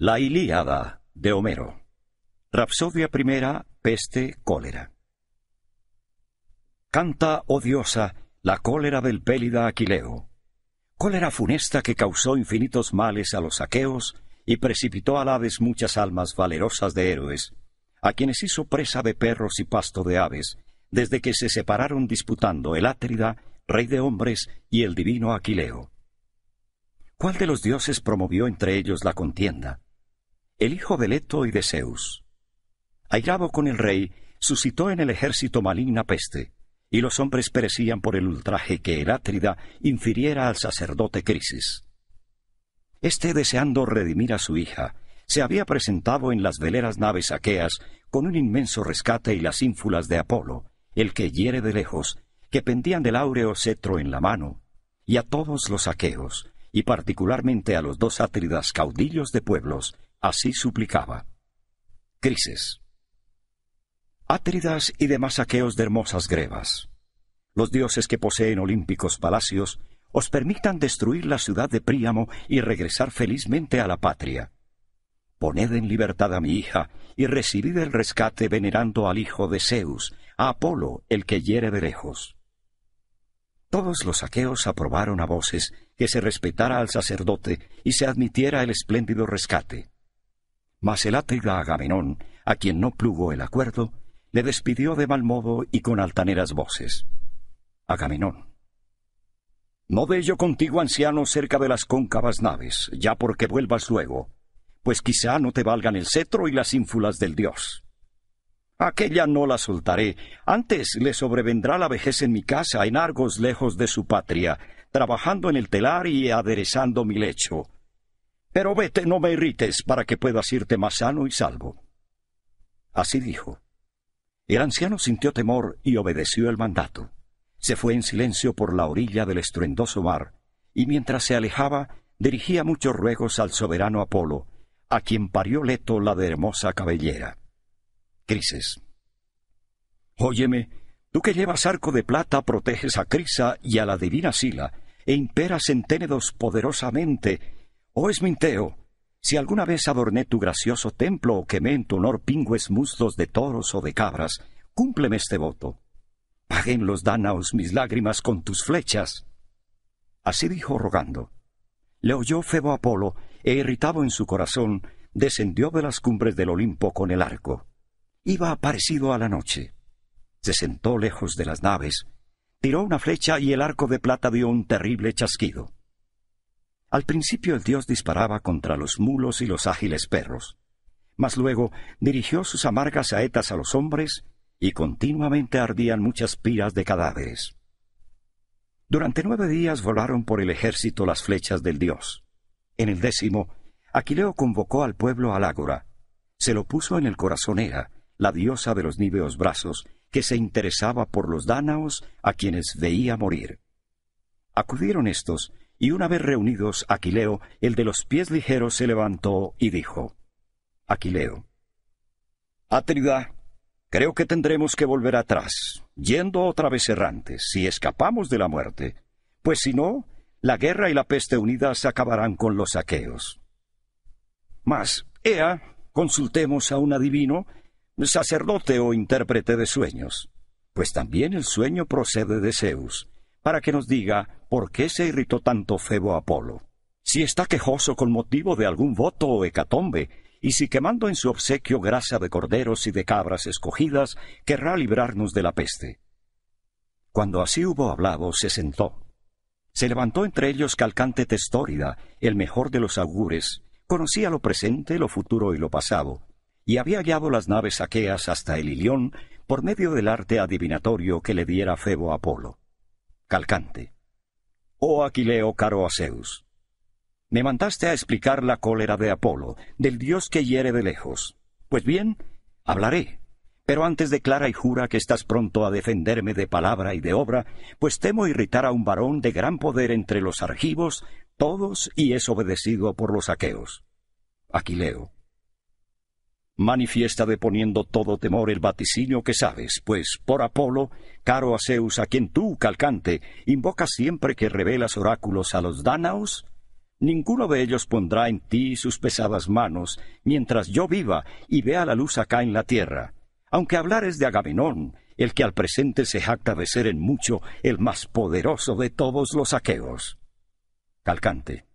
La Ilíada de Homero. Rapsodia primera, peste, cólera. Canta, oh diosa, la cólera del pélida Aquileo, cólera funesta que causó infinitos males a los aqueos y precipitó al aves muchas almas valerosas de héroes, a quienes hizo presa de perros y pasto de aves, desde que se separaron disputando el Átrida, rey de hombres, y el divino Aquileo. ¿Cuál de los dioses promovió entre ellos la contienda? el hijo de Leto y de Zeus. Airado con el rey, suscitó en el ejército maligna peste, y los hombres perecían por el ultraje que el Atrida infiriera al sacerdote Crisis. Este, deseando redimir a su hija, se había presentado en las veleras naves aqueas con un inmenso rescate y las ínfulas de Apolo, el que hiere de lejos, que pendían del áureo cetro en la mano, y a todos los aqueos, y particularmente a los dos átridas caudillos de pueblos, Así suplicaba. Crises. Átridas y demás aqueos de hermosas grebas. Los dioses que poseen olímpicos palacios os permitan destruir la ciudad de Príamo y regresar felizmente a la patria. Poned en libertad a mi hija y recibid el rescate venerando al hijo de Zeus, a Apolo, el que hiere de lejos. Todos los aqueos aprobaron a voces que se respetara al sacerdote y se admitiera el espléndido rescate. Mas el Agamenón, a quien no plugó el acuerdo, le despidió de mal modo y con altaneras voces. Agamenón. No de yo contigo, anciano, cerca de las cóncavas naves, ya porque vuelvas luego, pues quizá no te valgan el cetro y las ínfulas del dios. Aquella no la soltaré, antes le sobrevendrá la vejez en mi casa, en Argos lejos de su patria, trabajando en el telar y aderezando mi lecho. Pero vete, no me irrites, para que puedas irte más sano y salvo. Así dijo. El anciano sintió temor y obedeció el mandato. Se fue en silencio por la orilla del estruendoso mar, y mientras se alejaba, dirigía muchos ruegos al soberano Apolo, a quien parió Leto la de hermosa cabellera. Crises. Óyeme, tú que llevas arco de plata proteges a Crisa y a la divina Sila, e imperas en Ténedos poderosamente, Oh Esminteo, si alguna vez adorné tu gracioso templo o quemé en tu honor pingües muslos de toros o de cabras, cúmpleme este voto. Paguen los dánaos mis lágrimas con tus flechas. Así dijo rogando. Le oyó Febo Apolo, e irritado en su corazón, descendió de las cumbres del Olimpo con el arco. Iba aparecido a la noche. Se sentó lejos de las naves, tiró una flecha y el arco de plata dio un terrible chasquido. Al principio el dios disparaba contra los mulos y los ágiles perros, mas luego dirigió sus amargas saetas a los hombres y continuamente ardían muchas piras de cadáveres. Durante nueve días volaron por el ejército las flechas del dios. En el décimo, Aquileo convocó al pueblo al ágora. Se lo puso en el corazonera, la diosa de los níveos brazos, que se interesaba por los dánaos a quienes veía morir. Acudieron estos, y una vez reunidos, Aquileo, el de los pies ligeros, se levantó y dijo, Aquileo, Atrida, creo que tendremos que volver atrás, yendo otra vez errantes, si escapamos de la muerte, pues si no, la guerra y la peste unidas acabarán con los aqueos. Mas, ea, consultemos a un adivino, sacerdote o intérprete de sueños, pues también el sueño procede de Zeus, para que nos diga por qué se irritó tanto Febo Apolo. Si está quejoso con motivo de algún voto o hecatombe, y si quemando en su obsequio grasa de corderos y de cabras escogidas, querrá librarnos de la peste. Cuando así hubo hablado, se sentó. Se levantó entre ellos Calcante Testórida, el mejor de los augures, conocía lo presente, lo futuro y lo pasado, y había hallado las naves aqueas hasta el Ilión por medio del arte adivinatorio que le diera Febo Apolo calcante. Oh Aquileo caro a Zeus, me mandaste a explicar la cólera de Apolo, del dios que hiere de lejos. Pues bien, hablaré, pero antes declara y jura que estás pronto a defenderme de palabra y de obra, pues temo irritar a un varón de gran poder entre los argivos, todos, y es obedecido por los aqueos. Aquileo manifiesta deponiendo todo temor el vaticinio que sabes, pues por Apolo, caro a Zeus, a quien tú, Calcante, invocas siempre que revelas oráculos a los dánaos, ninguno de ellos pondrá en ti sus pesadas manos, mientras yo viva y vea la luz acá en la tierra. Aunque hablares de Agamenón, el que al presente se jacta de ser en mucho el más poderoso de todos los aqueos. Calcante.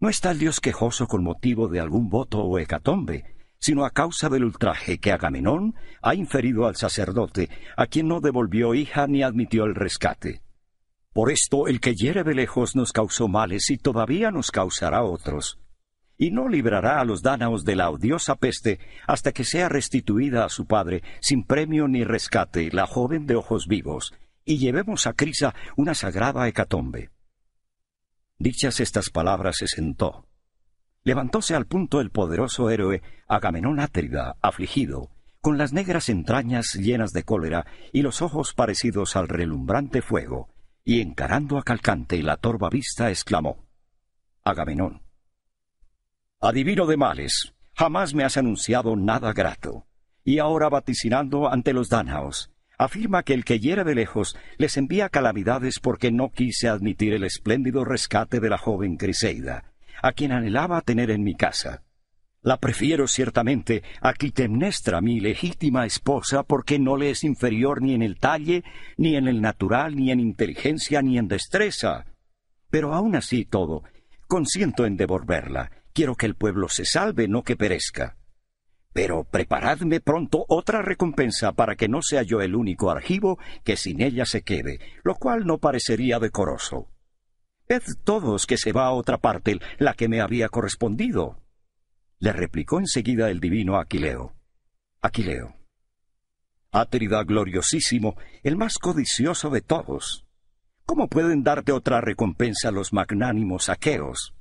¿No está el dios quejoso con motivo de algún voto o hecatombe? sino a causa del ultraje que Agamenón ha inferido al sacerdote, a quien no devolvió hija ni admitió el rescate. Por esto el que hiere de lejos nos causó males y todavía nos causará otros, y no librará a los dánaos de la odiosa peste hasta que sea restituida a su padre sin premio ni rescate la joven de ojos vivos, y llevemos a Crisa una sagrada hecatombe. Dichas estas palabras se sentó Levantóse al punto el poderoso héroe Agamenón Átrida, afligido, con las negras entrañas llenas de cólera y los ojos parecidos al relumbrante fuego, y encarando a Calcante la torva vista exclamó: Agamenón, adivino de males, jamás me has anunciado nada grato, y ahora vaticinando ante los dánaos, afirma que el que hiere de lejos les envía calamidades porque no quise admitir el espléndido rescate de la joven Criseida a quien anhelaba tener en mi casa. La prefiero ciertamente a Clitemnestra, mi legítima esposa, porque no le es inferior ni en el talle, ni en el natural, ni en inteligencia, ni en destreza. Pero aun así todo, consiento en devolverla. Quiero que el pueblo se salve, no que perezca. Pero preparadme pronto otra recompensa para que no sea yo el único argivo que sin ella se quede, lo cual no parecería decoroso todos que se va a otra parte, la que me había correspondido. Le replicó enseguida el divino Aquileo. Aquileo. Atrida gloriosísimo, el más codicioso de todos. ¿Cómo pueden darte otra recompensa los magnánimos aqueos?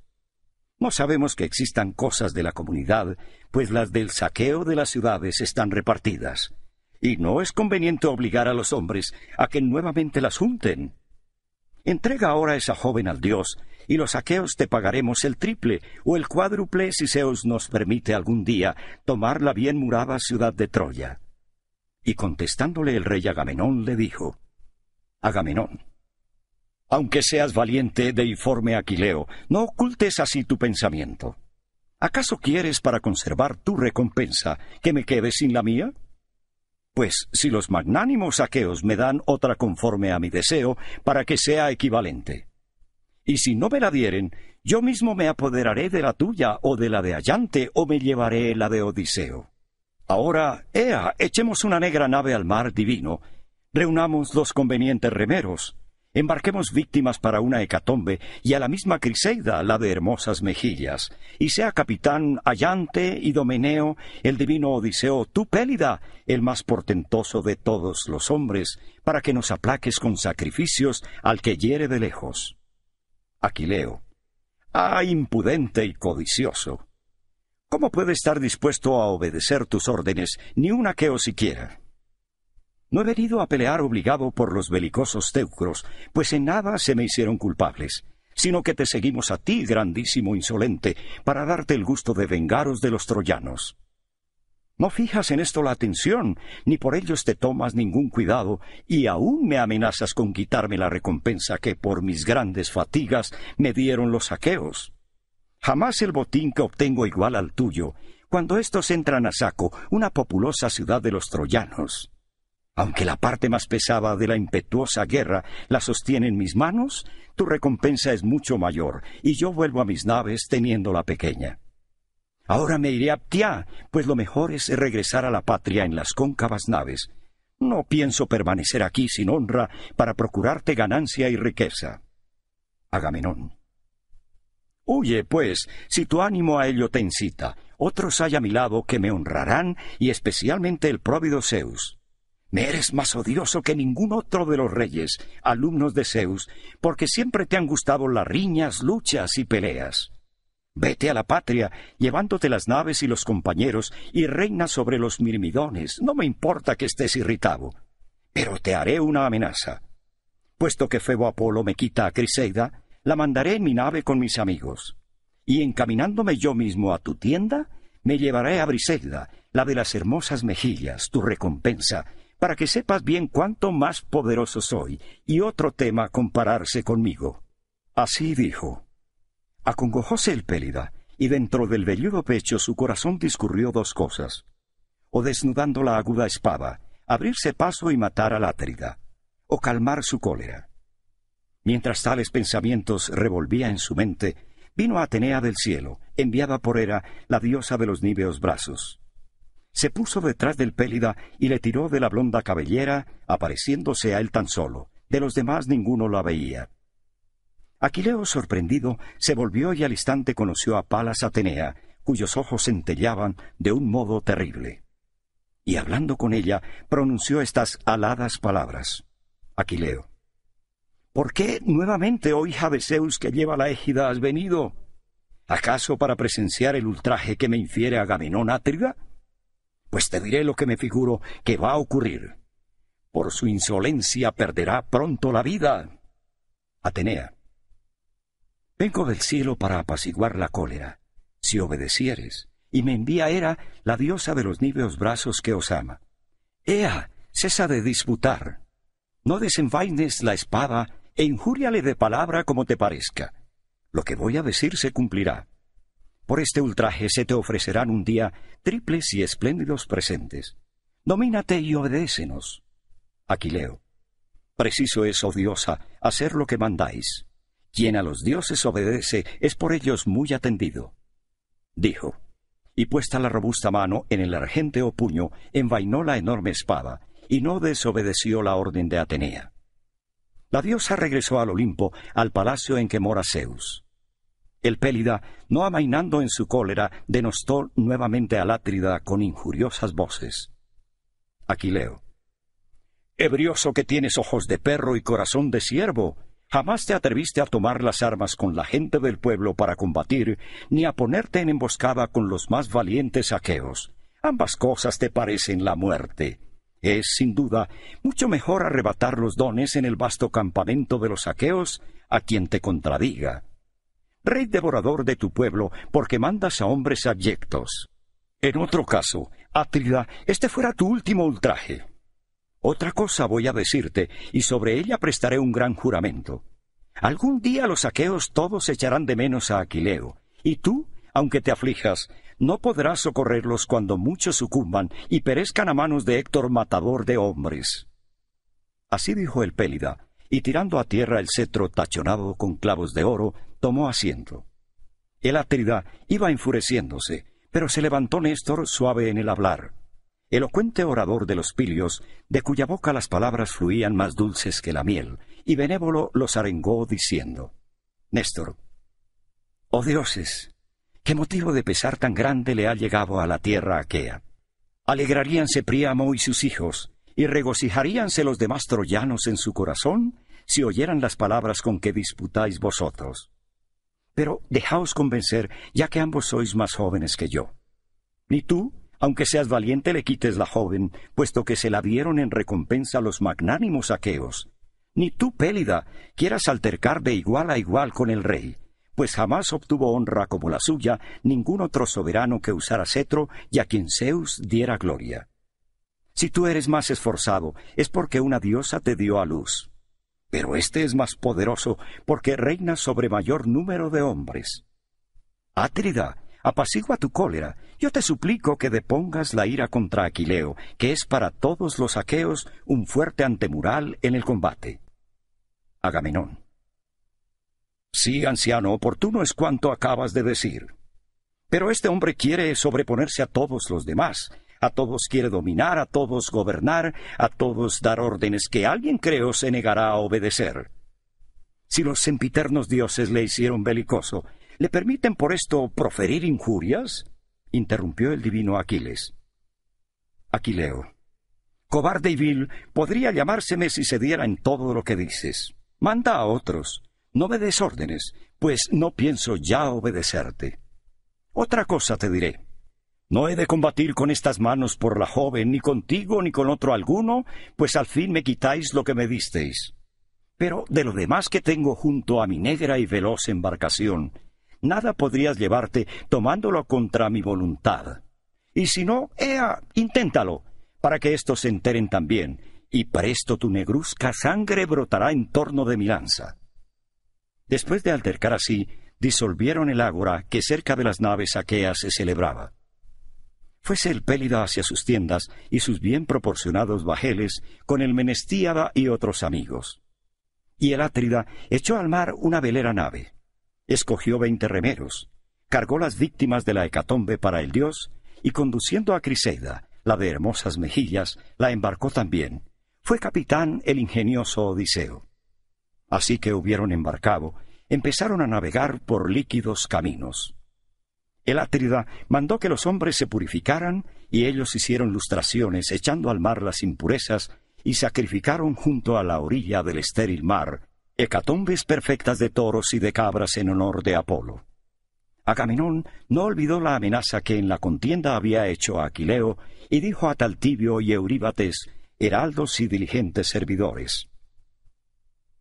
No sabemos que existan cosas de la comunidad, pues las del saqueo de las ciudades están repartidas. Y no es conveniente obligar a los hombres a que nuevamente las junten. Entrega ahora esa joven al Dios, y los aqueos te pagaremos el triple o el cuádruple si Zeus nos permite algún día tomar la bien murada ciudad de Troya. Y contestándole el rey Agamenón le dijo, Agamenón, aunque seas valiente de informe Aquileo, no ocultes así tu pensamiento. ¿Acaso quieres para conservar tu recompensa que me quede sin la mía? Pues si los magnánimos aqueos me dan otra conforme a mi deseo, para que sea equivalente. Y si no me la dieren, yo mismo me apoderaré de la tuya o de la de Allante, o me llevaré la de Odiseo. Ahora, ea, echemos una negra nave al mar divino, reunamos los convenientes remeros, Embarquemos víctimas para una hecatombe y a la misma Criseida, la de hermosas mejillas, y sea capitán Allante, domeneo, el divino Odiseo, tú Pélida, el más portentoso de todos los hombres, para que nos aplaques con sacrificios al que hiere de lejos. Aquileo. Ah, impudente y codicioso. ¿Cómo puede estar dispuesto a obedecer tus órdenes, ni un aqueo siquiera? No he venido a pelear obligado por los belicosos teucros, pues en nada se me hicieron culpables, sino que te seguimos a ti, grandísimo insolente, para darte el gusto de vengaros de los troyanos. No fijas en esto la atención, ni por ellos te tomas ningún cuidado, y aún me amenazas con quitarme la recompensa que por mis grandes fatigas me dieron los saqueos. Jamás el botín que obtengo igual al tuyo, cuando éstos entran a saco una populosa ciudad de los troyanos. Aunque la parte más pesada de la impetuosa guerra la sostiene en mis manos, tu recompensa es mucho mayor, y yo vuelvo a mis naves teniendo la pequeña. Ahora me iré a Ptiá, pues lo mejor es regresar a la patria en las cóncavas naves. No pienso permanecer aquí sin honra para procurarte ganancia y riqueza. Agamenón. Huye, pues, si tu ánimo a ello te incita. Otros hay a mi lado que me honrarán, y especialmente el próvido Zeus. Me eres más odioso que ningún otro de los reyes, alumnos de Zeus, porque siempre te han gustado las riñas, luchas y peleas. Vete a la patria, llevándote las naves y los compañeros, y reina sobre los mirmidones. No me importa que estés irritado. Pero te haré una amenaza. Puesto que Febo Apolo me quita a Criseida, la mandaré en mi nave con mis amigos. Y encaminándome yo mismo a tu tienda, me llevaré a Briseida, la de las hermosas mejillas, tu recompensa, para que sepas bien cuánto más poderoso soy, y otro tema compararse conmigo. Así dijo. Acongojóse el Pélida, y dentro del velludo pecho su corazón discurrió dos cosas. O desnudando la aguda espada, abrirse paso y matar al Látrida, o calmar su cólera. Mientras tales pensamientos revolvía en su mente, vino Atenea del cielo, enviada por Hera, la diosa de los níveos brazos se puso detrás del Pélida y le tiró de la blonda cabellera, apareciéndose a él tan solo. De los demás ninguno la veía. Aquileo, sorprendido, se volvió y al instante conoció a Pallas Atenea, cuyos ojos centellaban de un modo terrible. Y hablando con ella, pronunció estas aladas palabras. Aquileo. ¿Por qué nuevamente, oh hija de Zeus que lleva la égida, has venido? ¿Acaso para presenciar el ultraje que me infiere Agamenón Átrida? pues te diré lo que me figuro que va a ocurrir. Por su insolencia perderá pronto la vida. Atenea. Vengo del cielo para apaciguar la cólera, si obedecieres, y me envía Hera, la diosa de los níveos brazos que os ama. Ea, cesa de disputar. No desenvaines la espada e injúriale de palabra como te parezca. Lo que voy a decir se cumplirá. Por este ultraje se te ofrecerán un día triples y espléndidos presentes. Domínate y obedécenos. Aquileo. Preciso es, oh diosa, hacer lo que mandáis. Quien a los dioses obedece es por ellos muy atendido. Dijo, y puesta la robusta mano en el o puño, envainó la enorme espada, y no desobedeció la orden de Atenea. La diosa regresó al Olimpo, al palacio en que mora Zeus. El Pélida, no amainando en su cólera, denostó nuevamente al Átrida con injuriosas voces. Aquileo, Hebrioso Ebrioso que tienes ojos de perro y corazón de siervo, jamás te atreviste a tomar las armas con la gente del pueblo para combatir, ni a ponerte en emboscada con los más valientes aqueos. Ambas cosas te parecen la muerte. Es, sin duda, mucho mejor arrebatar los dones en el vasto campamento de los aqueos a quien te contradiga rey devorador de tu pueblo, porque mandas a hombres abyectos. En otro caso, Atrida, este fuera tu último ultraje. Otra cosa voy a decirte, y sobre ella prestaré un gran juramento. Algún día los aqueos todos echarán de menos a Aquileo, y tú, aunque te aflijas, no podrás socorrerlos cuando muchos sucumban y perezcan a manos de Héctor matador de hombres. Así dijo el Pélida, y tirando a tierra el cetro tachonado con clavos de oro, tomó asiento. El Atrida iba enfureciéndose, pero se levantó Néstor suave en el hablar, elocuente orador de los pilios, de cuya boca las palabras fluían más dulces que la miel, y benévolo los arengó diciendo, Néstor, oh dioses, qué motivo de pesar tan grande le ha llegado a la tierra aquea. Alegraríanse Príamo y sus hijos, y regocijaríanse los demás troyanos en su corazón si oyeran las palabras con que disputáis vosotros. Pero dejaos convencer, ya que ambos sois más jóvenes que yo. Ni tú, aunque seas valiente, le quites la joven, puesto que se la dieron en recompensa los magnánimos aqueos. Ni tú, Pélida, quieras altercar de igual a igual con el rey, pues jamás obtuvo honra como la suya ningún otro soberano que usara cetro y a quien Zeus diera gloria. Si tú eres más esforzado, es porque una diosa te dio a luz. Pero este es más poderoso porque reina sobre mayor número de hombres. Atrida, ah, apacigua tu cólera. Yo te suplico que depongas la ira contra Aquileo, que es para todos los aqueos un fuerte antemural en el combate. Agamenón. Sí, anciano, oportuno es cuanto acabas de decir. Pero este hombre quiere sobreponerse a todos los demás, a todos quiere dominar, a todos gobernar, a todos dar órdenes que alguien creo se negará a obedecer. Si los sempiternos dioses le hicieron belicoso, ¿le permiten por esto proferir injurias? interrumpió el divino Aquiles. Aquileo. Cobarde y vil podría llamárseme si se diera en todo lo que dices. Manda a otros. No me des órdenes, pues no pienso ya obedecerte. Otra cosa te diré. No he de combatir con estas manos por la joven, ni contigo, ni con otro alguno, pues al fin me quitáis lo que me disteis. Pero de lo demás que tengo junto a mi negra y veloz embarcación, nada podrías llevarte tomándolo contra mi voluntad. Y si no, ea, inténtalo, para que éstos se enteren también, y presto tu negruzca sangre brotará en torno de mi lanza. Después de altercar así, disolvieron el ágora que cerca de las naves aqueas se celebraba fuese el Pélida hacia sus tiendas y sus bien proporcionados bajeles con el Menestíada y otros amigos. Y el Átrida echó al mar una velera nave, escogió veinte remeros, cargó las víctimas de la hecatombe para el dios, y conduciendo a Criseida, la de hermosas mejillas, la embarcó también. Fue capitán el ingenioso Odiseo. Así que hubieron embarcado, empezaron a navegar por líquidos caminos. El Atrida mandó que los hombres se purificaran y ellos hicieron lustraciones, echando al mar las impurezas, y sacrificaron junto a la orilla del estéril mar, hecatombes perfectas de toros y de cabras en honor de Apolo. Agamenón no olvidó la amenaza que en la contienda había hecho a Aquileo, y dijo a Taltibio y Euríbates, heraldos y diligentes servidores.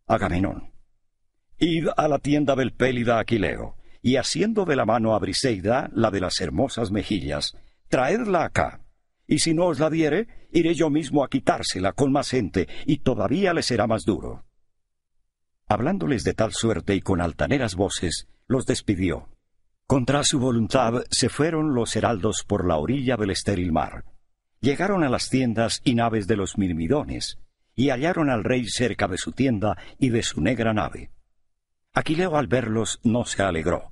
Agamenón. Id a la tienda del Pélida Aquileo y haciendo de la mano a Briseida la de las hermosas mejillas, traedla acá. Y si no os la diere, iré yo mismo a quitársela con más gente, y todavía le será más duro. Hablándoles de tal suerte y con altaneras voces, los despidió. Contra su voluntad se fueron los heraldos por la orilla del estéril mar. Llegaron a las tiendas y naves de los mirmidones, y hallaron al rey cerca de su tienda y de su negra nave. Aquileo al verlos no se alegró.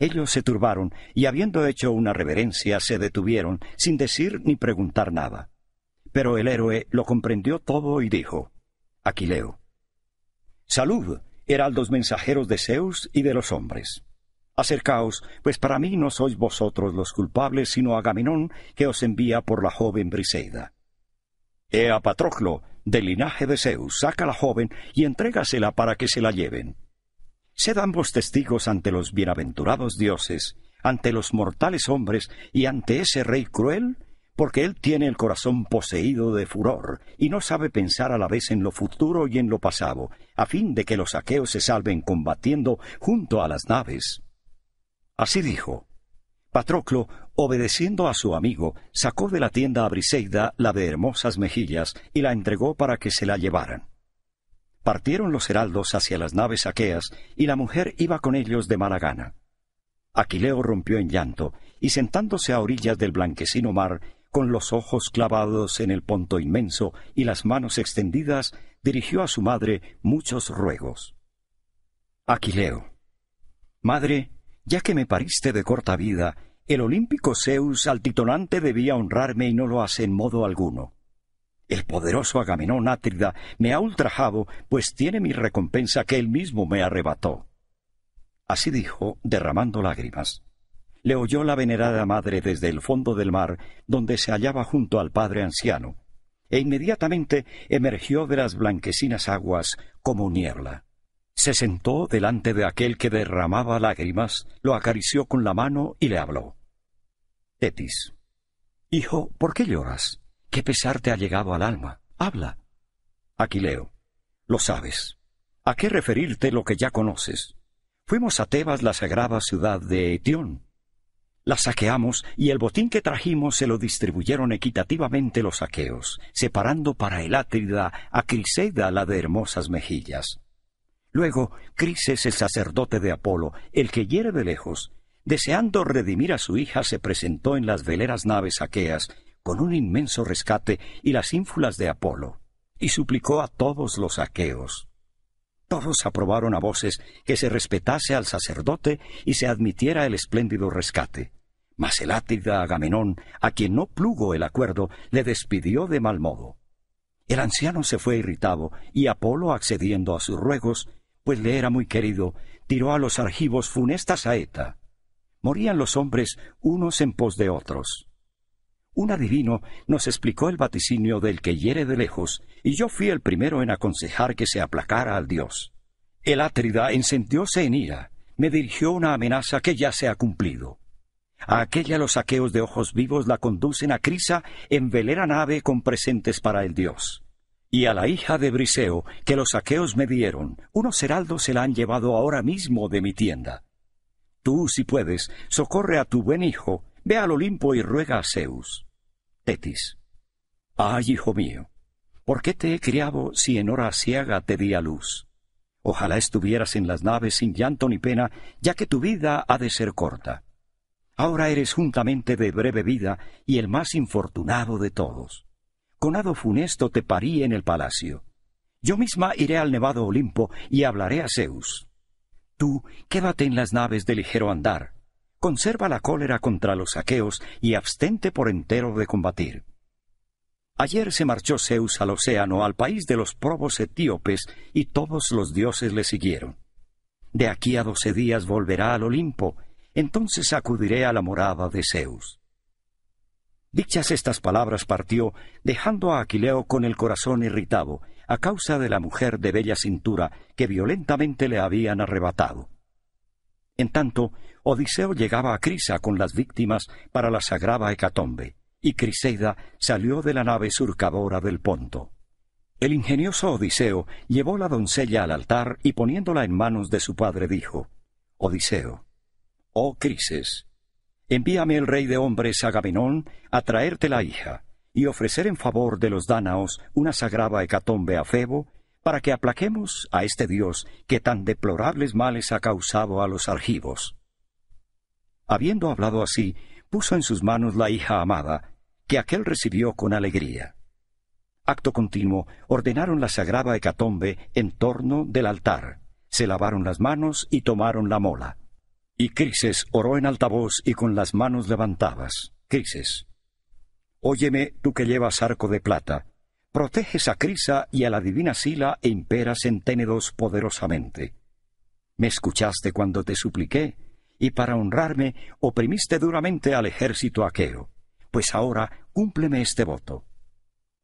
Ellos se turbaron y habiendo hecho una reverencia se detuvieron sin decir ni preguntar nada. Pero el héroe lo comprendió todo y dijo, Aquileo, Salud, heraldos mensajeros de Zeus y de los hombres. Acercaos, pues para mí no sois vosotros los culpables, sino Agamenón, que os envía por la joven Briseida. a Patroclo, del linaje de Zeus, saca la joven y entrégasela para que se la lleven. Sed ambos testigos ante los bienaventurados dioses, ante los mortales hombres y ante ese rey cruel, porque él tiene el corazón poseído de furor y no sabe pensar a la vez en lo futuro y en lo pasado, a fin de que los aqueos se salven combatiendo junto a las naves. Así dijo. Patroclo, obedeciendo a su amigo, sacó de la tienda a Briseida la de hermosas mejillas y la entregó para que se la llevaran partieron los heraldos hacia las naves aqueas, y la mujer iba con ellos de mala gana. Aquileo rompió en llanto, y sentándose a orillas del blanquecino mar, con los ojos clavados en el ponto inmenso y las manos extendidas, dirigió a su madre muchos ruegos. Aquileo. Madre, ya que me pariste de corta vida, el olímpico Zeus al titonante debía honrarme y no lo hace en modo alguno. El poderoso Agamenón Átrida me ha ultrajado, pues tiene mi recompensa que él mismo me arrebató. Así dijo, derramando lágrimas. Le oyó la venerada madre desde el fondo del mar, donde se hallaba junto al padre anciano, e inmediatamente emergió de las blanquecinas aguas como niebla. Se sentó delante de aquel que derramaba lágrimas, lo acarició con la mano y le habló. Tetis. Hijo, ¿por qué lloras? ¿Qué pesar te ha llegado al alma? Habla. Aquileo, lo sabes. ¿A qué referirte lo que ya conoces? Fuimos a Tebas, la sagrada ciudad de Etión. La saqueamos y el botín que trajimos se lo distribuyeron equitativamente los aqueos, separando para el Átrida a Criseida la de hermosas mejillas. Luego, Crises el sacerdote de Apolo, el que hiere de lejos, deseando redimir a su hija, se presentó en las veleras naves aqueas con un inmenso rescate y las ínfulas de Apolo, y suplicó a todos los aqueos. Todos aprobaron a voces que se respetase al sacerdote y se admitiera el espléndido rescate. Mas el átida Agamenón, a quien no plugo el acuerdo, le despidió de mal modo. El anciano se fue irritado, y Apolo, accediendo a sus ruegos, pues le era muy querido, tiró a los argivos funesta saeta. Morían los hombres unos en pos de otros. Un adivino nos explicó el vaticinio del que hiere de lejos, y yo fui el primero en aconsejar que se aplacara al dios. El átrida encendióse en ira, me dirigió una amenaza que ya se ha cumplido. A aquella los saqueos de ojos vivos la conducen a Crisa en velera nave con presentes para el dios. Y a la hija de Briseo, que los saqueos me dieron, unos heraldos se la han llevado ahora mismo de mi tienda. Tú, si puedes, socorre a tu buen hijo, ve al Olimpo y ruega a Zeus. Tetis. Ay, hijo mío, ¿por qué te he criado si en hora ciega te di a luz? Ojalá estuvieras en las naves sin llanto ni pena, ya que tu vida ha de ser corta. Ahora eres juntamente de breve vida y el más infortunado de todos. Con Conado funesto te parí en el palacio. Yo misma iré al nevado Olimpo y hablaré a Zeus. Tú quédate en las naves de ligero andar, conserva la cólera contra los aqueos y abstente por entero de combatir. Ayer se marchó Zeus al océano, al país de los probos etíopes, y todos los dioses le siguieron. De aquí a doce días volverá al Olimpo, entonces acudiré a la morada de Zeus. Dichas estas palabras partió, dejando a Aquileo con el corazón irritado, a causa de la mujer de bella cintura que violentamente le habían arrebatado. En tanto, Odiseo llegaba a Crisa con las víctimas para la sagrada hecatombe, y Criseida salió de la nave surcadora del Ponto. El ingenioso Odiseo llevó la doncella al altar y poniéndola en manos de su padre dijo, Odiseo, oh Crises, envíame el rey de hombres Agamenón a traerte la hija y ofrecer en favor de los dánaos una sagrada hecatombe a Febo para que aplaquemos a este dios que tan deplorables males ha causado a los argivos. Habiendo hablado así, puso en sus manos la hija amada, que aquel recibió con alegría. Acto continuo, ordenaron la sagrada hecatombe en torno del altar, se lavaron las manos y tomaron la mola. Y Crises oró en alta voz y con las manos levantadas. Crises, óyeme tú que llevas arco de plata, proteges a Crisa y a la divina Sila e imperas en Ténedos poderosamente. Me escuchaste cuando te supliqué, y para honrarme oprimiste duramente al ejército aqueo. Pues ahora cúmpleme este voto.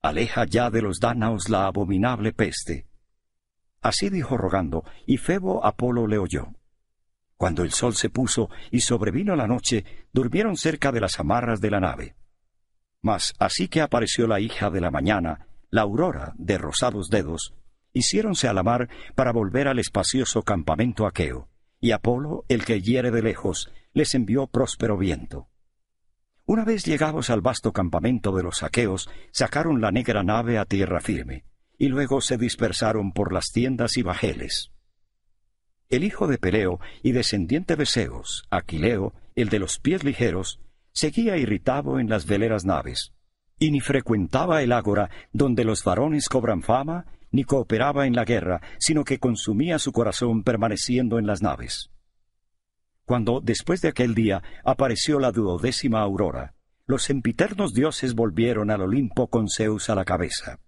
Aleja ya de los dánaos la abominable peste. Así dijo rogando, y Febo Apolo le oyó. Cuando el sol se puso y sobrevino la noche, durmieron cerca de las amarras de la nave. Mas así que apareció la hija de la mañana, la aurora de rosados dedos, hiciéronse a la mar para volver al espacioso campamento aqueo y Apolo, el que hiere de lejos, les envió próspero viento. Una vez llegados al vasto campamento de los aqueos, sacaron la negra nave a tierra firme, y luego se dispersaron por las tiendas y bajeles. El hijo de Peleo y descendiente de Zeus, Aquileo, el de los pies ligeros, seguía irritado en las veleras naves, y ni frecuentaba el ágora donde los varones cobran fama ni cooperaba en la guerra, sino que consumía su corazón permaneciendo en las naves. Cuando, después de aquel día, apareció la duodécima aurora, los sempiternos dioses volvieron al Olimpo con Zeus a la cabeza.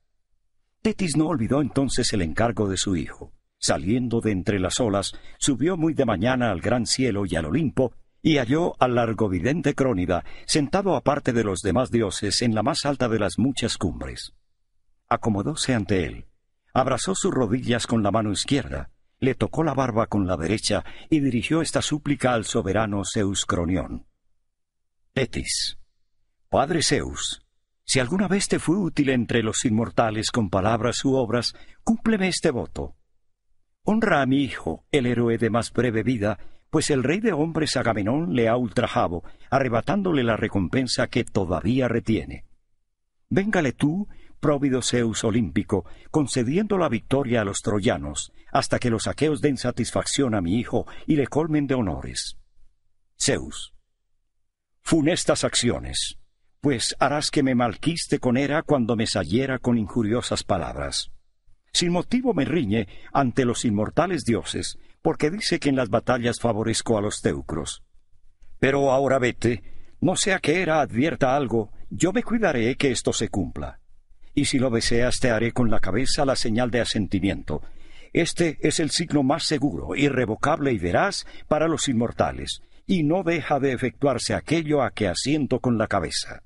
Tetis no olvidó entonces el encargo de su hijo. Saliendo de entre las olas, subió muy de mañana al gran cielo y al Olimpo, y halló al vidente Crónida sentado aparte de los demás dioses en la más alta de las muchas cumbres. Acomodóse ante él, abrazó sus rodillas con la mano izquierda, le tocó la barba con la derecha y dirigió esta súplica al soberano Zeus Cronión. Tetis, Padre Zeus, si alguna vez te fue útil entre los inmortales con palabras u obras, cúmpleme este voto. Honra a mi hijo, el héroe de más breve vida, pues el rey de hombres Agamenón le ha ultrajado, arrebatándole la recompensa que todavía retiene. Véngale tú próvido Zeus olímpico, concediendo la victoria a los troyanos, hasta que los aqueos den satisfacción a mi hijo y le colmen de honores. Zeus. Funestas acciones, pues harás que me malquiste con era cuando me sayera con injuriosas palabras. Sin motivo me riñe ante los inmortales dioses, porque dice que en las batallas favorezco a los teucros. Pero ahora vete, no sea que era advierta algo, yo me cuidaré que esto se cumpla y si lo deseas te haré con la cabeza la señal de asentimiento. Este es el signo más seguro, irrevocable y veraz para los inmortales, y no deja de efectuarse aquello a que asiento con la cabeza.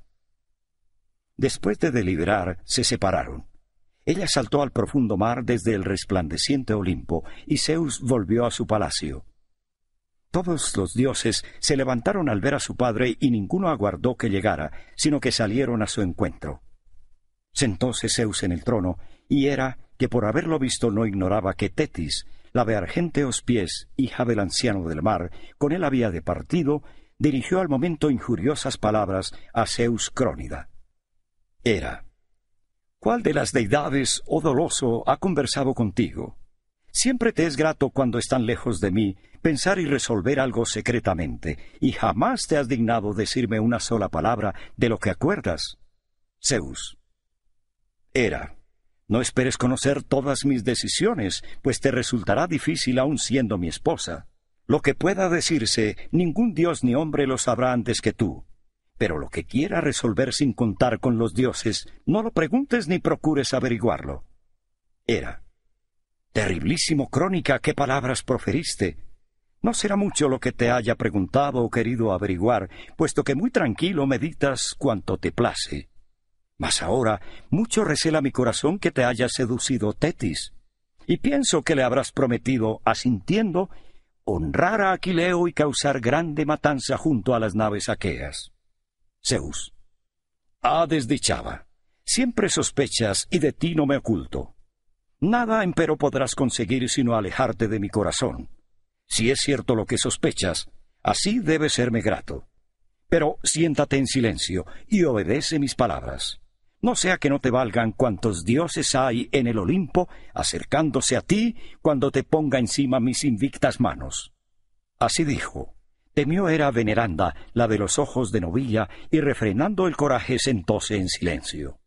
Después de deliberar, se separaron. Ella saltó al profundo mar desde el resplandeciente Olimpo, y Zeus volvió a su palacio. Todos los dioses se levantaron al ver a su padre y ninguno aguardó que llegara, sino que salieron a su encuentro. Sentóse Zeus en el trono, y era que por haberlo visto no ignoraba que Tetis, la de argenteos pies, hija del anciano del mar, con él había departido, dirigió al momento injuriosas palabras a Zeus Crónida. Era. ¿Cuál de las deidades, oh doloso, ha conversado contigo? Siempre te es grato cuando están lejos de mí pensar y resolver algo secretamente, y jamás te has dignado decirme una sola palabra de lo que acuerdas. Zeus era. No esperes conocer todas mis decisiones, pues te resultará difícil aún siendo mi esposa. Lo que pueda decirse, ningún dios ni hombre lo sabrá antes que tú. Pero lo que quiera resolver sin contar con los dioses, no lo preguntes ni procures averiguarlo. Era. Terriblísimo crónica, qué palabras proferiste. No será mucho lo que te haya preguntado o querido averiguar, puesto que muy tranquilo meditas cuanto te place. Mas ahora mucho recela mi corazón que te haya seducido Tetis, y pienso que le habrás prometido, asintiendo, honrar a Aquileo y causar grande matanza junto a las naves aqueas. Zeus. Ah, desdichaba. Siempre sospechas y de ti no me oculto. Nada empero podrás conseguir sino alejarte de mi corazón. Si es cierto lo que sospechas, así debe serme grato. Pero siéntate en silencio y obedece mis palabras no sea que no te valgan cuantos dioses hay en el Olimpo acercándose a ti cuando te ponga encima mis invictas manos. Así dijo. Temió era veneranda, la de los ojos de novilla, y refrenando el coraje sentóse en silencio.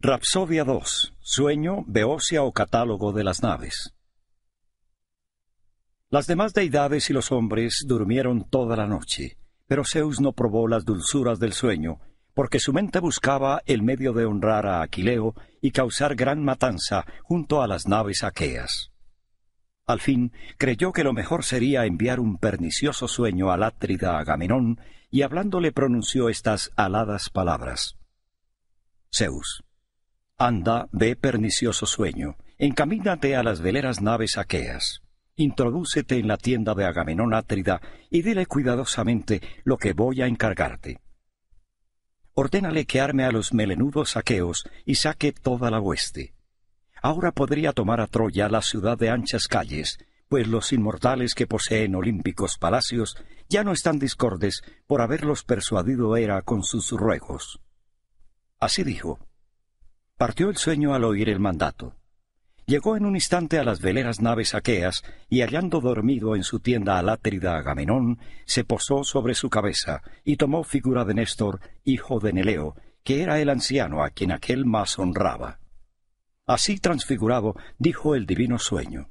Rapsodia II. Sueño, Beocia o Catálogo de las Naves. Las demás deidades y los hombres durmieron toda la noche, pero Zeus no probó las dulzuras del sueño, porque su mente buscaba el medio de honrar a Aquileo y causar gran matanza junto a las naves aqueas. Al fin creyó que lo mejor sería enviar un pernicioso sueño al átrida Agamenón, y hablándole pronunció estas aladas palabras. Zeus, anda, ve pernicioso sueño, encamínate a las veleras naves aqueas, introdúcete en la tienda de Agamenón Átrida y dile cuidadosamente lo que voy a encargarte ordénale que arme a los melenudos aqueos y saque toda la hueste. Ahora podría tomar a Troya la ciudad de anchas calles, pues los inmortales que poseen olímpicos palacios ya no están discordes por haberlos persuadido era con sus ruegos. Así dijo. Partió el sueño al oír el mandato. Llegó en un instante a las veleras naves aqueas y hallando dormido en su tienda al atrida Agamenón, se posó sobre su cabeza y tomó figura de Néstor, hijo de Neleo, que era el anciano a quien aquel más honraba. Así transfigurado, dijo el divino sueño.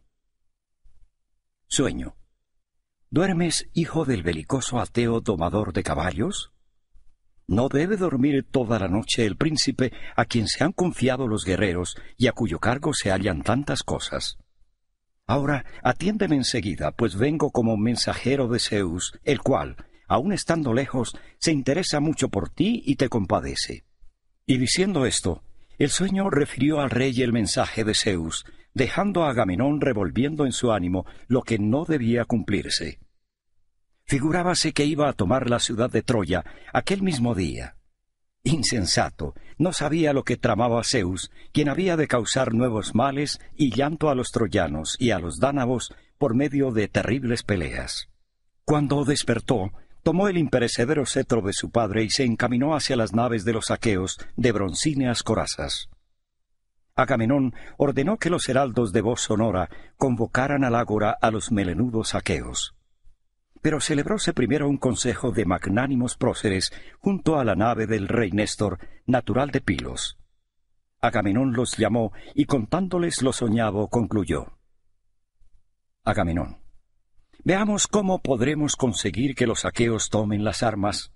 Sueño. ¿Duermes, hijo del belicoso ateo domador de caballos? No debe dormir toda la noche el príncipe a quien se han confiado los guerreros y a cuyo cargo se hallan tantas cosas. Ahora, atiéndeme enseguida, pues vengo como mensajero de Zeus, el cual, aun estando lejos, se interesa mucho por ti y te compadece. Y diciendo esto, el sueño refirió al rey el mensaje de Zeus, dejando a Agamenón revolviendo en su ánimo lo que no debía cumplirse. Figurábase que iba a tomar la ciudad de Troya aquel mismo día. Insensato, no sabía lo que tramaba Zeus, quien había de causar nuevos males y llanto a los troyanos y a los dánavos por medio de terribles peleas. Cuando despertó, tomó el imperecedero cetro de su padre y se encaminó hacia las naves de los aqueos de broncíneas corazas. Agamenón ordenó que los heraldos de voz sonora convocaran al ágora a los melenudos aqueos pero celebróse primero un consejo de magnánimos próceres junto a la nave del rey Néstor, natural de Pilos. Agamenón los llamó y contándoles lo soñado concluyó. Agamenón. Veamos cómo podremos conseguir que los aqueos tomen las armas.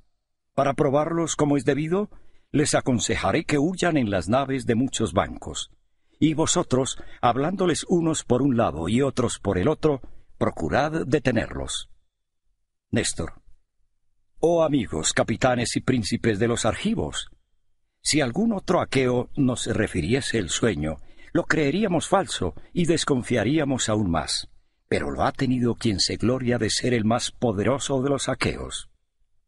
Para probarlos como es debido, les aconsejaré que huyan en las naves de muchos bancos. Y vosotros, hablándoles unos por un lado y otros por el otro, procurad detenerlos. Néstor. Oh amigos, capitanes y príncipes de los argivos, si algún otro aqueo nos refiriese el sueño, lo creeríamos falso y desconfiaríamos aún más. Pero lo ha tenido quien se gloria de ser el más poderoso de los aqueos.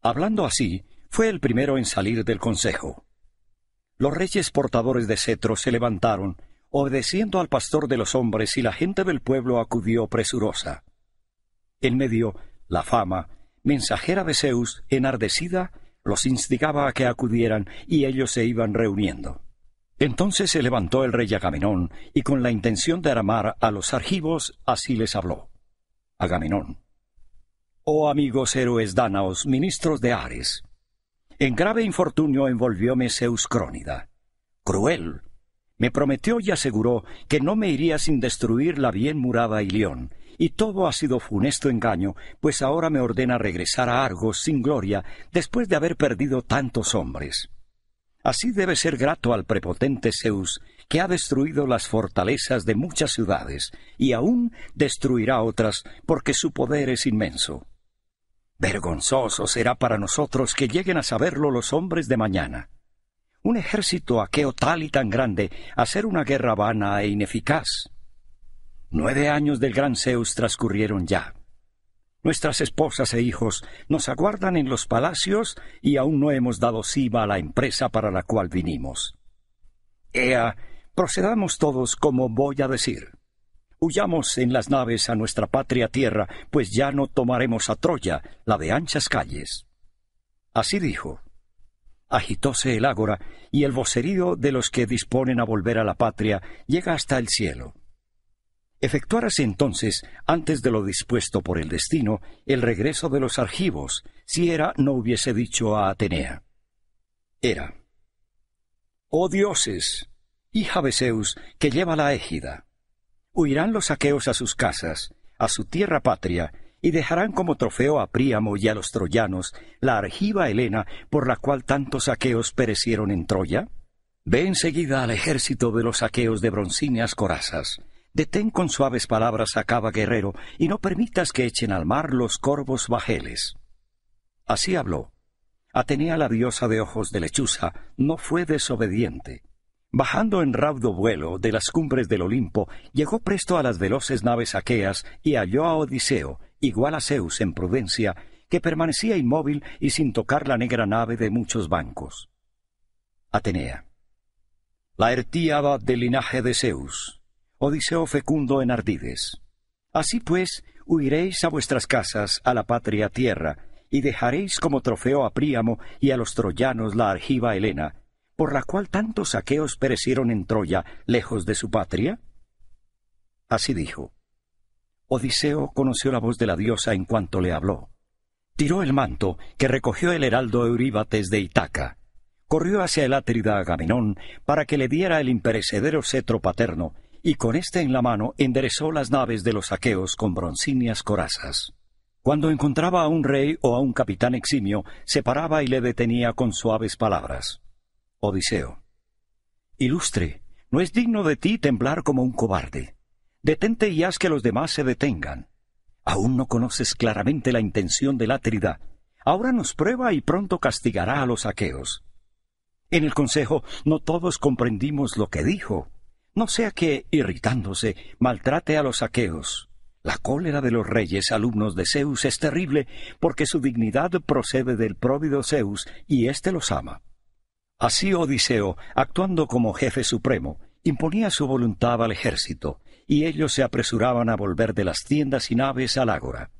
Hablando así, fue el primero en salir del consejo. Los reyes portadores de cetros se levantaron, obedeciendo al pastor de los hombres, y la gente del pueblo acudió presurosa. En medio, la fama, mensajera de Zeus, enardecida, los instigaba a que acudieran y ellos se iban reuniendo. Entonces se levantó el rey Agamenón y con la intención de armar a los argivos así les habló. Agamenón. Oh amigos héroes dánaos, ministros de Ares. En grave infortunio envolvióme Zeus Crónida. Cruel. Me prometió y aseguró que no me iría sin destruir la bien murada Ilión, y todo ha sido funesto engaño, pues ahora me ordena regresar a Argos sin gloria, después de haber perdido tantos hombres. Así debe ser grato al prepotente Zeus, que ha destruido las fortalezas de muchas ciudades, y aún destruirá otras, porque su poder es inmenso. Vergonzoso será para nosotros que lleguen a saberlo los hombres de mañana. Un ejército aqueo tal y tan grande, hacer una guerra vana e ineficaz. Nueve años del gran Zeus transcurrieron ya. Nuestras esposas e hijos nos aguardan en los palacios y aún no hemos dado cima a la empresa para la cual vinimos. Ea, procedamos todos como voy a decir. Huyamos en las naves a nuestra patria tierra, pues ya no tomaremos a Troya, la de anchas calles. Así dijo. Agitóse el ágora, y el vocerío de los que disponen a volver a la patria llega hasta el cielo. Efectuárase entonces, antes de lo dispuesto por el destino, el regreso de los argivos, si era no hubiese dicho a Atenea. Era. Oh dioses, hija de Zeus, que lleva la égida. Huirán los aqueos a sus casas, a su tierra patria, y dejarán como trofeo a Príamo y a los troyanos la argiva Helena por la cual tantos aqueos perecieron en Troya? Ve enseguida al ejército de los aqueos de broncíneas corazas, Detén con suaves palabras a Cava Guerrero y no permitas que echen al mar los corvos bajeles. Así habló. Atenea la diosa de ojos de lechuza no fue desobediente. Bajando en raudo vuelo de las cumbres del Olimpo, llegó presto a las veloces naves aqueas y halló a Odiseo, igual a Zeus en prudencia, que permanecía inmóvil y sin tocar la negra nave de muchos bancos. Atenea. La Ertíada del linaje de Zeus, Odiseo fecundo en ardides. Así pues, huiréis a vuestras casas, a la patria tierra, y dejaréis como trofeo a Príamo y a los troyanos la argiva Helena, por la cual tantos aqueos perecieron en Troya, lejos de su patria? Así dijo. Odiseo conoció la voz de la diosa en cuanto le habló. Tiró el manto que recogió el heraldo Euríbates de Itaca. Corrió hacia el atrida Agamenón para que le diera el imperecedero cetro paterno y con este en la mano enderezó las naves de los aqueos con broncíneas corazas. Cuando encontraba a un rey o a un capitán eximio, se paraba y le detenía con suaves palabras. Odiseo. Ilustre, no es digno de ti temblar como un cobarde. Detente y haz que los demás se detengan. Aún no conoces claramente la intención del atrida Ahora nos prueba y pronto castigará a los aqueos. En el consejo no todos comprendimos lo que dijo, no sea que, irritándose, maltrate a los aqueos. La cólera de los reyes, alumnos de Zeus, es terrible, porque su dignidad procede del próvido Zeus, y éste los ama. Así Odiseo, actuando como jefe supremo, imponía su voluntad al ejército, y ellos se apresuraban a volver de las tiendas y naves al ágora.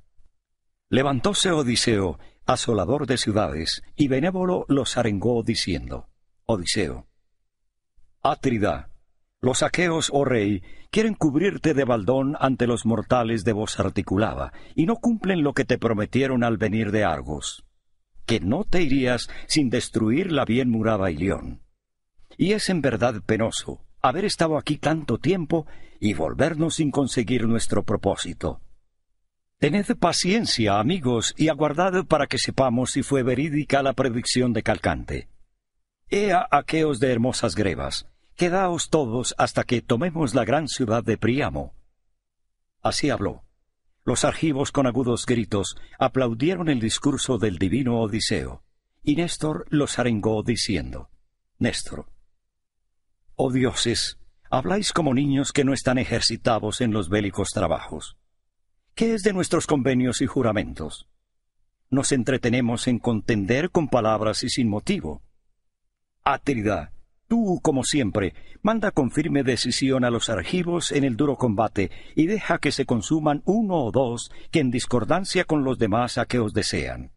Levantóse Odiseo, asolador de ciudades, y benévolo los arengó diciendo, Odiseo, Atrida, los aqueos, oh rey, quieren cubrirte de baldón ante los mortales de voz articulada, y no cumplen lo que te prometieron al venir de Argos, que no te irías sin destruir la bien murada Ilión. Y es en verdad penoso haber estado aquí tanto tiempo y volvernos sin conseguir nuestro propósito. Tened paciencia, amigos, y aguardad para que sepamos si fue verídica la predicción de Calcante. Ea aqueos de hermosas grebas, Quedaos todos hasta que tomemos la gran ciudad de Priamo. Así habló. Los argivos con agudos gritos aplaudieron el discurso del divino Odiseo, y Néstor los arengó diciendo, Néstor, Oh dioses, habláis como niños que no están ejercitados en los bélicos trabajos. ¿Qué es de nuestros convenios y juramentos? Nos entretenemos en contender con palabras y sin motivo. Atrida, ah, Tú, como siempre, manda con firme decisión a los argivos en el duro combate y deja que se consuman uno o dos que en discordancia con los demás aqueos desean.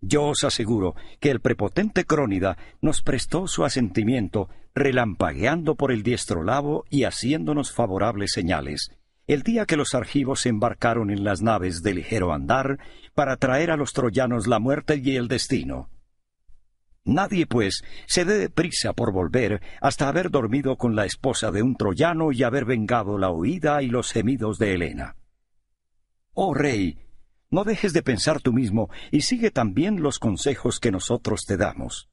Yo os aseguro que el prepotente Crónida nos prestó su asentimiento, relampagueando por el diestro lavo y haciéndonos favorables señales. El día que los argivos se embarcaron en las naves de ligero andar para traer a los troyanos la muerte y el destino. Nadie, pues, se dé prisa por volver hasta haber dormido con la esposa de un troyano y haber vengado la huida y los gemidos de Helena. Oh rey, no dejes de pensar tú mismo y sigue también los consejos que nosotros te damos.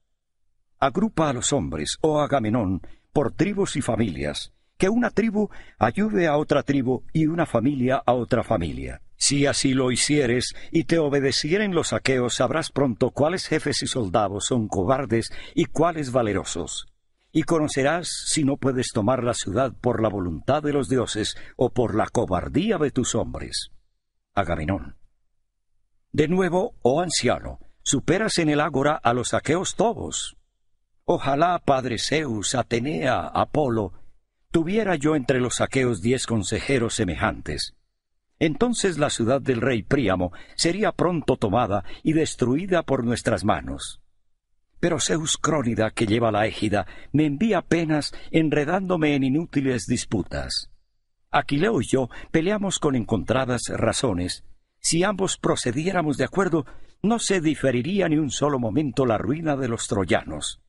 Agrupa a los hombres, oh Agamenón, por tribus y familias, que una tribu ayude a otra tribu y una familia a otra familia. Si así lo hicieres y te obedecieren los aqueos, sabrás pronto cuáles jefes y soldados son cobardes y cuáles valerosos. Y conocerás si no puedes tomar la ciudad por la voluntad de los dioses o por la cobardía de tus hombres. Agamenón. De nuevo, oh anciano, superas en el ágora a los aqueos todos. Ojalá, padre Zeus, Atenea, Apolo, tuviera yo entre los aqueos diez consejeros semejantes entonces la ciudad del rey Príamo sería pronto tomada y destruida por nuestras manos. Pero Zeus Crónida, que lleva la égida, me envía penas enredándome en inútiles disputas. Aquileo y yo peleamos con encontradas razones. Si ambos procediéramos de acuerdo, no se diferiría ni un solo momento la ruina de los troyanos.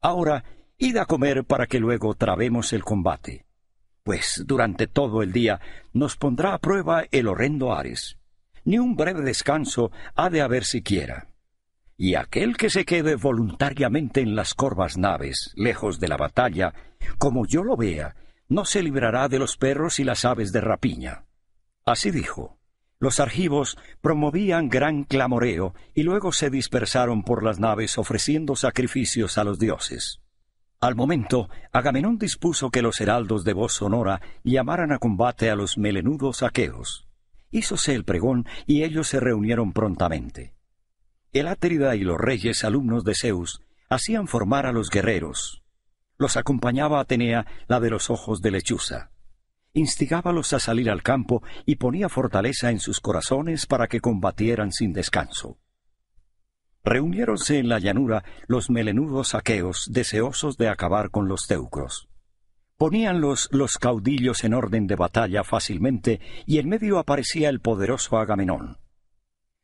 Ahora, id a comer para que luego trabemos el combate pues durante todo el día nos pondrá a prueba el horrendo Ares. Ni un breve descanso ha de haber siquiera. Y aquel que se quede voluntariamente en las corvas naves, lejos de la batalla, como yo lo vea, no se librará de los perros y las aves de rapiña. Así dijo. Los argivos promovían gran clamoreo y luego se dispersaron por las naves ofreciendo sacrificios a los dioses. Al momento, Agamenón dispuso que los heraldos de voz sonora llamaran a combate a los melenudos aqueos. Hízose el pregón y ellos se reunieron prontamente. El Átrida y los reyes, alumnos de Zeus, hacían formar a los guerreros. Los acompañaba Atenea, la de los ojos de lechuza. Instigábalos a salir al campo y ponía fortaleza en sus corazones para que combatieran sin descanso reuniéronse en la llanura los melenudos aqueos deseosos de acabar con los teucros. Poníanlos los caudillos en orden de batalla fácilmente y en medio aparecía el poderoso Agamenón.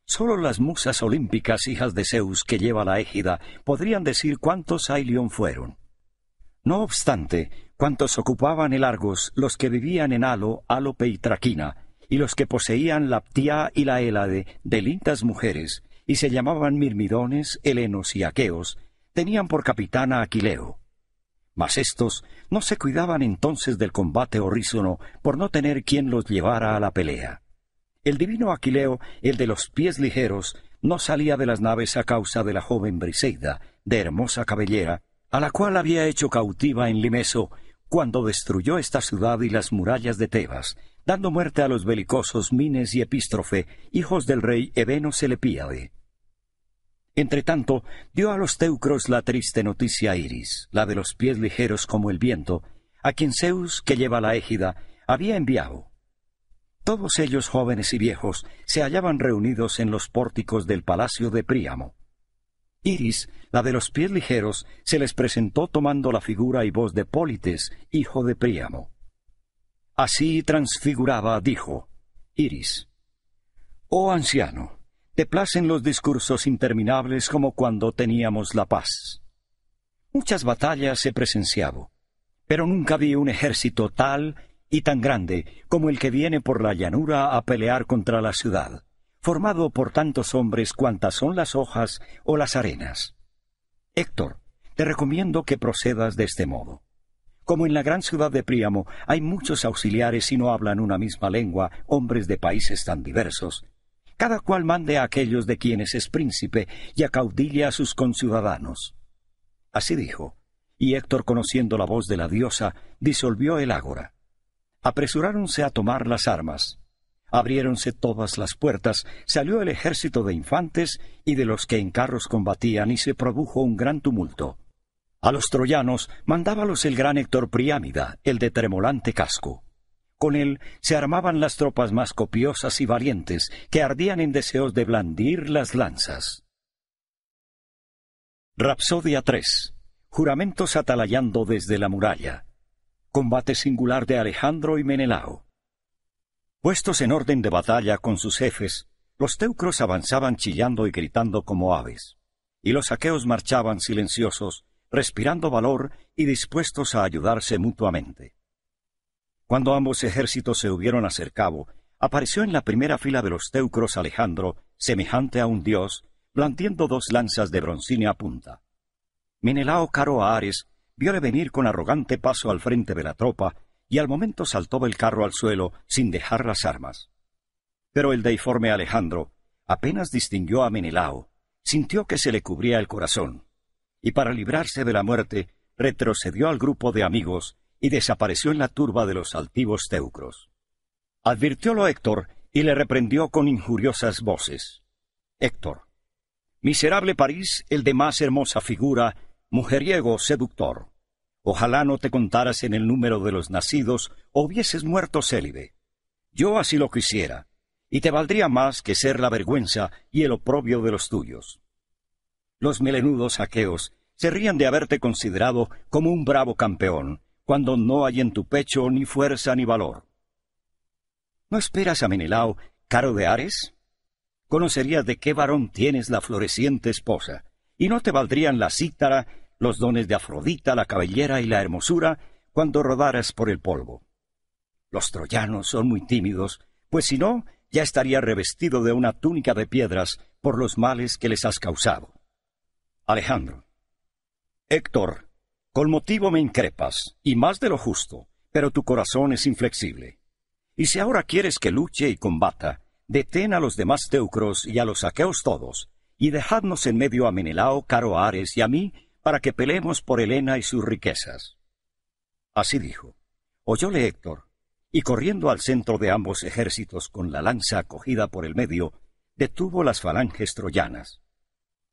Solo las musas olímpicas hijas de Zeus que lleva la égida podrían decir cuántos Ailion fueron. No obstante, cuantos ocupaban el Argos, los que vivían en Alo, Alope y Traquina, y los que poseían la Ptía y la Hélade de lindas mujeres, y se llamaban mirmidones, helenos y aqueos, tenían por capitán a Aquileo. Mas estos no se cuidaban entonces del combate horrísono por no tener quien los llevara a la pelea. El divino Aquileo, el de los pies ligeros, no salía de las naves a causa de la joven Briseida, de hermosa cabellera, a la cual había hecho cautiva en Limeso cuando destruyó esta ciudad y las murallas de Tebas, dando muerte a los belicosos Mines y Epístrofe, hijos del rey Ebeno Selepíade. Entretanto, dio a los teucros la triste noticia Iris, la de los pies ligeros como el viento, a quien Zeus, que lleva la égida, había enviado. Todos ellos, jóvenes y viejos, se hallaban reunidos en los pórticos del palacio de Príamo. Iris, la de los pies ligeros, se les presentó tomando la figura y voz de Pólites, hijo de Príamo. Así transfiguraba, dijo Iris. Oh anciano, te placen los discursos interminables como cuando teníamos la paz. Muchas batallas he presenciado, pero nunca vi un ejército tal y tan grande como el que viene por la llanura a pelear contra la ciudad, formado por tantos hombres cuantas son las hojas o las arenas. Héctor, te recomiendo que procedas de este modo. Como en la gran ciudad de Príamo hay muchos auxiliares y no hablan una misma lengua, hombres de países tan diversos, cada cual mande a aquellos de quienes es príncipe y acaudille a sus conciudadanos. Así dijo, y Héctor, conociendo la voz de la diosa, disolvió el ágora. Apresuráronse a tomar las armas. Abriéronse todas las puertas, salió el ejército de infantes y de los que en carros combatían, y se produjo un gran tumulto. A los troyanos mandábalos el gran Héctor Priámida, el de tremolante casco. Con él se armaban las tropas más copiosas y valientes, que ardían en deseos de blandir las lanzas. Rapsodia 3. Juramentos atalayando desde la muralla. Combate singular de Alejandro y Menelao. Puestos en orden de batalla con sus jefes, los teucros avanzaban chillando y gritando como aves, y los aqueos marchaban silenciosos, respirando valor y dispuestos a ayudarse mutuamente. Cuando ambos ejércitos se hubieron acercado, apareció en la primera fila de los teucros Alejandro, semejante a un dios, blandiendo dos lanzas de broncínea punta. Menelao Caro a Ares viole venir con arrogante paso al frente de la tropa, y al momento saltó del carro al suelo sin dejar las armas. Pero el deiforme Alejandro apenas distinguió a Menelao, sintió que se le cubría el corazón, y para librarse de la muerte retrocedió al grupo de amigos y desapareció en la turba de los altivos teucros. Advirtiólo Héctor y le reprendió con injuriosas voces. Héctor, miserable París, el de más hermosa figura, mujeriego seductor. Ojalá no te contaras en el número de los nacidos o hubieses muerto célibe. Yo así lo quisiera, y te valdría más que ser la vergüenza y el oprobio de los tuyos. Los melenudos aqueos se rían de haberte considerado como un bravo campeón, cuando no hay en tu pecho ni fuerza ni valor. ¿No esperas a Menelao, caro de Ares? Conocerías de qué varón tienes la floreciente esposa, y no te valdrían la cítara, los dones de Afrodita, la cabellera y la hermosura, cuando rodaras por el polvo. Los troyanos son muy tímidos, pues si no, ya estaría revestido de una túnica de piedras por los males que les has causado. Alejandro. Héctor, con motivo me increpas, y más de lo justo, pero tu corazón es inflexible. Y si ahora quieres que luche y combata, detén a los demás teucros y a los aqueos todos, y dejadnos en medio a Menelao, Caro Ares y a mí, para que peleemos por Helena y sus riquezas. Así dijo. Oyóle Héctor, y corriendo al centro de ambos ejércitos con la lanza acogida por el medio, detuvo las falanges troyanas.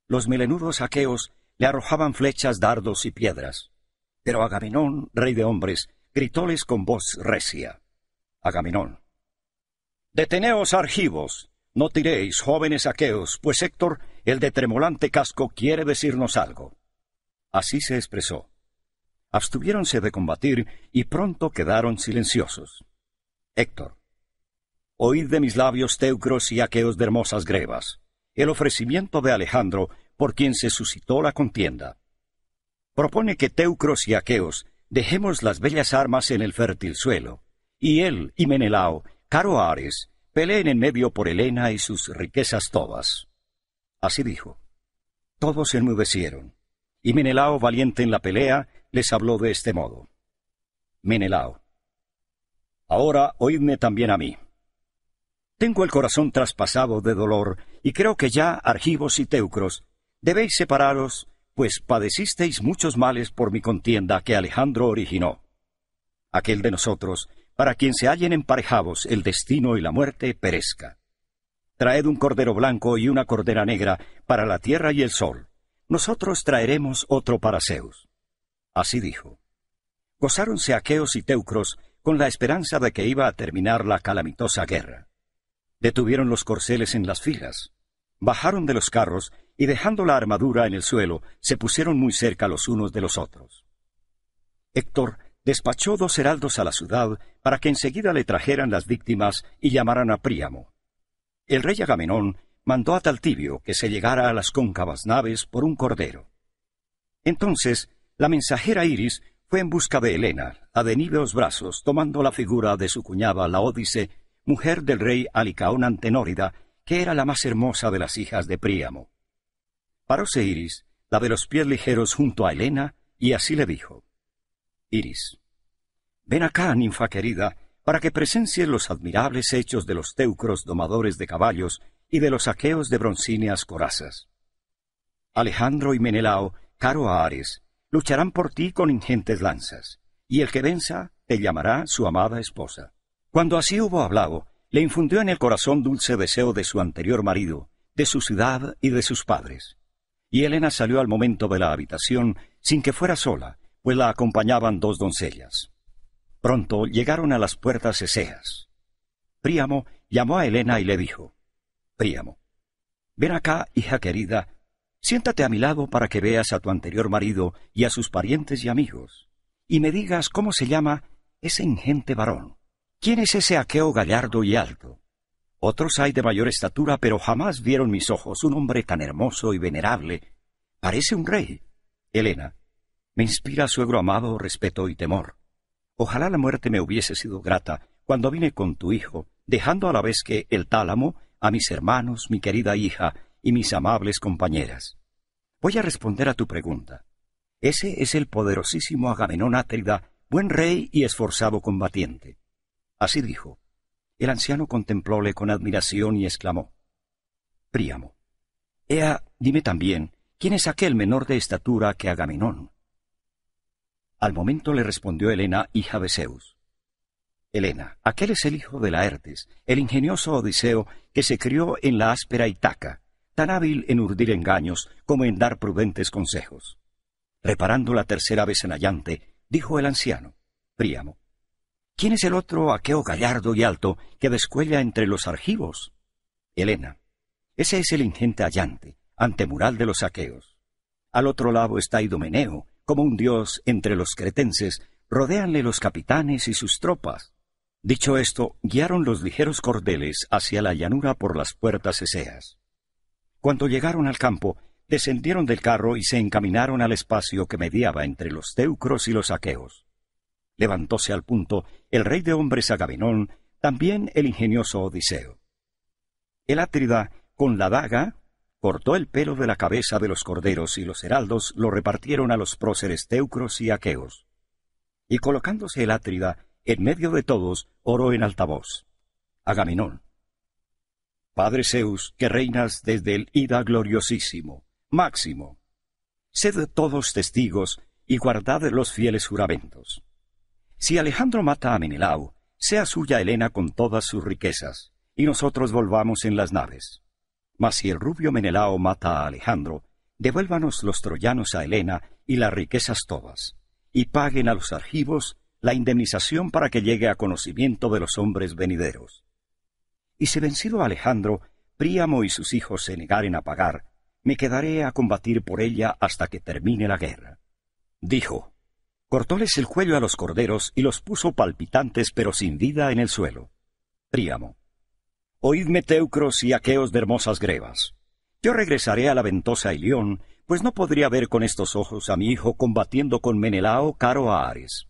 Los melenudos aqueos le arrojaban flechas, dardos y piedras. Pero Agamenón, rey de hombres, gritóles con voz recia. Agamenón. Deteneos, argivos, no tiréis, jóvenes aqueos, pues Héctor, el de tremolante casco, quiere decirnos algo. Así se expresó. Abstuviéronse de combatir y pronto quedaron silenciosos. Héctor. Oíd de mis labios teucros y aqueos de hermosas grebas, el ofrecimiento de Alejandro por quien se suscitó la contienda. Propone que teucros y aqueos dejemos las bellas armas en el fértil suelo, y él y Menelao, caro Ares, peleen en medio por Helena y sus riquezas todas. Así dijo. Todos se enmudecieron, y Menelao, valiente en la pelea, les habló de este modo. Menelao. Ahora oídme también a mí. Tengo el corazón traspasado de dolor, y creo que ya Argivos y Teucros debéis separaros, pues padecisteis muchos males por mi contienda que Alejandro originó. Aquel de nosotros, para quien se hallen emparejados el destino y la muerte, perezca. Traed un cordero blanco y una cordera negra para la tierra y el sol. Nosotros traeremos otro para Zeus. Así dijo. Gozáronse aqueos y teucros con la esperanza de que iba a terminar la calamitosa guerra. Detuvieron los corceles en las filas, bajaron de los carros y dejando la armadura en el suelo, se pusieron muy cerca los unos de los otros. Héctor despachó dos heraldos a la ciudad para que enseguida le trajeran las víctimas y llamaran a Príamo. El rey Agamenón mandó a Taltibio que se llegara a las cóncavas naves por un cordero. Entonces, la mensajera Iris fue en busca de Helena, a de brazos, tomando la figura de su cuñada Laódice, mujer del rey Alicaón Antenórida, que era la más hermosa de las hijas de Príamo. Paróse Iris, la de los pies ligeros, junto a Helena, y así le dijo. Iris, ven acá, ninfa querida, para que presencies los admirables hechos de los teucros domadores de caballos y de los aqueos de broncíneas corazas. Alejandro y Menelao, caro a Ares, lucharán por ti con ingentes lanzas, y el que venza te llamará su amada esposa. Cuando así hubo hablado, le infundió en el corazón dulce deseo de su anterior marido, de su ciudad y de sus padres y Elena salió al momento de la habitación sin que fuera sola, pues la acompañaban dos doncellas. Pronto llegaron a las puertas eseas. Príamo llamó a Elena y le dijo, Príamo, ven acá, hija querida, siéntate a mi lado para que veas a tu anterior marido y a sus parientes y amigos, y me digas cómo se llama ese ingente varón. ¿Quién es ese aqueo gallardo y alto? Otros hay de mayor estatura, pero jamás vieron mis ojos un hombre tan hermoso y venerable. Parece un rey. Elena, me inspira, suegro amado, respeto y temor. Ojalá la muerte me hubiese sido grata cuando vine con tu hijo, dejando a la vez que el tálamo a mis hermanos, mi querida hija y mis amables compañeras. Voy a responder a tu pregunta. Ese es el poderosísimo Agamenón Átrida, buen rey y esforzado combatiente. Así dijo. El anciano contemplóle con admiración y exclamó, Príamo, Ea, dime también, ¿quién es aquel menor de estatura que Agamenón? Al momento le respondió Helena, hija de Zeus. Helena, aquel es el hijo de Laertes, el ingenioso Odiseo que se crió en la áspera Itaca, tan hábil en urdir engaños como en dar prudentes consejos. Reparando la tercera vez en Allante, dijo el anciano, Príamo, ¿Quién es el otro aqueo gallardo y alto que descuella entre los argivos? Helena. Ese es el ingente allante, antemural de los aqueos. Al otro lado está Idomeneo, como un dios entre los cretenses, rodeanle los capitanes y sus tropas. Dicho esto, guiaron los ligeros cordeles hacia la llanura por las puertas eseas. Cuando llegaron al campo, descendieron del carro y se encaminaron al espacio que mediaba entre los teucros y los aqueos levantóse al punto el rey de hombres Agamenón, también el ingenioso Odiseo. El átrida, con la daga, cortó el pelo de la cabeza de los corderos y los heraldos lo repartieron a los próceres teucros y aqueos. Y colocándose el átrida en medio de todos, oró en altavoz. Agamenón. Padre Zeus, que reinas desde el Ida gloriosísimo, máximo, sed todos testigos y guardad los fieles juramentos. Si Alejandro mata a Menelao, sea suya Helena con todas sus riquezas, y nosotros volvamos en las naves. Mas si el rubio Menelao mata a Alejandro, devuélvanos los troyanos a Helena y las riquezas todas, y paguen a los argivos la indemnización para que llegue a conocimiento de los hombres venideros. Y si vencido Alejandro, Príamo y sus hijos se negaren a pagar, me quedaré a combatir por ella hasta que termine la guerra. Dijo, cortóles el cuello a los corderos y los puso palpitantes pero sin vida en el suelo. Príamo. Oídme, teucros y aqueos de hermosas grebas. Yo regresaré a la ventosa Ilión, pues no podría ver con estos ojos a mi hijo combatiendo con Menelao caro a Ares.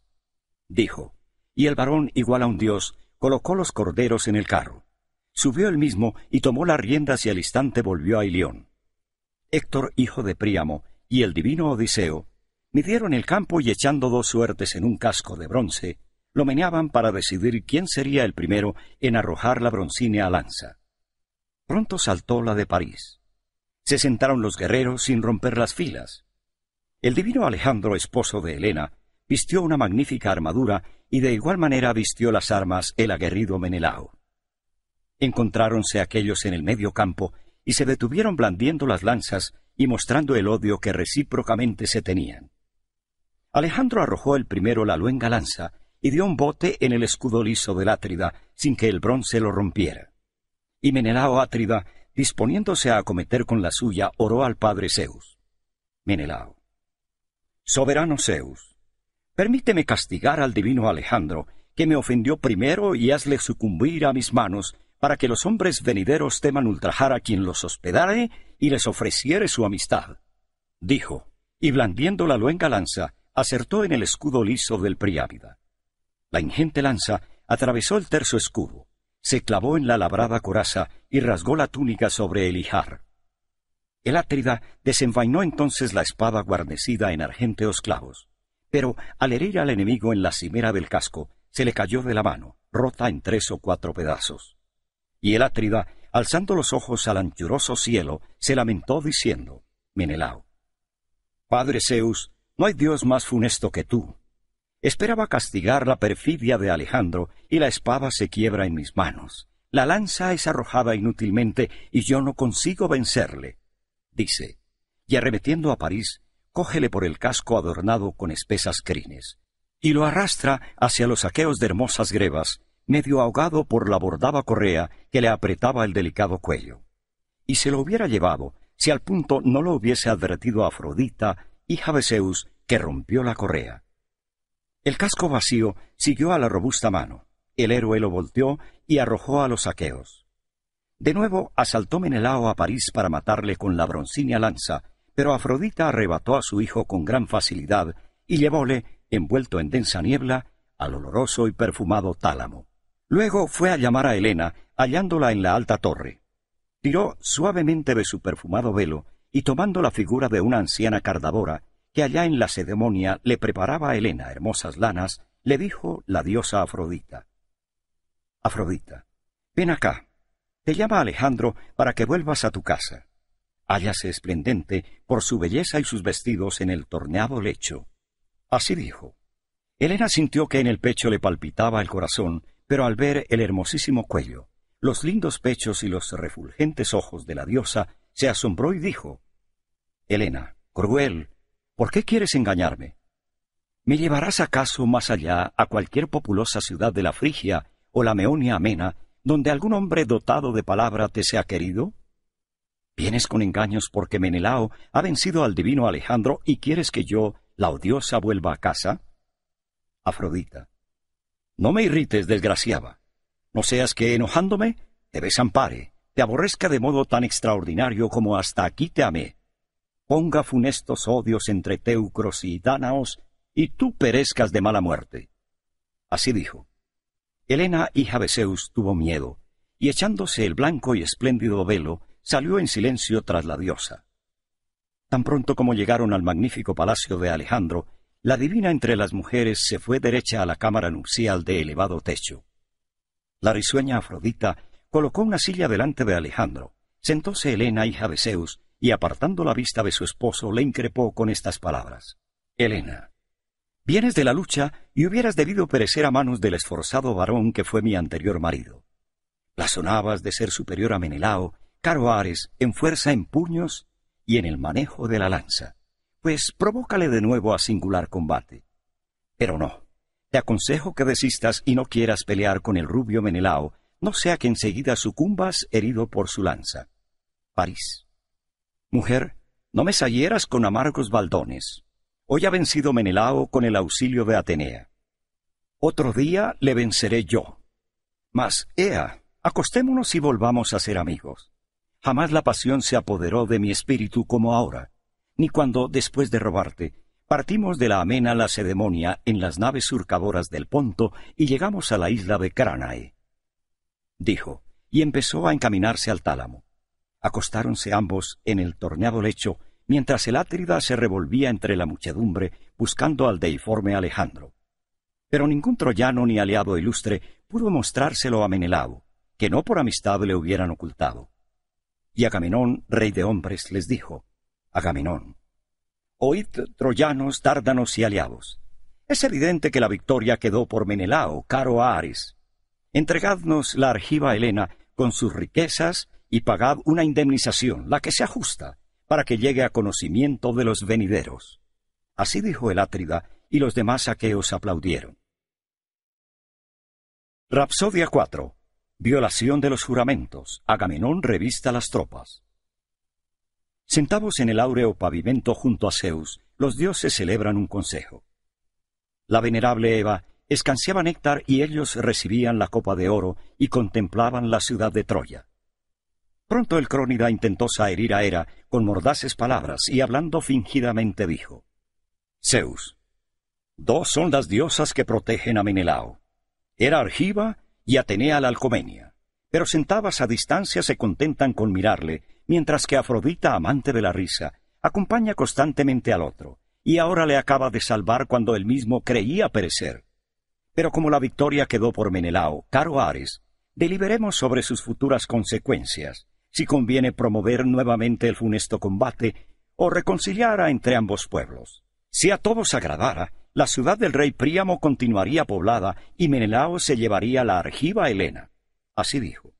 Dijo, y el varón, igual a un dios, colocó los corderos en el carro. Subió él mismo y tomó las riendas y al instante volvió a Ilión. Héctor, hijo de Príamo, y el divino Odiseo, midieron el campo y echando dos suertes en un casco de bronce, lo meneaban para decidir quién sería el primero en arrojar la broncínea lanza. Pronto saltó la de París. Se sentaron los guerreros sin romper las filas. El divino Alejandro, esposo de Helena, vistió una magnífica armadura y de igual manera vistió las armas el aguerrido Menelao. Encontráronse aquellos en el medio campo y se detuvieron blandiendo las lanzas y mostrando el odio que recíprocamente se tenían. Alejandro arrojó el primero la luenga lanza y dio un bote en el escudo liso del Átrida, sin que el bronce lo rompiera. Y Menelao Átrida, disponiéndose a acometer con la suya, oró al padre Zeus. Menelao. Soberano Zeus, permíteme castigar al divino Alejandro, que me ofendió primero y hazle sucumbir a mis manos, para que los hombres venideros teman ultrajar a quien los hospedare y les ofreciere su amistad. Dijo, y blandiendo la luenga lanza, acertó en el escudo liso del Priávida. La ingente lanza atravesó el terzo escudo, se clavó en la labrada coraza y rasgó la túnica sobre el hijar. El átrida desenvainó entonces la espada guarnecida en argenteos clavos, pero al herir al enemigo en la cimera del casco, se le cayó de la mano, rota en tres o cuatro pedazos. Y el átrida, alzando los ojos al anchuroso cielo, se lamentó diciendo, Menelao, Padre Zeus, no hay Dios más funesto que tú. Esperaba castigar la perfidia de Alejandro, y la espada se quiebra en mis manos. La lanza es arrojada inútilmente, y yo no consigo vencerle. Dice, y arremetiendo a París, cógele por el casco adornado con espesas crines, y lo arrastra hacia los saqueos de hermosas grebas, medio ahogado por la bordada correa que le apretaba el delicado cuello. Y se lo hubiera llevado, si al punto no lo hubiese advertido Afrodita, hija de Zeus, que rompió la correa. El casco vacío siguió a la robusta mano. El héroe lo volteó y arrojó a los saqueos. De nuevo asaltó Menelao a París para matarle con la broncínea lanza, pero Afrodita arrebató a su hijo con gran facilidad y llevóle, envuelto en densa niebla, al oloroso y perfumado tálamo. Luego fue a llamar a Helena, hallándola en la alta torre. Tiró suavemente de su perfumado velo y tomando la figura de una anciana cardadora que allá en la le preparaba a Helena hermosas lanas, le dijo la diosa Afrodita. Afrodita, ven acá. Te llama Alejandro para que vuelvas a tu casa. Hállase esplendente por su belleza y sus vestidos en el torneado lecho. Así dijo. Helena sintió que en el pecho le palpitaba el corazón, pero al ver el hermosísimo cuello, los lindos pechos y los refulgentes ojos de la diosa, se asombró y dijo Elena, cruel, ¿por qué quieres engañarme? ¿Me llevarás acaso más allá a cualquier populosa ciudad de la Frigia o la Meonia amena, donde algún hombre dotado de palabra te sea querido? Vienes con engaños porque Menelao ha vencido al divino Alejandro y quieres que yo, la odiosa, vuelva a casa? Afrodita. No me irrites, desgraciada. No seas que, enojándome, te desampare, te aborrezca de modo tan extraordinario como hasta aquí te amé ponga funestos odios entre teucros y dánaos, y tú perezcas de mala muerte. Así dijo. Helena, hija de Zeus, tuvo miedo, y echándose el blanco y espléndido velo, salió en silencio tras la diosa. Tan pronto como llegaron al magnífico palacio de Alejandro, la divina entre las mujeres se fue derecha a la cámara nupcial de elevado techo. La risueña Afrodita colocó una silla delante de Alejandro, sentóse Helena, hija de Zeus, y apartando la vista de su esposo le increpó con estas palabras. Elena, vienes de la lucha y hubieras debido perecer a manos del esforzado varón que fue mi anterior marido. Blasonabas de ser superior a Menelao, Caro Ares, en fuerza en puños y en el manejo de la lanza, pues provócale de nuevo a singular combate. Pero no, te aconsejo que desistas y no quieras pelear con el rubio Menelao, no sea que enseguida sucumbas herido por su lanza. París. Mujer, no me salieras con amargos baldones. Hoy ha vencido Menelao con el auxilio de Atenea. Otro día le venceré yo. Mas, Ea, acostémonos y volvamos a ser amigos. Jamás la pasión se apoderó de mi espíritu como ahora, ni cuando, después de robarte, partimos de la amena Lacedemonia en las naves surcadoras del Ponto y llegamos a la isla de Cranae. Dijo, y empezó a encaminarse al tálamo acostáronse ambos en el torneado lecho, mientras el átrida se revolvía entre la muchedumbre buscando al deiforme Alejandro. Pero ningún troyano ni aliado ilustre pudo mostrárselo a Menelao, que no por amistad le hubieran ocultado. Y Agamenón, rey de hombres, les dijo, Agamenón, oíd troyanos, dárdanos y aliados. Es evidente que la victoria quedó por Menelao, caro a Ares. Entregadnos la argiva Helena con sus riquezas, y pagad una indemnización, la que sea justa, para que llegue a conocimiento de los venideros. Así dijo el Átrida, y los demás aqueos aplaudieron. Rapsodia 4. Violación de los juramentos. Agamenón revista las tropas. Sentados en el áureo pavimento junto a Zeus, los dioses celebran un consejo. La venerable Eva escanciaba néctar y ellos recibían la copa de oro y contemplaban la ciudad de Troya. Pronto el crónida intentó zaherir a Hera con mordaces palabras y hablando fingidamente dijo, Zeus, dos son las diosas que protegen a Menelao. Era Argiva y Atenea la Alcomenia, pero sentadas a distancia se contentan con mirarle, mientras que Afrodita, amante de la risa, acompaña constantemente al otro, y ahora le acaba de salvar cuando él mismo creía perecer. Pero como la victoria quedó por Menelao, caro Ares, deliberemos sobre sus futuras consecuencias, si conviene promover nuevamente el funesto combate o reconciliara entre ambos pueblos. Si a todos agradara, la ciudad del rey Príamo continuaría poblada y Menelao se llevaría la argiva Helena. Así dijo.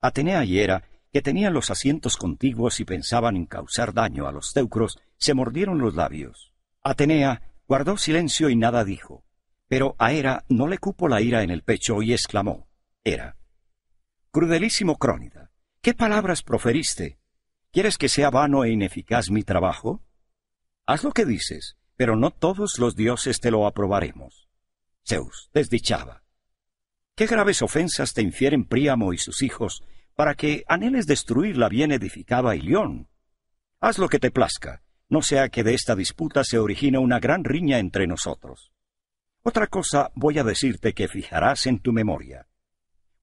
Atenea y Hera, que tenían los asientos contiguos y pensaban en causar daño a los teucros, se mordieron los labios. Atenea guardó silencio y nada dijo, pero a Hera no le cupo la ira en el pecho y exclamó, Era. crudelísimo crónida, ¿Qué palabras proferiste? ¿Quieres que sea vano e ineficaz mi trabajo? Haz lo que dices, pero no todos los dioses te lo aprobaremos. Zeus, desdichaba. ¿Qué graves ofensas te infieren Príamo y sus hijos para que anheles destruir la bien edificada Ilión? Haz lo que te plazca, no sea que de esta disputa se origine una gran riña entre nosotros. Otra cosa voy a decirte que fijarás en tu memoria.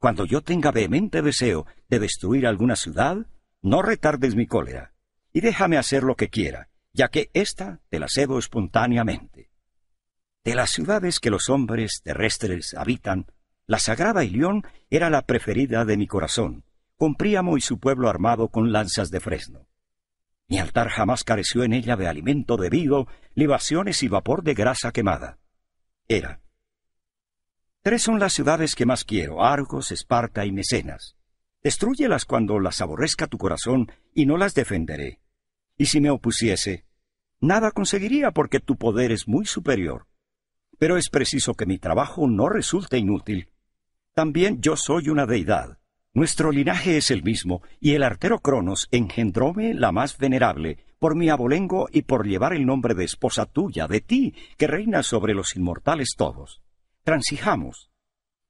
Cuando yo tenga vehemente deseo de destruir alguna ciudad, no retardes mi cólera, y déjame hacer lo que quiera, ya que ésta te la cedo espontáneamente. De las ciudades que los hombres terrestres habitan, la sagrada Ilión era la preferida de mi corazón, con Príamo y su pueblo armado con lanzas de fresno. Mi altar jamás careció en ella de alimento debido, libaciones y vapor de grasa quemada. Era, Tres son las ciudades que más quiero, Argos, Esparta y Mecenas. Destruyelas cuando las aborrezca tu corazón y no las defenderé. Y si me opusiese, nada conseguiría porque tu poder es muy superior. Pero es preciso que mi trabajo no resulte inútil. También yo soy una deidad. Nuestro linaje es el mismo, y el artero Cronos engendróme la más venerable, por mi abolengo y por llevar el nombre de esposa tuya, de ti, que reina sobre los inmortales todos. Transijamos.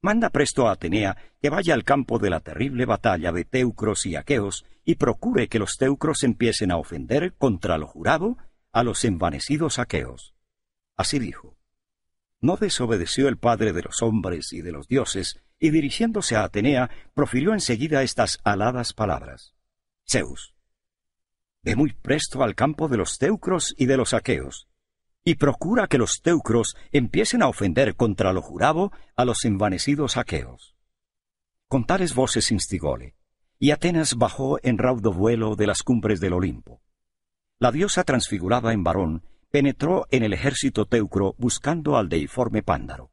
Manda presto a Atenea que vaya al campo de la terrible batalla de teucros y aqueos y procure que los teucros empiecen a ofender contra lo jurado a los envanecidos aqueos. Así dijo. No desobedeció el padre de los hombres y de los dioses, y dirigiéndose a Atenea, profirió enseguida estas aladas palabras. Zeus. Ve muy presto al campo de los teucros y de los aqueos, y procura que los teucros empiecen a ofender contra lo jurado a los envanecidos aqueos. Con tales voces instigóle, y Atenas bajó en raudo vuelo de las cumbres del Olimpo. La diosa transfigurada en varón penetró en el ejército teucro buscando al deiforme Pándaro.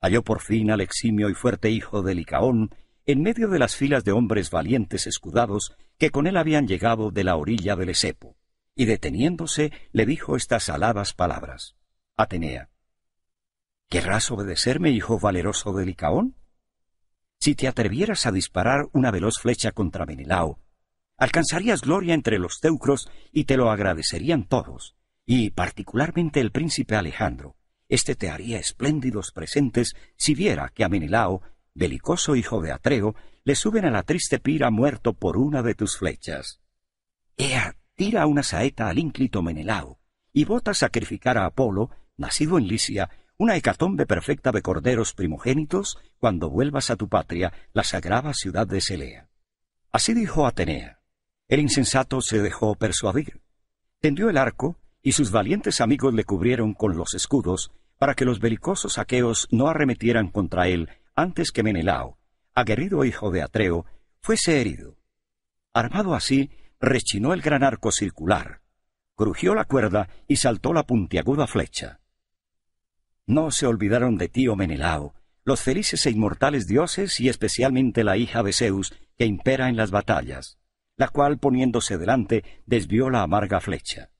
Halló por fin al eximio y fuerte hijo de Licaón en medio de las filas de hombres valientes escudados que con él habían llegado de la orilla del Esepo y deteniéndose le dijo estas aladas palabras. Atenea. ¿Querrás obedecerme, hijo valeroso de Licaón? Si te atrevieras a disparar una veloz flecha contra Menelao, alcanzarías gloria entre los teucros y te lo agradecerían todos, y particularmente el príncipe Alejandro. Este te haría espléndidos presentes si viera que a Menelao, belicoso hijo de Atreo, le suben a la triste pira muerto por una de tus flechas. Ea, tira una saeta al ínclito Menelao, y vota sacrificar a Apolo, nacido en Licia, una hecatombe perfecta de corderos primogénitos, cuando vuelvas a tu patria, la sagrada ciudad de Selea. Así dijo Atenea. El insensato se dejó persuadir. Tendió el arco, y sus valientes amigos le cubrieron con los escudos, para que los belicosos aqueos no arremetieran contra él antes que Menelao, aguerrido hijo de Atreo, fuese herido. Armado así, rechinó el gran arco circular, crujió la cuerda y saltó la puntiaguda flecha. No se olvidaron de tío Menelao, los felices e inmortales dioses y especialmente la hija de Zeus, que impera en las batallas, la cual poniéndose delante desvió la amarga flecha.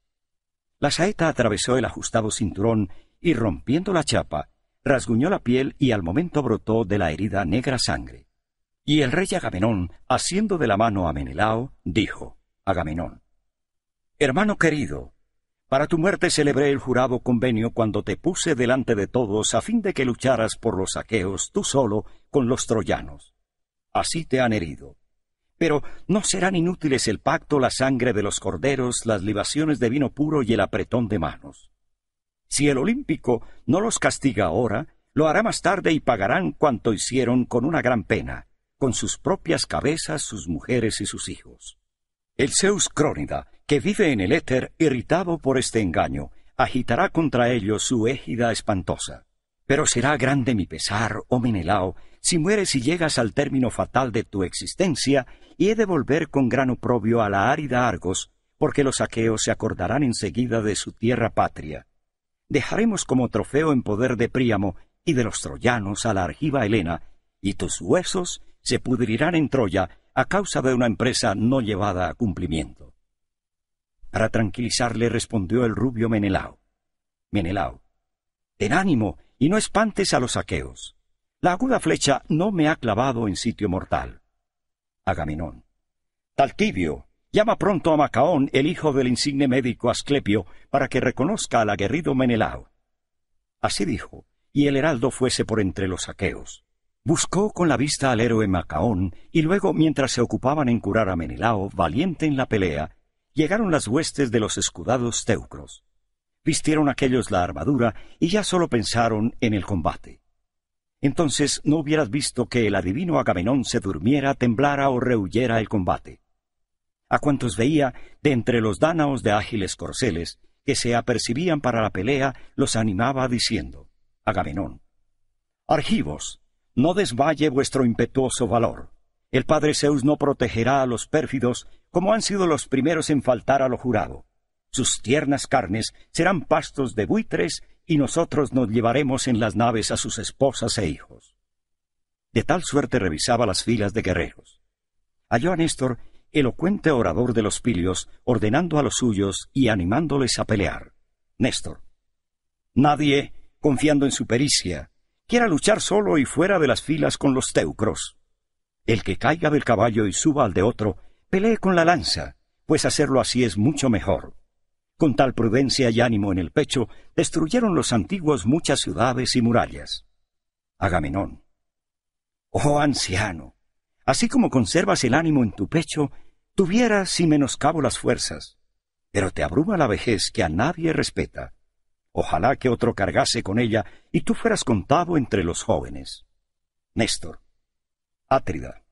La saeta atravesó el ajustado cinturón y rompiendo la chapa, rasguñó la piel y al momento brotó de la herida negra sangre. Y el rey Agamenón, haciendo de la mano a Menelao, dijo, Agamenón. Hermano querido, para tu muerte celebré el jurado convenio cuando te puse delante de todos a fin de que lucharas por los aqueos tú solo con los troyanos. Así te han herido. Pero no serán inútiles el pacto, la sangre de los corderos, las libaciones de vino puro y el apretón de manos. Si el olímpico no los castiga ahora, lo hará más tarde y pagarán cuanto hicieron con una gran pena, con sus propias cabezas, sus mujeres y sus hijos. El Zeus Crónida, que vive en el éter irritado por este engaño, agitará contra ellos su égida espantosa. Pero será grande mi pesar, oh Menelao, si mueres y llegas al término fatal de tu existencia, y he de volver con gran oprobio a la árida Argos, porque los aqueos se acordarán enseguida de su tierra patria. Dejaremos como trofeo en poder de Príamo y de los troyanos a la argiva Helena, y tus huesos se pudrirán en Troya a causa de una empresa no llevada a cumplimiento. Para tranquilizarle respondió el rubio Menelao. Menelao, ten ánimo y no espantes a los aqueos. La aguda flecha no me ha clavado en sitio mortal. Agamenón. tibio, llama pronto a Macaón, el hijo del insigne médico Asclepio, para que reconozca al aguerrido Menelao. Así dijo, y el heraldo fuese por entre los aqueos. Buscó con la vista al héroe Macaón y luego, mientras se ocupaban en curar a Menelao, valiente en la pelea, llegaron las huestes de los escudados teucros. Vistieron aquellos la armadura y ya solo pensaron en el combate. Entonces no hubieras visto que el adivino Agamenón se durmiera, temblara o rehuyera el combate. A cuantos veía, de entre los dánaos de ágiles corceles, que se apercibían para la pelea, los animaba diciendo, Agamenón, Argivos, no desvalle vuestro impetuoso valor. El Padre Zeus no protegerá a los pérfidos, como han sido los primeros en faltar a lo jurado. Sus tiernas carnes serán pastos de buitres, y nosotros nos llevaremos en las naves a sus esposas e hijos. De tal suerte revisaba las filas de guerreros. Halló a Néstor, elocuente orador de los pilios, ordenando a los suyos y animándoles a pelear. Néstor. Nadie, confiando en su pericia, quiera luchar solo y fuera de las filas con los teucros. El que caiga del caballo y suba al de otro, pelee con la lanza, pues hacerlo así es mucho mejor. Con tal prudencia y ánimo en el pecho, destruyeron los antiguos muchas ciudades y murallas. Agamenón. Oh anciano, así como conservas el ánimo en tu pecho, tuvieras y menoscabo las fuerzas, pero te abruma la vejez que a nadie respeta. Ojalá que otro cargase con ella y tú fueras contado entre los jóvenes. Néstor. Átrida.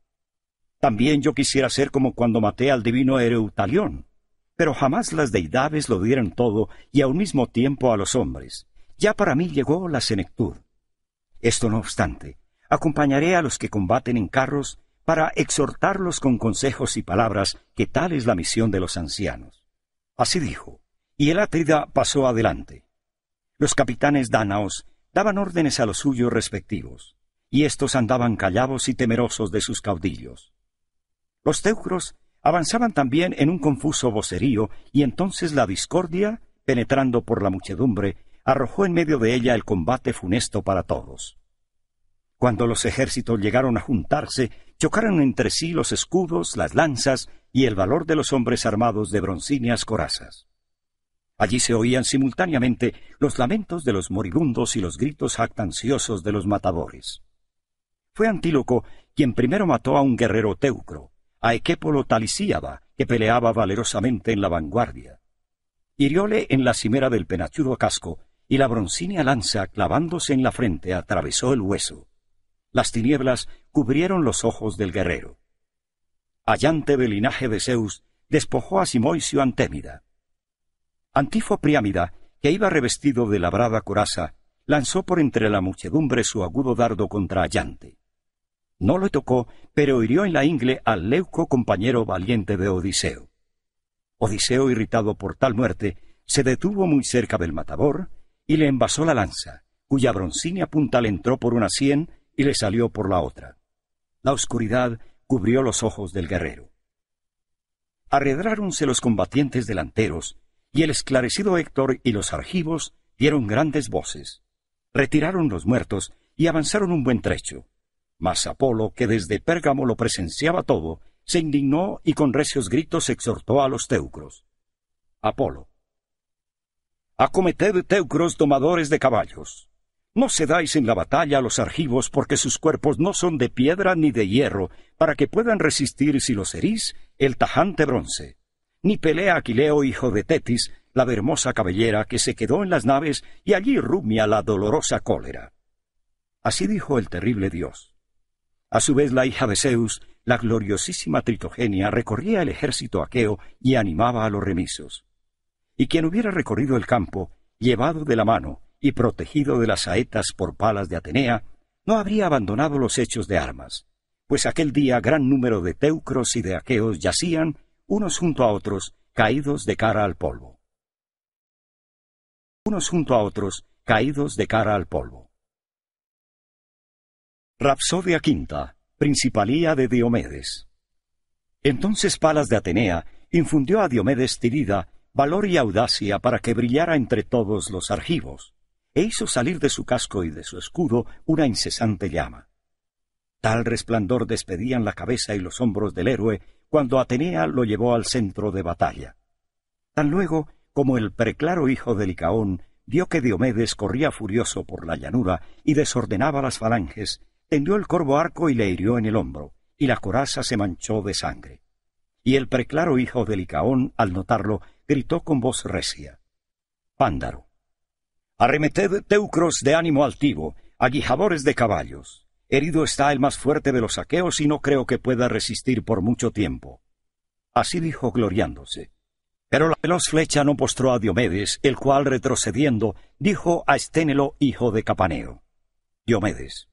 También yo quisiera ser como cuando maté al divino Ereutalión, pero jamás las deidades lo dieran todo y a un mismo tiempo a los hombres. Ya para mí llegó la senectud. Esto no obstante, acompañaré a los que combaten en carros para exhortarlos con consejos y palabras que tal es la misión de los ancianos. Así dijo, y el Átrida pasó adelante. Los capitanes dánaos daban órdenes a los suyos respectivos, y éstos andaban callados y temerosos de sus caudillos. Los teucros avanzaban también en un confuso vocerío, y entonces la discordia, penetrando por la muchedumbre, arrojó en medio de ella el combate funesto para todos. Cuando los ejércitos llegaron a juntarse, chocaron entre sí los escudos, las lanzas y el valor de los hombres armados de broncíneas corazas. Allí se oían simultáneamente los lamentos de los moribundos y los gritos jactanciosos de los matadores. Fue Antíloco quien primero mató a un guerrero teucro, a Equépolo Talisíaba, que peleaba valerosamente en la vanguardia. Hirióle en la cimera del penachudo casco, y la broncínea lanza, clavándose en la frente, atravesó el hueso. Las tinieblas cubrieron los ojos del guerrero. Allante del linaje de Zeus despojó a Simoisio Antémida, Antifo Priámida, que iba revestido de labrada coraza, lanzó por entre la muchedumbre su agudo dardo contra Allante. No le tocó, pero hirió en la ingle al leuco compañero valiente de Odiseo. Odiseo, irritado por tal muerte, se detuvo muy cerca del matador y le envasó la lanza, cuya broncínea punta le entró por una sien y le salió por la otra. La oscuridad cubrió los ojos del guerrero. Arredráronse los combatientes delanteros y el esclarecido Héctor y los argivos dieron grandes voces. Retiraron los muertos y avanzaron un buen trecho. Mas Apolo, que desde Pérgamo lo presenciaba todo, se indignó y con recios gritos exhortó a los teucros. Apolo. Acometed, teucros domadores de caballos. No cedáis en la batalla a los argivos porque sus cuerpos no son de piedra ni de hierro, para que puedan resistir si los herís el tajante bronce ni pelea Aquileo, hijo de Tetis, la hermosa cabellera que se quedó en las naves y allí rumia la dolorosa cólera. Así dijo el terrible dios. A su vez la hija de Zeus, la gloriosísima Tritogenia, recorría el ejército aqueo y animaba a los remisos. Y quien hubiera recorrido el campo, llevado de la mano y protegido de las saetas por palas de Atenea, no habría abandonado los hechos de armas, pues aquel día gran número de teucros y de aqueos yacían unos junto a otros, caídos de cara al polvo. Unos junto a otros, caídos de cara al polvo. Rapsodia quinta, Principalía de Diomedes. Entonces Palas de Atenea infundió a Diomedes Tirida valor y audacia para que brillara entre todos los argivos, e hizo salir de su casco y de su escudo una incesante llama. Tal resplandor despedían la cabeza y los hombros del héroe cuando Atenea lo llevó al centro de batalla. Tan luego como el preclaro hijo de Licaón vio que Diomedes corría furioso por la llanura y desordenaba las falanges, tendió el corvo arco y le hirió en el hombro, y la coraza se manchó de sangre. Y el preclaro hijo de Licaón, al notarlo, gritó con voz recia: Pándaro. Arremeted teucros de ánimo altivo, aguijadores de caballos. Herido está el más fuerte de los aqueos y no creo que pueda resistir por mucho tiempo. Así dijo gloriándose. Pero la veloz flecha no postró a Diomedes, el cual retrocediendo dijo a Esténelo, hijo de Capaneo. Diomedes.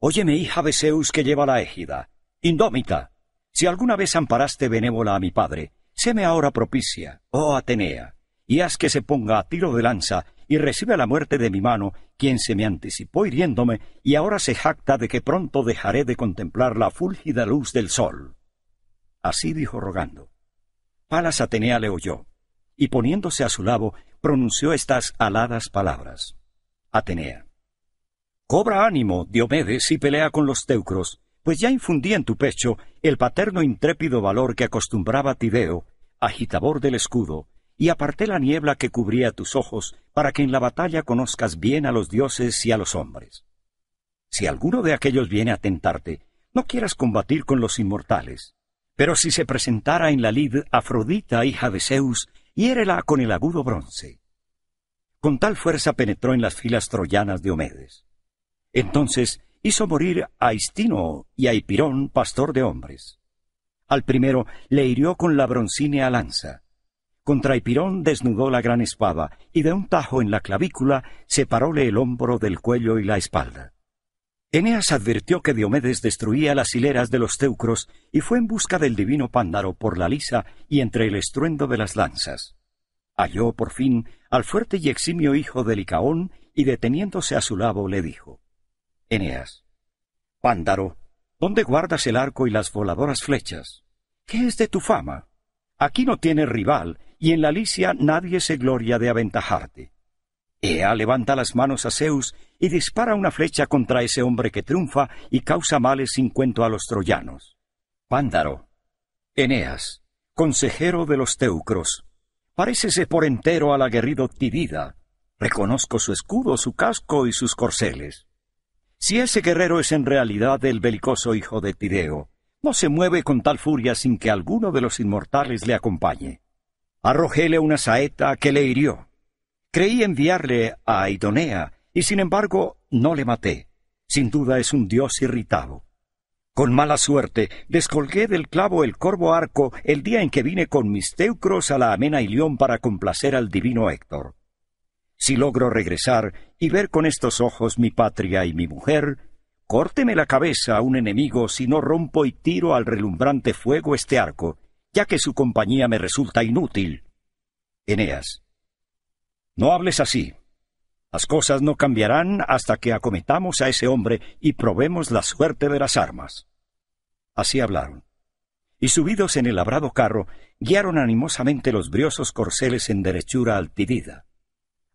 Óyeme, hija de Zeus que lleva la égida. Indómita. Si alguna vez amparaste benévola a mi padre, séme ahora propicia, oh Atenea y haz que se ponga a tiro de lanza y reciba la muerte de mi mano, quien se me anticipó hiriéndome, y ahora se jacta de que pronto dejaré de contemplar la fúlgida luz del sol. Así dijo rogando. Palas Atenea le oyó, y poniéndose a su lado, pronunció estas aladas palabras. Atenea. Cobra ánimo, Diomedes, y pelea con los teucros, pues ya infundí en tu pecho el paterno intrépido valor que acostumbraba Tideo, agitador del escudo, y aparté la niebla que cubría tus ojos, para que en la batalla conozcas bien a los dioses y a los hombres. Si alguno de aquellos viene a tentarte, no quieras combatir con los inmortales. Pero si se presentara en la lid Afrodita, hija de Zeus, hiérela con el agudo bronce. Con tal fuerza penetró en las filas troyanas de Homedes. Entonces hizo morir a Istino y a Hipirón, pastor de hombres. Al primero le hirió con la broncínea lanza, contra Epirón desnudó la gran espada, y de un tajo en la clavícula separóle el hombro del cuello y la espalda. Eneas advirtió que Diomedes destruía las hileras de los teucros y fue en busca del divino Pándaro por la lisa y entre el estruendo de las lanzas. Halló por fin al fuerte y eximio hijo de Licaón y deteniéndose a su lado le dijo: Eneas, Pándaro, ¿dónde guardas el arco y las voladoras flechas? ¿Qué es de tu fama? Aquí no tienes rival, y en la Licia nadie se gloria de aventajarte. Ea levanta las manos a Zeus y dispara una flecha contra ese hombre que triunfa y causa males sin cuento a los troyanos. Pándaro. Eneas, consejero de los teucros. Parécese por entero al aguerrido Tidida. Reconozco su escudo, su casco y sus corceles. Si ese guerrero es en realidad el belicoso hijo de Tideo, no se mueve con tal furia sin que alguno de los inmortales le acompañe. Arrojéle una saeta que le hirió. Creí enviarle a Idonea, y sin embargo no le maté. Sin duda es un dios irritado. Con mala suerte, descolgué del clavo el corvo arco el día en que vine con mis teucros a la amena Ilión para complacer al divino Héctor. Si logro regresar y ver con estos ojos mi patria y mi mujer, Córteme la cabeza a un enemigo si no rompo y tiro al relumbrante fuego este arco, ya que su compañía me resulta inútil. Eneas. No hables así. Las cosas no cambiarán hasta que acometamos a ese hombre y probemos la suerte de las armas. Así hablaron. Y subidos en el labrado carro, guiaron animosamente los briosos corceles en derechura altidida.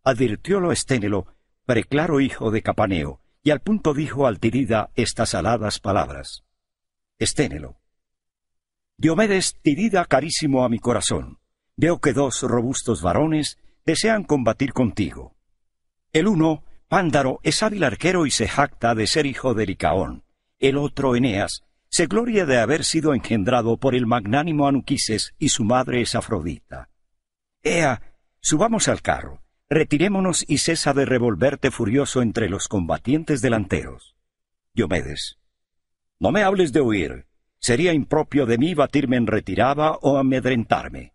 Advirtiólo Esténelo, preclaro hijo de Capaneo, y al punto dijo al Tirida estas aladas palabras. Esténelo. Diomedes, Tirida carísimo a mi corazón, veo que dos robustos varones desean combatir contigo. El uno, Pándaro, es hábil arquero y se jacta de ser hijo de Licaón. El otro, Eneas, se gloria de haber sido engendrado por el magnánimo Anuquises y su madre es Afrodita. Ea, subamos al carro Retirémonos y cesa de revolverte furioso entre los combatientes delanteros. Diomedes. No me hables de huir. Sería impropio de mí batirme en retirada o amedrentarme.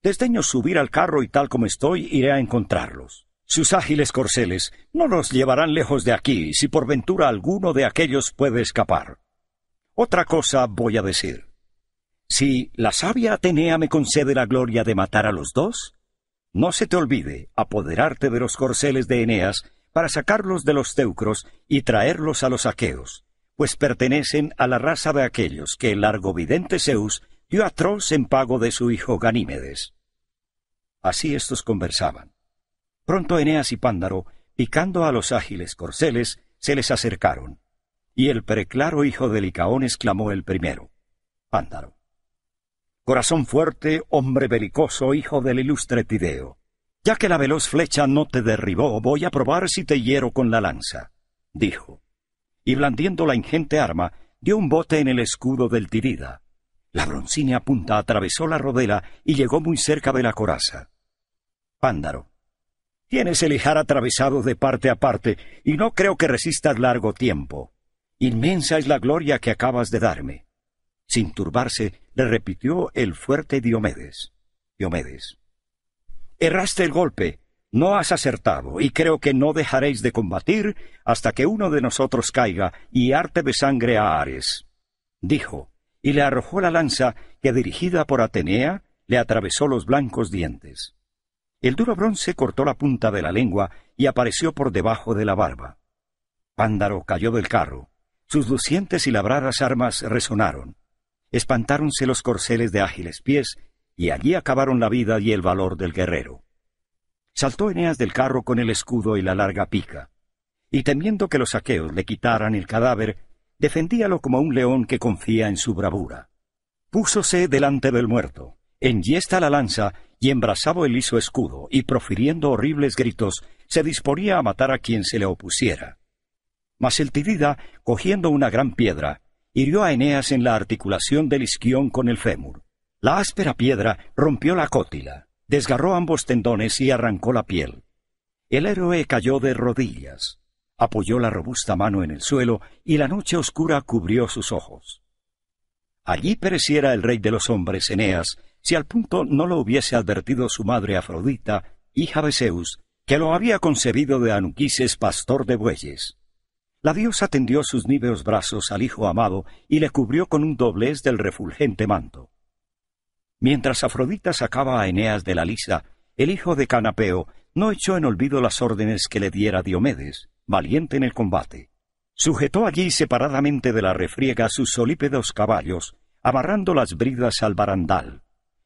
Desdeño subir al carro y tal como estoy iré a encontrarlos. Sus ágiles corceles no nos llevarán lejos de aquí si por ventura alguno de aquellos puede escapar. Otra cosa voy a decir. Si la sabia Atenea me concede la gloria de matar a los dos, no se te olvide apoderarte de los corceles de Eneas para sacarlos de los teucros y traerlos a los aqueos, pues pertenecen a la raza de aquellos que el vidente Zeus dio a Tros en pago de su hijo Ganímedes. Así estos conversaban. Pronto Eneas y Pándaro, picando a los ágiles corceles, se les acercaron, y el preclaro hijo de Licaón exclamó el primero. Pándaro corazón fuerte, hombre belicoso, hijo del ilustre Tideo. Ya que la veloz flecha no te derribó, voy a probar si te hiero con la lanza, dijo. Y blandiendo la ingente arma, dio un bote en el escudo del Tirida. La broncínea punta atravesó la rodela y llegó muy cerca de la coraza. Pándaro. Tienes el ijar atravesado de parte a parte, y no creo que resistas largo tiempo. Inmensa es la gloria que acabas de darme sin turbarse, le repitió el fuerte Diomedes. Diomedes. Erraste el golpe, no has acertado, y creo que no dejaréis de combatir hasta que uno de nosotros caiga y arte de sangre a Ares. Dijo, y le arrojó la lanza que dirigida por Atenea le atravesó los blancos dientes. El duro bronce cortó la punta de la lengua y apareció por debajo de la barba. Pándaro cayó del carro. Sus lucientes y labradas armas resonaron espantáronse los corceles de ágiles pies, y allí acabaron la vida y el valor del guerrero. Saltó Eneas del carro con el escudo y la larga pica, y temiendo que los aqueos le quitaran el cadáver, defendíalo como un león que confía en su bravura. Púsose delante del muerto, enhiesta la lanza y embrazaba el liso escudo, y profiriendo horribles gritos, se disponía a matar a quien se le opusiera. Mas el Tirida, cogiendo una gran piedra, hirió a Eneas en la articulación del isquión con el fémur. La áspera piedra rompió la cótila, desgarró ambos tendones y arrancó la piel. El héroe cayó de rodillas, apoyó la robusta mano en el suelo y la noche oscura cubrió sus ojos. Allí pereciera el rey de los hombres, Eneas, si al punto no lo hubiese advertido su madre Afrodita, hija de Zeus, que lo había concebido de Anuquises, pastor de bueyes. La diosa tendió sus níveos brazos al hijo amado y le cubrió con un doblez del refulgente manto. Mientras Afrodita sacaba a Eneas de la lisa, el hijo de Canapeo no echó en olvido las órdenes que le diera Diomedes, valiente en el combate. Sujetó allí separadamente de la refriega sus solípedos caballos, amarrando las bridas al barandal,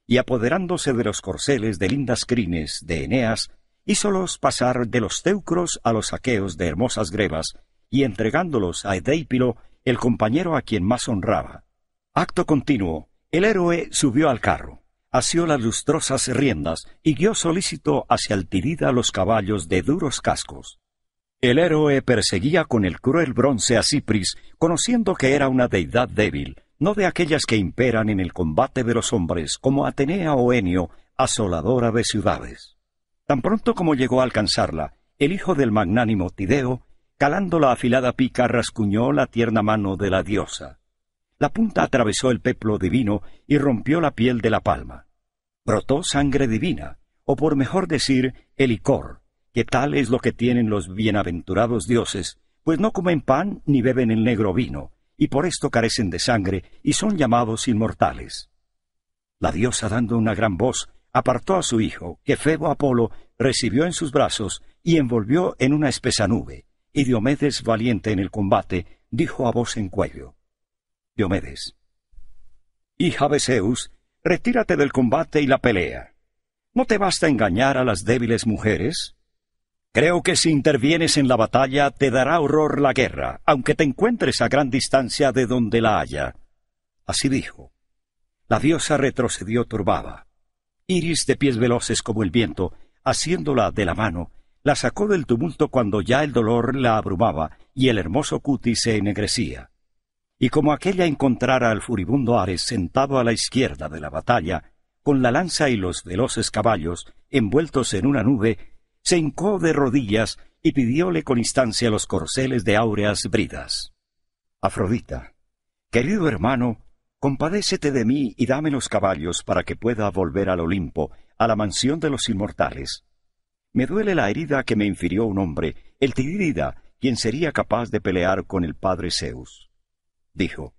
y apoderándose de los corceles de lindas crines de Eneas, hízolos pasar de los teucros a los aqueos de hermosas grebas, y entregándolos a Edeipilo, el compañero a quien más honraba. Acto continuo, el héroe subió al carro, asió las lustrosas riendas y guió solícito hacia el los caballos de duros cascos. El héroe perseguía con el cruel bronce a Cipris, conociendo que era una deidad débil, no de aquellas que imperan en el combate de los hombres, como Atenea o Enio, asoladora de ciudades. Tan pronto como llegó a alcanzarla, el hijo del magnánimo Tideo Calando la afilada pica rascuñó la tierna mano de la diosa. La punta atravesó el peplo divino y rompió la piel de la palma. Brotó sangre divina, o por mejor decir, el licor, que tal es lo que tienen los bienaventurados dioses, pues no comen pan ni beben el negro vino, y por esto carecen de sangre y son llamados inmortales. La diosa, dando una gran voz, apartó a su hijo, que Febo Apolo recibió en sus brazos y envolvió en una espesa nube, y Diomedes, valiente en el combate, dijo a voz en cuello, Diomedes, hija de Zeus, retírate del combate y la pelea. ¿No te basta engañar a las débiles mujeres? Creo que si intervienes en la batalla te dará horror la guerra, aunque te encuentres a gran distancia de donde la haya. Así dijo. La diosa retrocedió turbada. Iris de pies veloces como el viento, haciéndola de la mano, la sacó del tumulto cuando ya el dolor la abrumaba y el hermoso cutis se ennegrecía. Y como aquella encontrara al furibundo Ares sentado a la izquierda de la batalla, con la lanza y los veloces caballos envueltos en una nube, se hincó de rodillas y pidióle con instancia los corceles de áureas bridas. Afrodita, querido hermano, compadécete de mí y dame los caballos para que pueda volver al Olimpo, a la mansión de los inmortales me duele la herida que me infirió un hombre, el Tidida, quien sería capaz de pelear con el padre Zeus. Dijo,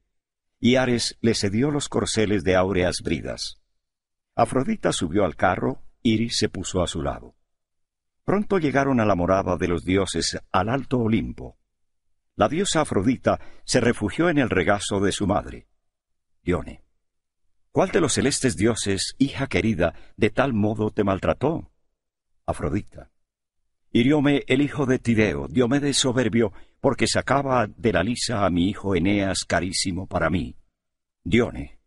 y Ares le cedió los corceles de áureas bridas. Afrodita subió al carro, Iris se puso a su lado. Pronto llegaron a la morada de los dioses, al alto Olimpo. La diosa Afrodita se refugió en el regazo de su madre, Dione. ¿Cuál de los celestes dioses, hija querida, de tal modo te maltrató? Afrodita. Hirióme el hijo de Tideo, Diomedes soberbio, porque sacaba de la lisa a mi hijo Eneas carísimo para mí. Dione.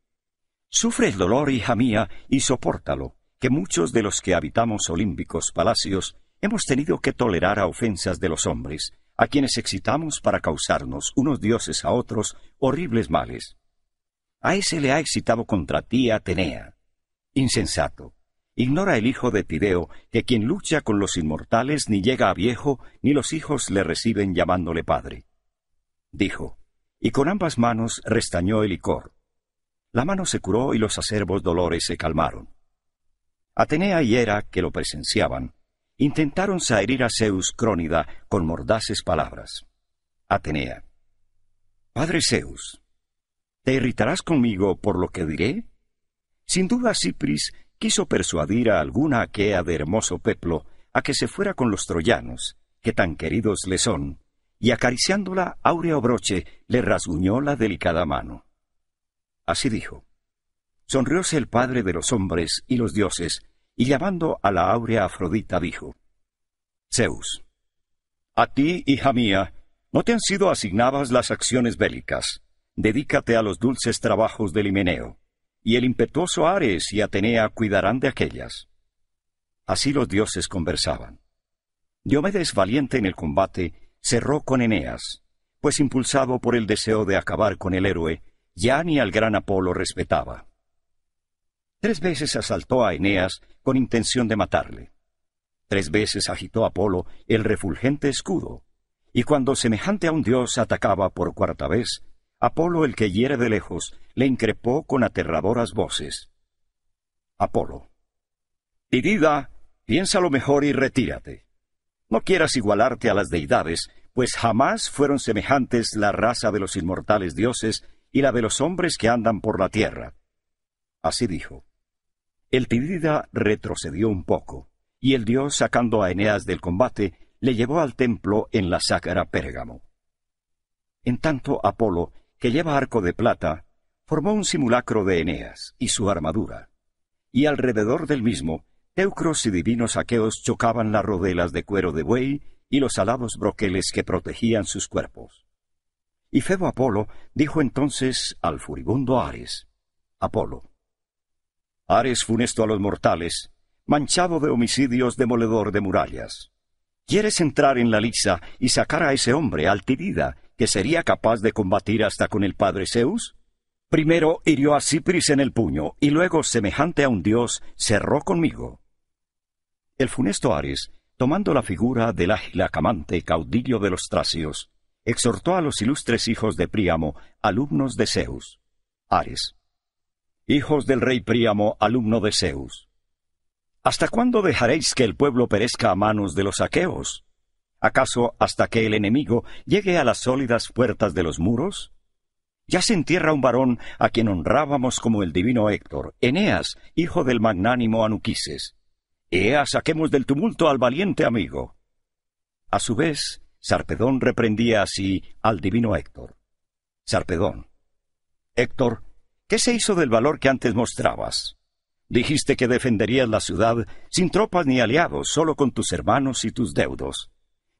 Sufre el dolor, hija mía, y sopórtalo, que muchos de los que habitamos olímpicos palacios hemos tenido que tolerar a ofensas de los hombres, a quienes excitamos para causarnos unos dioses a otros horribles males. A ese le ha excitado contra ti Atenea. Insensato. Ignora el hijo de Tideo, que quien lucha con los inmortales ni llega a viejo, ni los hijos le reciben llamándole padre. Dijo, y con ambas manos restañó el licor. La mano se curó y los acerbos dolores se calmaron. Atenea y Hera, que lo presenciaban, intentaron saherir a Zeus Crónida con mordaces palabras. Atenea. Padre Zeus, ¿te irritarás conmigo por lo que diré? Sin duda Cipris quiso persuadir a alguna aquea de hermoso peplo a que se fuera con los troyanos, que tan queridos le son, y acariciándola áureo broche le rasguñó la delicada mano. Así dijo. Sonrióse el padre de los hombres y los dioses, y llamando a la áurea Afrodita dijo, Zeus, a ti, hija mía, no te han sido asignadas las acciones bélicas. Dedícate a los dulces trabajos del himeneo y el impetuoso Ares y Atenea cuidarán de aquellas. Así los dioses conversaban. Diomedes, valiente en el combate, cerró con Eneas, pues impulsado por el deseo de acabar con el héroe, ya ni al gran Apolo respetaba. Tres veces asaltó a Eneas con intención de matarle. Tres veces agitó Apolo el refulgente escudo, y cuando semejante a un dios atacaba por cuarta vez, Apolo el que hiere de lejos le increpó con aterradoras voces. Apolo. Tidida, piensa lo mejor y retírate. No quieras igualarte a las deidades, pues jamás fueron semejantes la raza de los inmortales dioses y la de los hombres que andan por la tierra. Así dijo. El Tidida retrocedió un poco, y el dios, sacando a Eneas del combate, le llevó al templo en la sacra Pérgamo. En tanto Apolo que lleva arco de plata, formó un simulacro de Eneas y su armadura, y alrededor del mismo, teucros y divinos aqueos chocaban las rodelas de cuero de buey y los alados broqueles que protegían sus cuerpos. Y Febo Apolo dijo entonces al furibundo Ares, Apolo, Ares funesto a los mortales, manchado de homicidios demoledor de murallas. ¿Quieres entrar en la lisa y sacar a ese hombre, Altidida, que sería capaz de combatir hasta con el padre Zeus? Primero hirió a Cipris en el puño y luego, semejante a un dios, cerró conmigo. El funesto Ares, tomando la figura del ágil acamante caudillo de los tracios, exhortó a los ilustres hijos de Príamo, alumnos de Zeus. Ares. Hijos del rey Príamo, alumno de Zeus. ¿Hasta cuándo dejaréis que el pueblo perezca a manos de los aqueos? ¿Acaso hasta que el enemigo llegue a las sólidas puertas de los muros? Ya se entierra un varón a quien honrábamos como el divino Héctor, Eneas, hijo del magnánimo Anuquises. Ea, saquemos del tumulto al valiente amigo. A su vez, Sarpedón reprendía así al divino Héctor. Sarpedón, Héctor, ¿qué se hizo del valor que antes mostrabas? Dijiste que defenderías la ciudad sin tropas ni aliados, solo con tus hermanos y tus deudos.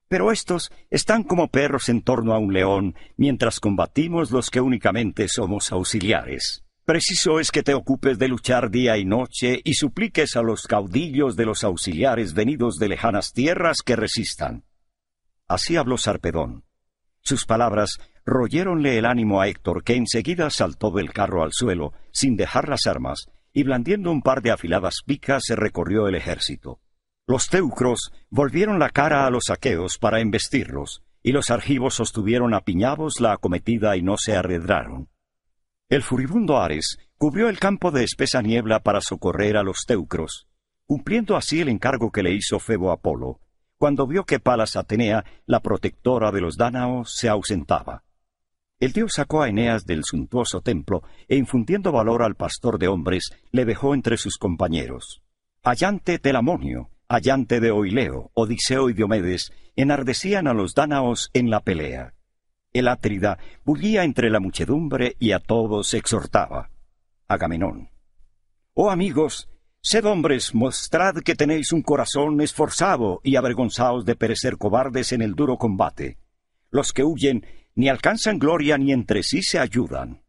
Pero estos están como perros en torno a un león, mientras combatimos los que únicamente somos auxiliares. Preciso es que te ocupes de luchar día y noche y supliques a los caudillos de los auxiliares venidos de lejanas tierras que resistan. Así habló Sarpedón. Sus palabras royéronle el ánimo a Héctor, que enseguida saltó del carro al suelo, sin dejar las armas, y blandiendo un par de afiladas picas se recorrió el ejército. Los teucros volvieron la cara a los aqueos para embestirlos, y los argivos sostuvieron apiñados la acometida y no se arredraron. El furibundo Ares cubrió el campo de espesa niebla para socorrer a los teucros, cumpliendo así el encargo que le hizo Febo Apolo, cuando vio que Palas Atenea, la protectora de los dánaos, se ausentaba. El dios sacó a Eneas del suntuoso templo e infundiendo valor al pastor de hombres, le dejó entre sus compañeros. Allante Telamonio, Allante de Oileo, Odiseo y Diomedes enardecían a los dánaos en la pelea. El Átrida bullía entre la muchedumbre y a todos exhortaba. Agamenón. Oh amigos, sed hombres, mostrad que tenéis un corazón esforzado y avergonzaos de perecer cobardes en el duro combate. Los que huyen ni alcanzan gloria ni entre sí se ayudan.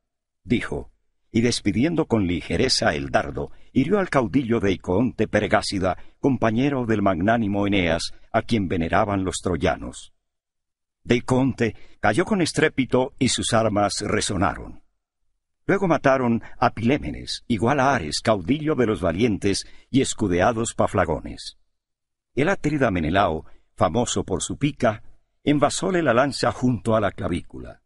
Dijo, y despidiendo con ligereza el dardo, hirió al caudillo de Icoonte Pergásida, compañero del magnánimo Eneas, a quien veneraban los troyanos. Deiconte cayó con estrépito y sus armas resonaron. Luego mataron a Pilémenes, igual a Ares, caudillo de los valientes y escudeados paflagones. El atrida Menelao, famoso por su pica, envasóle la lanza junto a la clavícula.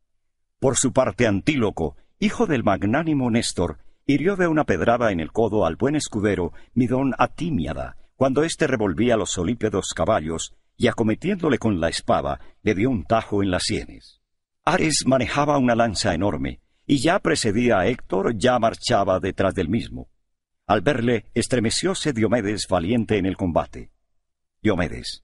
Por su parte Antíloco, hijo del magnánimo Néstor, Hirió de una pedrada en el codo al buen escudero Midón Atimiada, cuando éste revolvía los solípedos caballos, y acometiéndole con la espada, le dio un tajo en las sienes. Ares manejaba una lanza enorme, y ya precedía a Héctor, ya marchaba detrás del mismo. Al verle, estremecióse Diomedes valiente en el combate. Diomedes.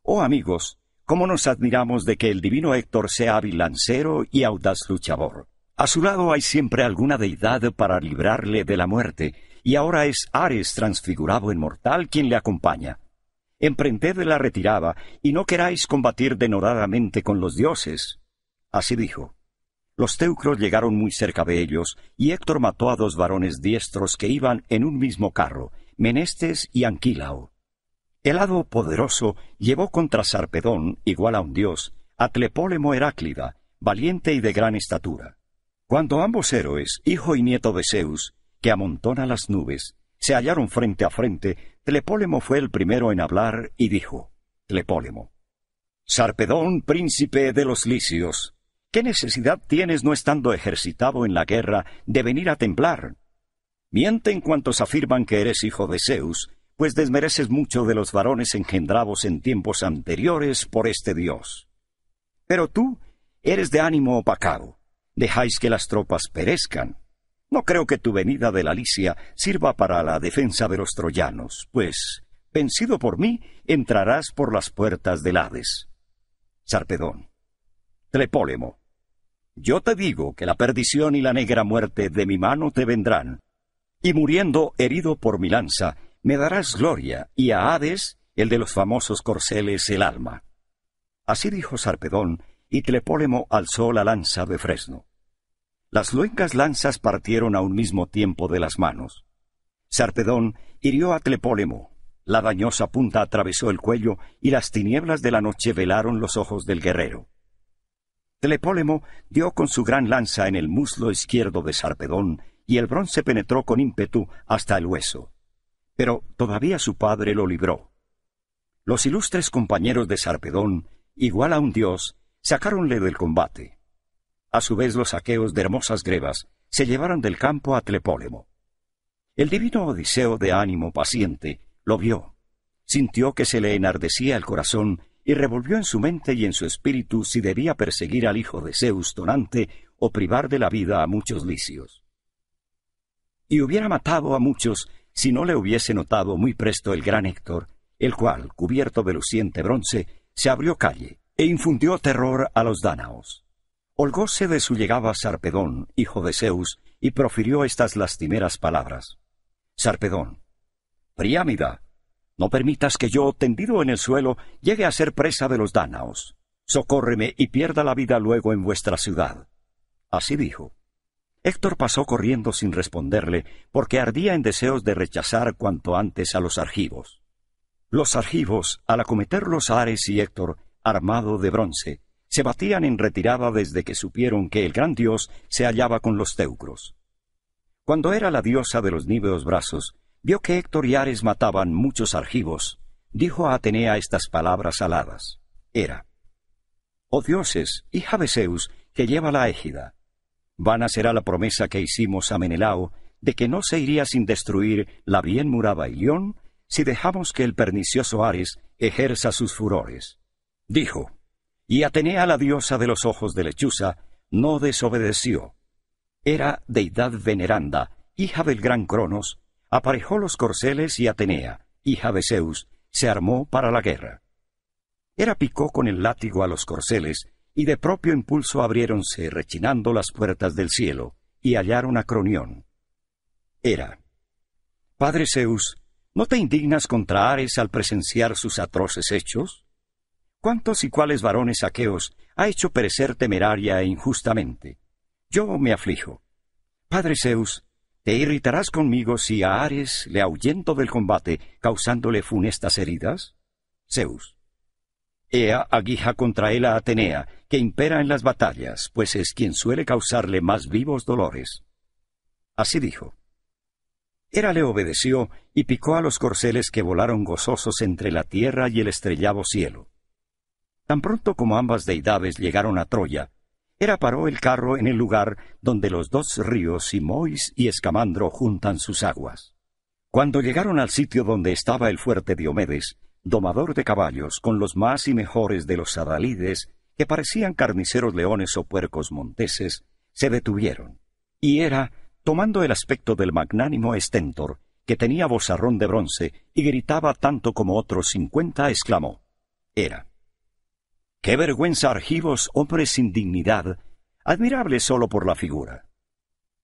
Oh amigos, cómo nos admiramos de que el divino Héctor sea hábil lancero y audaz luchador. A su lado hay siempre alguna deidad para librarle de la muerte, y ahora es Ares transfigurado en mortal quien le acompaña. Emprended la retirada, y no queráis combatir denodadamente con los dioses. Así dijo. Los teucros llegaron muy cerca de ellos, y Héctor mató a dos varones diestros que iban en un mismo carro, Menestes y Anquílao. El hado poderoso llevó contra Sarpedón, igual a un dios, a Tlepólemo Heráclida, valiente y de gran estatura. Cuando ambos héroes, hijo y nieto de Zeus, que amontona las nubes, se hallaron frente a frente, Tlepólemo fue el primero en hablar y dijo, Tlepólemo, Sarpedón, príncipe de los Licios, ¿qué necesidad tienes no estando ejercitado en la guerra de venir a temblar? Mienten cuantos afirman que eres hijo de Zeus, pues desmereces mucho de los varones engendrados en tiempos anteriores por este dios. Pero tú eres de ánimo opacado, dejáis que las tropas perezcan. No creo que tu venida de la Licia sirva para la defensa de los troyanos, pues, vencido por mí, entrarás por las puertas del Hades. Sarpedón. Tlepólemo. Yo te digo que la perdición y la negra muerte de mi mano te vendrán, y muriendo herido por mi lanza, me darás gloria, y a Hades, el de los famosos corceles, el alma. Así dijo Sarpedón, y Tlepólemo alzó la lanza de fresno. Las luencas lanzas partieron a un mismo tiempo de las manos. Sarpedón hirió a Tlepólemo, la dañosa punta atravesó el cuello y las tinieblas de la noche velaron los ojos del guerrero. Tlepólemo dio con su gran lanza en el muslo izquierdo de Sarpedón y el bronce penetró con ímpetu hasta el hueso. Pero todavía su padre lo libró. Los ilustres compañeros de Sarpedón, igual a un dios, sacáronle del combate. A su vez los aqueos de hermosas grebas se llevaron del campo a Tlepólemo. El divino Odiseo de ánimo paciente lo vio, sintió que se le enardecía el corazón y revolvió en su mente y en su espíritu si debía perseguir al hijo de Zeus tonante o privar de la vida a muchos licios. Y hubiera matado a muchos si no le hubiese notado muy presto el gran Héctor, el cual, cubierto de luciente bronce, se abrió calle, e infundió terror a los dánaos. Holgóse de su llegada Sarpedón, hijo de Zeus, y profirió estas lastimeras palabras. Sarpedón, Priámida, no permitas que yo, tendido en el suelo, llegue a ser presa de los dánaos. Socórreme y pierda la vida luego en vuestra ciudad. Así dijo. Héctor pasó corriendo sin responderle, porque ardía en deseos de rechazar cuanto antes a los argivos. Los argivos, al acometer los Ares y Héctor, armado de bronce, se batían en retirada desde que supieron que el gran dios se hallaba con los teucros. Cuando era la diosa de los níveos brazos, vio que Héctor y Ares mataban muchos argivos, dijo a Atenea estas palabras aladas. Era, Oh dioses, hija de Zeus, que lleva la égida, vana será la promesa que hicimos a Menelao de que no se iría sin destruir la bien murada Ilión si dejamos que el pernicioso Ares ejerza sus furores dijo, y Atenea la diosa de los ojos de lechuza no desobedeció. Era deidad veneranda, hija del gran Cronos, aparejó los corceles y Atenea, hija de Zeus, se armó para la guerra. Era picó con el látigo a los corceles, y de propio impulso abriéronse rechinando las puertas del cielo, y hallaron a Cronión. Era. Padre Zeus, ¿no te indignas contra Ares al presenciar sus atroces hechos? ¿Cuántos y cuáles varones aqueos ha hecho perecer temeraria e injustamente? Yo me aflijo. Padre Zeus, ¿te irritarás conmigo si a Ares le ahuyento del combate, causándole funestas heridas? Zeus. Ea aguija contra él a Atenea, que impera en las batallas, pues es quien suele causarle más vivos dolores. Así dijo. Hera le obedeció y picó a los corceles que volaron gozosos entre la tierra y el estrellado cielo. Tan pronto como ambas deidades llegaron a Troya, Hera paró el carro en el lugar donde los dos ríos Simois y Escamandro juntan sus aguas. Cuando llegaron al sitio donde estaba el fuerte Diomedes, domador de caballos con los más y mejores de los adalides, que parecían carniceros leones o puercos monteses, se detuvieron. Y era, tomando el aspecto del magnánimo Estentor, que tenía vozarrón de bronce y gritaba tanto como otros cincuenta, exclamó: Era. Qué vergüenza argivos, hombres sin dignidad, admirables solo por la figura.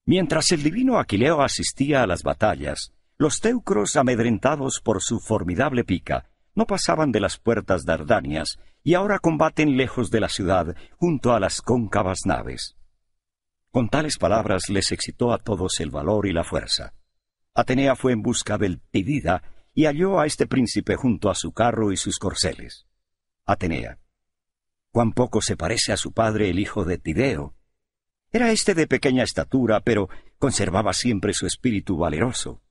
Mientras el divino Aquileo asistía a las batallas, los teucros, amedrentados por su formidable pica, no pasaban de las puertas dardanias y ahora combaten lejos de la ciudad, junto a las cóncavas naves. Con tales palabras les excitó a todos el valor y la fuerza. Atenea fue en busca del Tidida y halló a este príncipe junto a su carro y sus corceles. Atenea, cuán poco se parece a su padre el hijo de Tideo. Era éste de pequeña estatura, pero conservaba siempre su espíritu valeroso.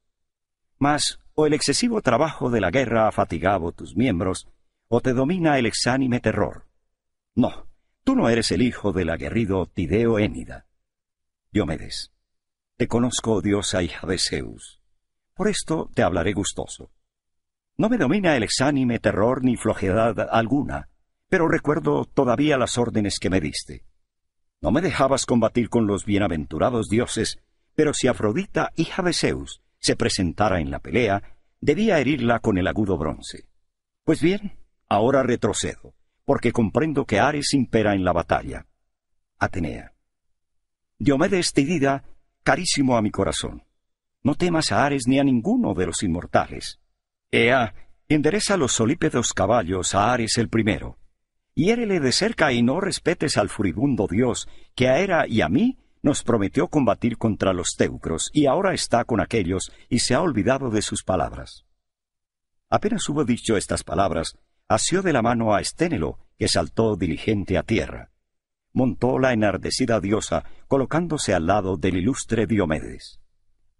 Mas o el excesivo trabajo de la guerra ha fatigado tus miembros, o te domina el exánime terror. No, tú no eres el hijo del aguerrido Tideo Énida. Diomedes, te conozco, oh diosa hija de Zeus. Por esto te hablaré gustoso. No me domina el exánime terror ni flojedad alguna, pero recuerdo todavía las órdenes que me diste. No me dejabas combatir con los bienaventurados dioses, pero si Afrodita, hija de Zeus, se presentara en la pelea, debía herirla con el agudo bronce. Pues bien, ahora retrocedo, porque comprendo que Ares impera en la batalla. Atenea. Diomedes te carísimo a mi corazón, no temas a Ares ni a ninguno de los inmortales. Ea, endereza los solípedos caballos a Ares el primero, hiérele de cerca y no respetes al furibundo Dios, que a era y a mí nos prometió combatir contra los teucros, y ahora está con aquellos, y se ha olvidado de sus palabras. Apenas hubo dicho estas palabras, asió de la mano a Esténelo, que saltó diligente a tierra. Montó la enardecida diosa, colocándose al lado del ilustre Diomedes.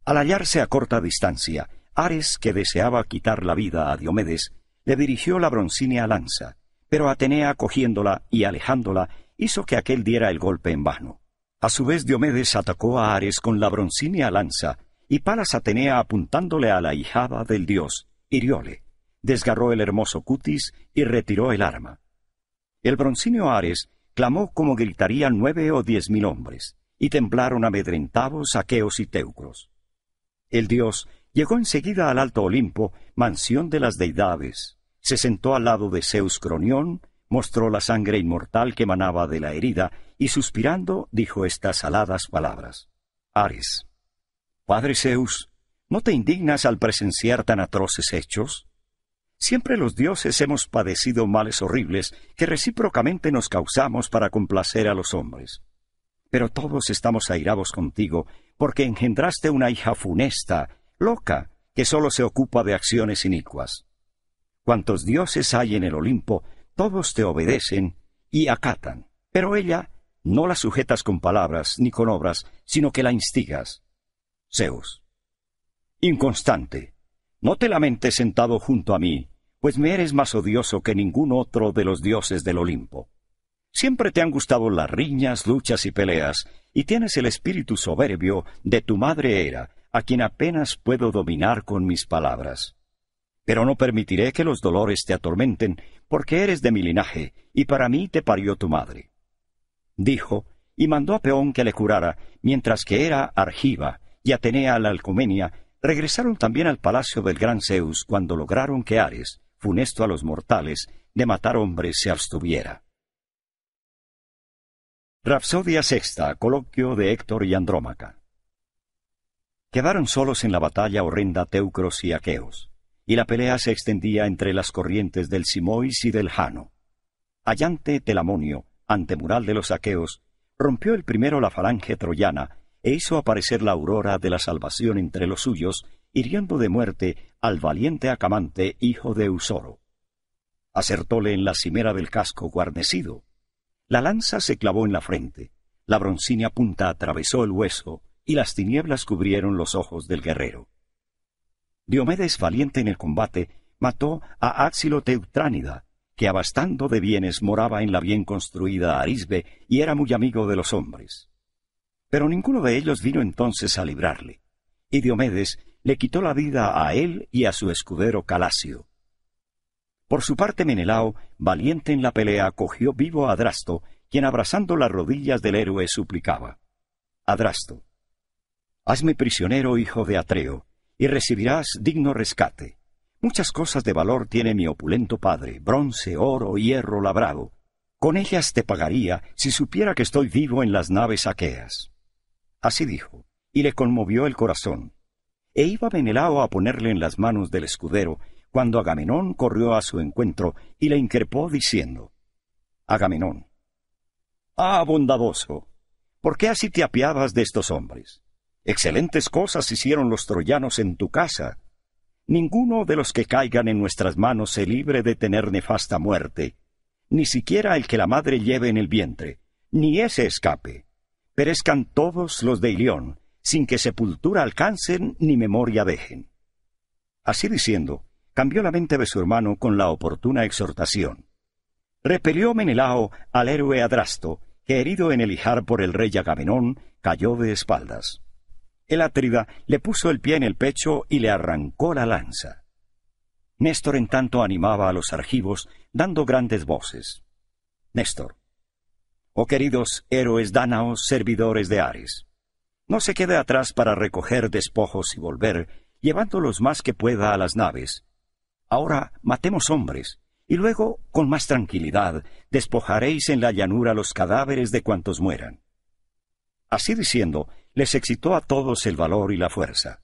Al hallarse a corta distancia, Ares, que deseaba quitar la vida a Diomedes, le dirigió la broncínea lanza, pero Atenea, cogiéndola y alejándola, hizo que aquel diera el golpe en vano. A su vez Diomedes atacó a Ares con la broncínea lanza, y Palas Atenea apuntándole a la hijada del dios, hirióle, desgarró el hermoso cutis y retiró el arma. El broncíneo Ares clamó como gritarían nueve o diez mil hombres, y temblaron amedrentados aqueos y teucros. El dios llegó enseguida al alto Olimpo, mansión de las deidades, se sentó al lado de Zeus Cronión, mostró la sangre inmortal que manaba de la herida, y suspirando dijo estas aladas palabras. Ares, Padre Zeus, ¿no te indignas al presenciar tan atroces hechos? Siempre los dioses hemos padecido males horribles que recíprocamente nos causamos para complacer a los hombres. Pero todos estamos airados contigo, porque engendraste una hija funesta, loca, que solo se ocupa de acciones inicuas. Cuantos dioses hay en el Olimpo, todos te obedecen y acatan, pero ella no la sujetas con palabras ni con obras, sino que la instigas. Zeus. Inconstante, no te lamentes sentado junto a mí, pues me eres más odioso que ningún otro de los dioses del Olimpo. Siempre te han gustado las riñas, luchas y peleas, y tienes el espíritu soberbio de tu madre Hera, a quien apenas puedo dominar con mis palabras pero no permitiré que los dolores te atormenten, porque eres de mi linaje, y para mí te parió tu madre. Dijo, y mandó a Peón que le curara, mientras que era Argiva y Atenea la Alcomenia regresaron también al palacio del gran Zeus cuando lograron que Ares, funesto a los mortales, de matar hombres se abstuviera. Rapsodia sexta, coloquio de Héctor y Andrómaca. Quedaron solos en la batalla horrenda Teucros y Aqueos y la pelea se extendía entre las corrientes del Simois y del Jano. Allante Telamonio, antemural de los aqueos, rompió el primero la falange troyana e hizo aparecer la aurora de la salvación entre los suyos, hiriendo de muerte al valiente Acamante, hijo de Eusoro. Acertóle en la cimera del casco guarnecido. La lanza se clavó en la frente, la broncínea punta atravesó el hueso y las tinieblas cubrieron los ojos del guerrero. Diomedes valiente en el combate, mató a Áxilo Teutránida, que abastando de bienes moraba en la bien construida Arisbe y era muy amigo de los hombres. Pero ninguno de ellos vino entonces a librarle, y Diomedes le quitó la vida a él y a su escudero Calasio. Por su parte Menelao, valiente en la pelea, cogió vivo a Adrasto, quien abrazando las rodillas del héroe suplicaba, Adrasto, hazme prisionero hijo de Atreo, y recibirás digno rescate. Muchas cosas de valor tiene mi opulento padre, bronce, oro, hierro labrado. Con ellas te pagaría si supiera que estoy vivo en las naves aqueas. Así dijo, y le conmovió el corazón. E iba Menelao a ponerle en las manos del escudero, cuando Agamenón corrió a su encuentro y le increpó diciendo, Agamenón, Ah, bondadoso, ¿por qué así te apiabas de estos hombres? Excelentes cosas hicieron los troyanos en tu casa. Ninguno de los que caigan en nuestras manos se libre de tener nefasta muerte, ni siquiera el que la madre lleve en el vientre, ni ese escape. Perezcan todos los de Ilión, sin que sepultura alcancen ni memoria dejen. Así diciendo, cambió la mente de su hermano con la oportuna exhortación. Repelió Menelao al héroe Adrasto, que herido en el Ijar por el rey Agamenón, cayó de espaldas. El atrida le puso el pie en el pecho y le arrancó la lanza. Néstor en tanto animaba a los argivos, dando grandes voces. Néstor. Oh queridos héroes dánaos, servidores de Ares. No se quede atrás para recoger despojos y volver, llevando los más que pueda a las naves. Ahora matemos hombres, y luego, con más tranquilidad, despojaréis en la llanura los cadáveres de cuantos mueran. Así diciendo, les excitó a todos el valor y la fuerza.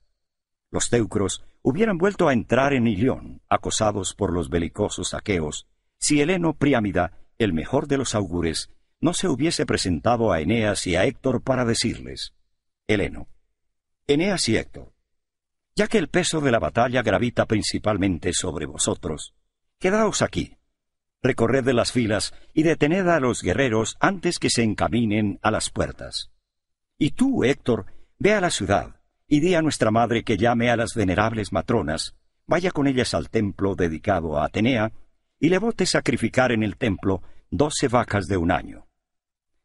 Los teucros hubieran vuelto a entrar en Ilión, acosados por los belicosos aqueos, si Heleno Priámida, el mejor de los augures, no se hubiese presentado a Eneas y a Héctor para decirles, Heleno, Eneas y Héctor, ya que el peso de la batalla gravita principalmente sobre vosotros, quedaos aquí, recorred de las filas y detened a los guerreros antes que se encaminen a las puertas. Y tú, Héctor, ve a la ciudad y di a nuestra madre que llame a las venerables matronas, vaya con ellas al templo dedicado a Atenea, y le vote sacrificar en el templo doce vacas de un año.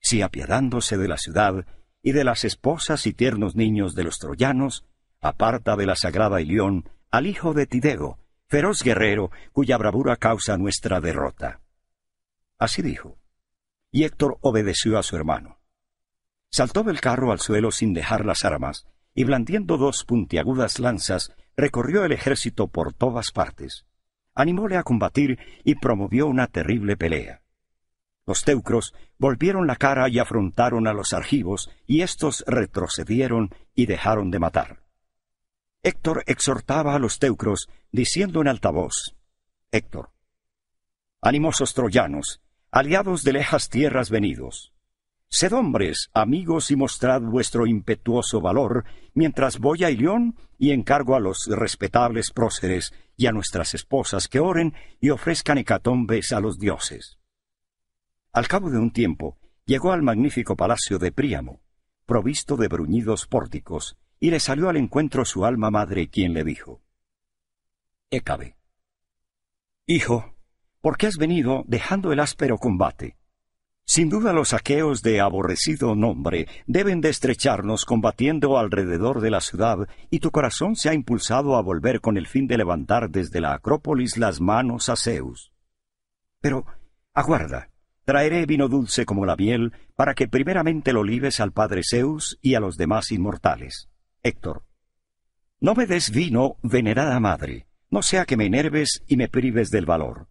Si apiadándose de la ciudad y de las esposas y tiernos niños de los troyanos, aparta de la sagrada Ilión al hijo de Tideo, feroz guerrero cuya bravura causa nuestra derrota. Así dijo, y Héctor obedeció a su hermano saltó del carro al suelo sin dejar las armas, y blandiendo dos puntiagudas lanzas, recorrió el ejército por todas partes. Animóle a combatir y promovió una terrible pelea. Los teucros volvieron la cara y afrontaron a los argivos, y éstos retrocedieron y dejaron de matar. Héctor exhortaba a los teucros, diciendo en alta voz, Héctor, animosos troyanos, aliados de lejas tierras venidos, Sed hombres, amigos, y mostrad vuestro impetuoso valor, mientras voy a Ilión y encargo a los respetables próceres y a nuestras esposas que oren y ofrezcan hecatombes a los dioses. Al cabo de un tiempo, llegó al magnífico palacio de Príamo, provisto de bruñidos pórticos, y le salió al encuentro su alma madre, quien le dijo, Écabe, Hijo, ¿por qué has venido dejando el áspero combate? Sin duda los aqueos de aborrecido nombre deben de estrecharnos combatiendo alrededor de la ciudad, y tu corazón se ha impulsado a volver con el fin de levantar desde la Acrópolis las manos a Zeus. Pero, aguarda, traeré vino dulce como la miel, para que primeramente lo libes al Padre Zeus y a los demás inmortales. Héctor. No me des vino, venerada madre, no sea que me enerves y me prives del valor.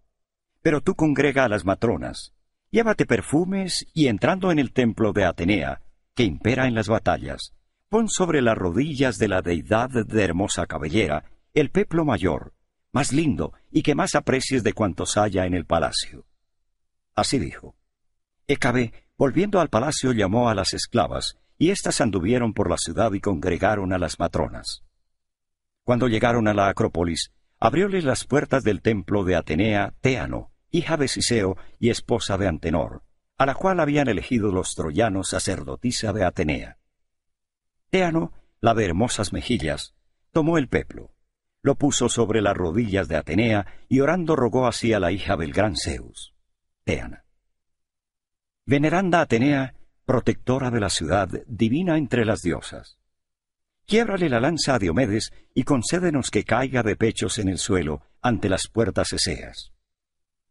Pero tú congrega a las matronas, Llévate perfumes y entrando en el templo de Atenea, que impera en las batallas, pon sobre las rodillas de la deidad de hermosa cabellera el peplo mayor, más lindo y que más aprecies de cuantos haya en el palacio. Así dijo. Écabe, volviendo al palacio, llamó a las esclavas, y éstas anduvieron por la ciudad y congregaron a las matronas. Cuando llegaron a la Acrópolis, abrióles las puertas del templo de Atenea Teano hija de Ciseo y esposa de Antenor, a la cual habían elegido los troyanos sacerdotisa de Atenea. Teano, la de hermosas mejillas, tomó el peplo, lo puso sobre las rodillas de Atenea y orando rogó así a la hija del gran Zeus, Teana. Veneranda Atenea, protectora de la ciudad, divina entre las diosas. Quiebrale la lanza a Diomedes y concédenos que caiga de pechos en el suelo ante las puertas eseas.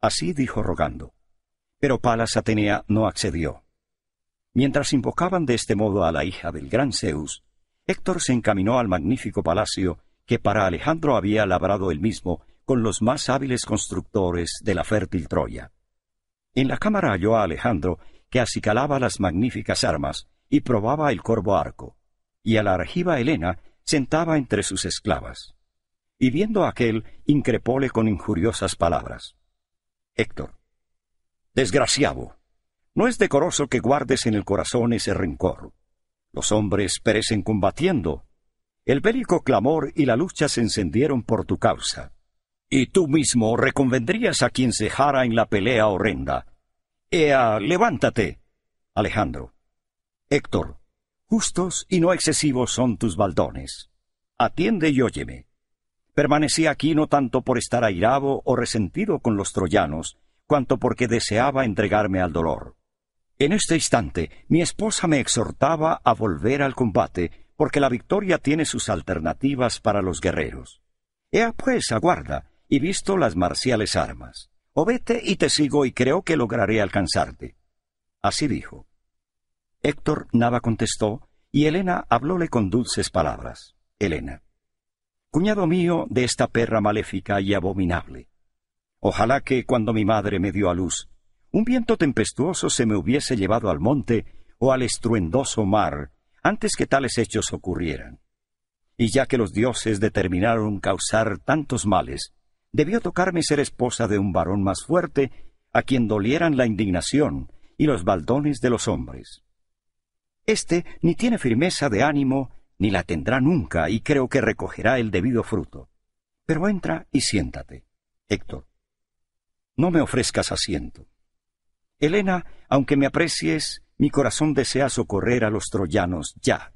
Así dijo rogando. Pero Palas Atenea no accedió. Mientras invocaban de este modo a la hija del gran Zeus, Héctor se encaminó al magnífico palacio que para Alejandro había labrado él mismo con los más hábiles constructores de la fértil Troya. En la cámara halló a Alejandro, que acicalaba las magníficas armas y probaba el corvo arco, y a la argiva Helena sentaba entre sus esclavas. Y viendo aquel, increpóle con injuriosas palabras. Héctor. Desgraciado. No es decoroso que guardes en el corazón ese rencor. Los hombres perecen combatiendo. El bélico clamor y la lucha se encendieron por tu causa. Y tú mismo reconvendrías a quien se jara en la pelea horrenda. Ea, levántate. Alejandro. Héctor, justos y no excesivos son tus baldones. Atiende y óyeme. Permanecí aquí no tanto por estar airado o resentido con los troyanos, cuanto porque deseaba entregarme al dolor. En este instante, mi esposa me exhortaba a volver al combate, porque la victoria tiene sus alternativas para los guerreros. Ea pues, aguarda, y visto las marciales armas. O vete y te sigo y creo que lograré alcanzarte. Así dijo. Héctor nada contestó, y Elena hablóle con dulces palabras. Elena cuñado mío de esta perra maléfica y abominable. Ojalá que cuando mi madre me dio a luz, un viento tempestuoso se me hubiese llevado al monte o al estruendoso mar antes que tales hechos ocurrieran. Y ya que los dioses determinaron causar tantos males, debió tocarme ser esposa de un varón más fuerte, a quien dolieran la indignación y los baldones de los hombres. Este ni tiene firmeza de ánimo ni la tendrá nunca y creo que recogerá el debido fruto. Pero entra y siéntate. Héctor, no me ofrezcas asiento. Helena, aunque me aprecies, mi corazón desea socorrer a los troyanos ya.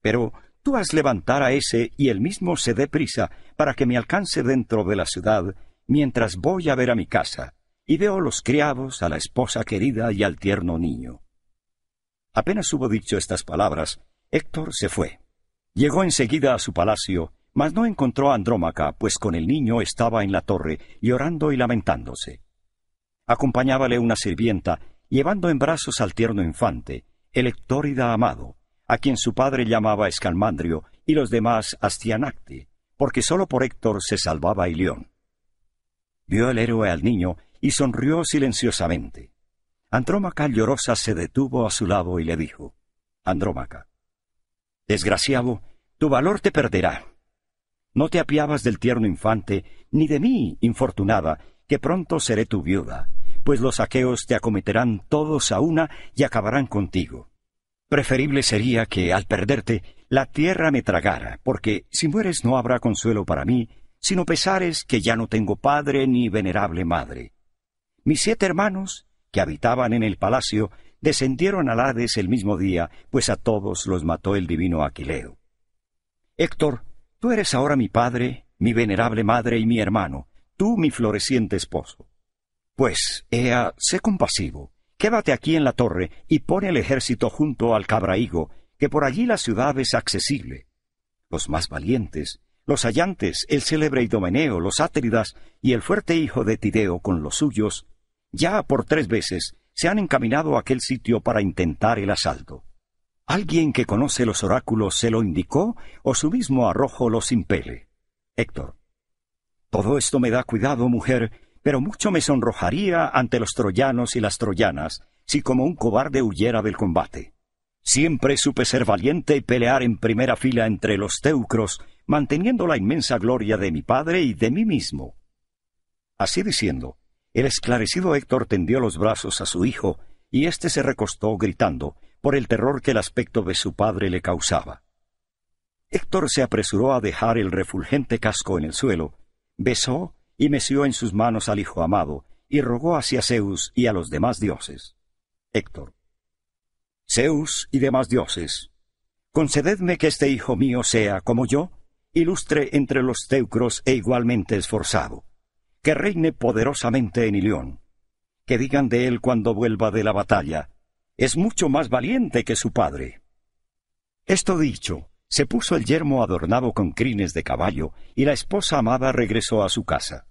Pero tú has levantar a ese y él mismo se dé prisa para que me alcance dentro de la ciudad mientras voy a ver a mi casa y veo los criados, a la esposa querida y al tierno niño. Apenas hubo dicho estas palabras, Héctor se fue. Llegó enseguida a su palacio, mas no encontró a Andrómaca, pues con el niño estaba en la torre, llorando y lamentándose. Acompañábale una sirvienta, llevando en brazos al tierno infante, Electórida amado, a quien su padre llamaba Escalmandrio y los demás Astianacte, porque sólo por Héctor se salvaba Ilión. Vio el héroe al niño y sonrió silenciosamente. Andrómaca llorosa se detuvo a su lado y le dijo, Andrómaca, Desgraciado, tu valor te perderá. No te apiabas del tierno infante, ni de mí, infortunada, que pronto seré tu viuda, pues los aqueos te acometerán todos a una y acabarán contigo. Preferible sería que, al perderte, la tierra me tragara, porque si mueres no habrá consuelo para mí, sino pesares que ya no tengo padre ni venerable madre. Mis siete hermanos, que habitaban en el palacio, descendieron al Hades el mismo día, pues a todos los mató el divino Aquileo. Héctor, tú eres ahora mi padre, mi venerable madre y mi hermano, tú mi floreciente esposo. Pues, Ea, sé compasivo, quédate aquí en la torre y pone el ejército junto al cabraigo, que por allí la ciudad es accesible. Los más valientes, los hallantes, el célebre Idomeneo, los Átridas y el fuerte hijo de Tideo con los suyos, ya por tres veces se han encaminado a aquel sitio para intentar el asalto. Alguien que conoce los oráculos se lo indicó o su mismo arrojo los impele. Héctor. Todo esto me da cuidado, mujer, pero mucho me sonrojaría ante los troyanos y las troyanas si como un cobarde huyera del combate. Siempre supe ser valiente y pelear en primera fila entre los teucros, manteniendo la inmensa gloria de mi padre y de mí mismo. Así diciendo, el esclarecido Héctor tendió los brazos a su hijo, y éste se recostó gritando, por el terror que el aspecto de su padre le causaba. Héctor se apresuró a dejar el refulgente casco en el suelo, besó y meció en sus manos al hijo amado, y rogó hacia Zeus y a los demás dioses. Héctor. Zeus y demás dioses, concededme que este hijo mío sea, como yo, ilustre entre los teucros e igualmente esforzado que reine poderosamente en Ilión. Que digan de él cuando vuelva de la batalla, es mucho más valiente que su padre. Esto dicho, se puso el yermo adornado con crines de caballo y la esposa amada regresó a su casa.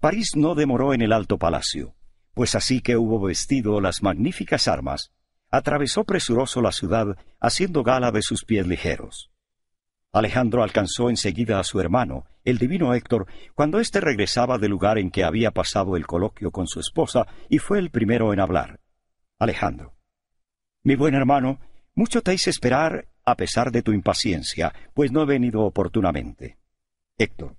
París no demoró en el alto palacio, pues así que hubo vestido las magníficas armas, atravesó presuroso la ciudad haciendo gala de sus pies ligeros. Alejandro alcanzó enseguida a su hermano el divino Héctor cuando éste regresaba del lugar en que había pasado el coloquio con su esposa y fue el primero en hablar. Alejandro. Mi buen hermano, mucho te hice esperar a pesar de tu impaciencia, pues no he venido oportunamente. Héctor.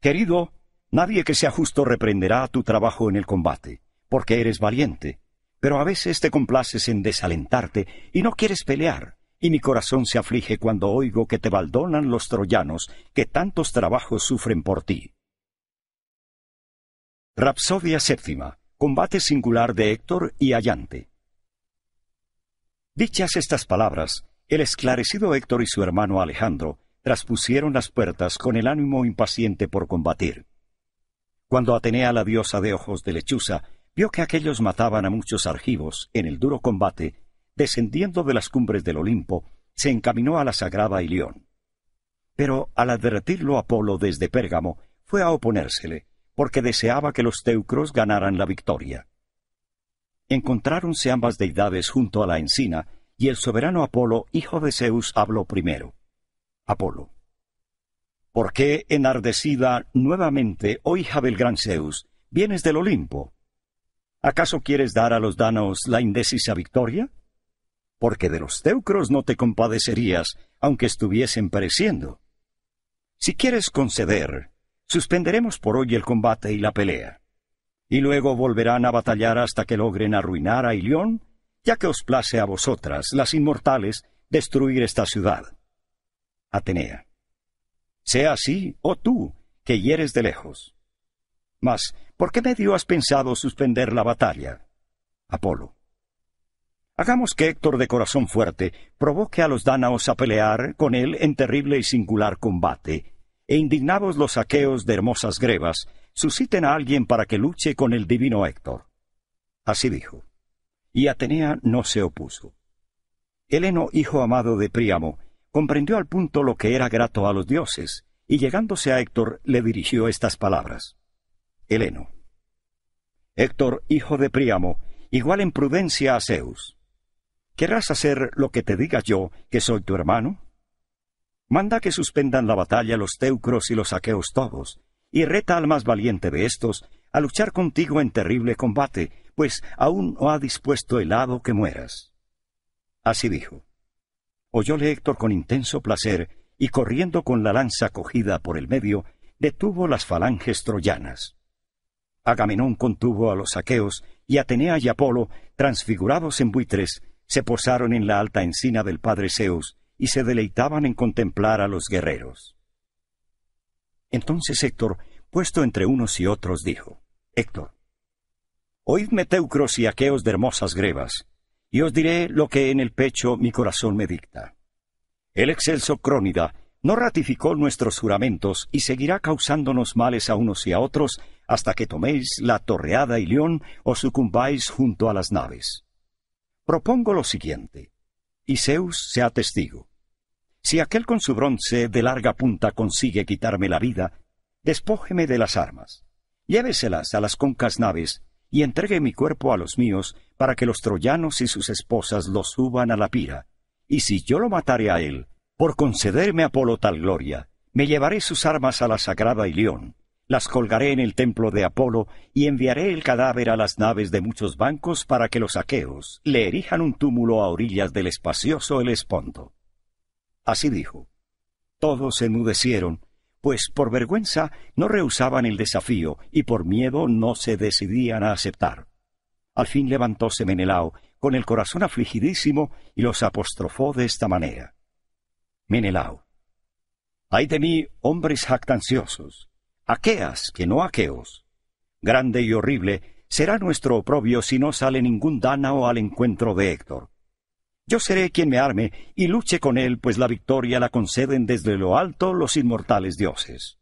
Querido, nadie que sea justo reprenderá tu trabajo en el combate, porque eres valiente, pero a veces te complaces en desalentarte y no quieres pelear, y mi corazón se aflige cuando oigo que te baldonan los troyanos que tantos trabajos sufren por ti. Rapsodia séptima. Combate singular de Héctor y Allante. Dichas estas palabras, el esclarecido Héctor y su hermano Alejandro traspusieron las puertas con el ánimo impaciente por combatir. Cuando Atenea, la diosa de ojos de lechuza, vio que aquellos mataban a muchos argivos en el duro combate, descendiendo de las cumbres del Olimpo, se encaminó a la sagrada Ilión. Pero al advertirlo Apolo desde Pérgamo, fue a oponérsele, porque deseaba que los teucros ganaran la victoria. Encontráronse ambas deidades junto a la encina, y el soberano Apolo, hijo de Zeus, habló primero. Apolo. ¿Por qué, enardecida nuevamente, oh hija del gran Zeus, vienes del Olimpo? ¿Acaso quieres dar a los danos la indecisa victoria? porque de los teucros no te compadecerías, aunque estuviesen pereciendo. Si quieres conceder, suspenderemos por hoy el combate y la pelea, y luego volverán a batallar hasta que logren arruinar a Ilión, ya que os place a vosotras, las inmortales, destruir esta ciudad. Atenea. Sea así, oh tú, que hieres de lejos. Mas, ¿por qué medio has pensado suspender la batalla? Apolo. Hagamos que Héctor de corazón fuerte provoque a los dánaos a pelear con él en terrible y singular combate, e indignados los aqueos de hermosas grebas, susciten a alguien para que luche con el divino Héctor. Así dijo. Y Atenea no se opuso. Heleno, hijo amado de Príamo, comprendió al punto lo que era grato a los dioses, y llegándose a Héctor le dirigió estas palabras. Heleno. Héctor, hijo de Príamo, igual en prudencia a Zeus. ¿Querrás hacer lo que te diga yo, que soy tu hermano? Manda que suspendan la batalla los teucros y los aqueos todos, y reta al más valiente de estos a luchar contigo en terrible combate, pues aún no ha dispuesto el hado que mueras. Así dijo. Oyóle Héctor con intenso placer, y corriendo con la lanza cogida por el medio, detuvo las falanges troyanas. Agamenón contuvo a los aqueos, y Atenea y Apolo, transfigurados en buitres, se posaron en la alta encina del padre Zeus y se deleitaban en contemplar a los guerreros. Entonces Héctor, puesto entre unos y otros, dijo, Héctor, oídme teucros y aqueos de hermosas grebas, y os diré lo que en el pecho mi corazón me dicta. El excelso Crónida no ratificó nuestros juramentos y seguirá causándonos males a unos y a otros hasta que toméis la torreada y león o sucumbáis junto a las naves. Propongo lo siguiente, y Zeus sea testigo. Si aquel con su bronce de larga punta consigue quitarme la vida, despójeme de las armas, lléveselas a las concas naves y entregue mi cuerpo a los míos para que los troyanos y sus esposas lo suban a la pira. Y si yo lo matare a él, por concederme Apolo tal gloria, me llevaré sus armas a la sagrada Ilión, las colgaré en el templo de Apolo y enviaré el cadáver a las naves de muchos bancos para que los aqueos le erijan un túmulo a orillas del espacioso Helesponto. Así dijo. Todos enmudecieron, pues por vergüenza no rehusaban el desafío y por miedo no se decidían a aceptar. Al fin levantóse Menelao, con el corazón afligidísimo, y los apostrofó de esta manera. Menelao. Hay de mí hombres jactanciosos aqueas que no aqueos. Grande y horrible será nuestro oprobio si no sale ningún dánao al encuentro de Héctor. Yo seré quien me arme y luche con él, pues la victoria la conceden desde lo alto los inmortales dioses.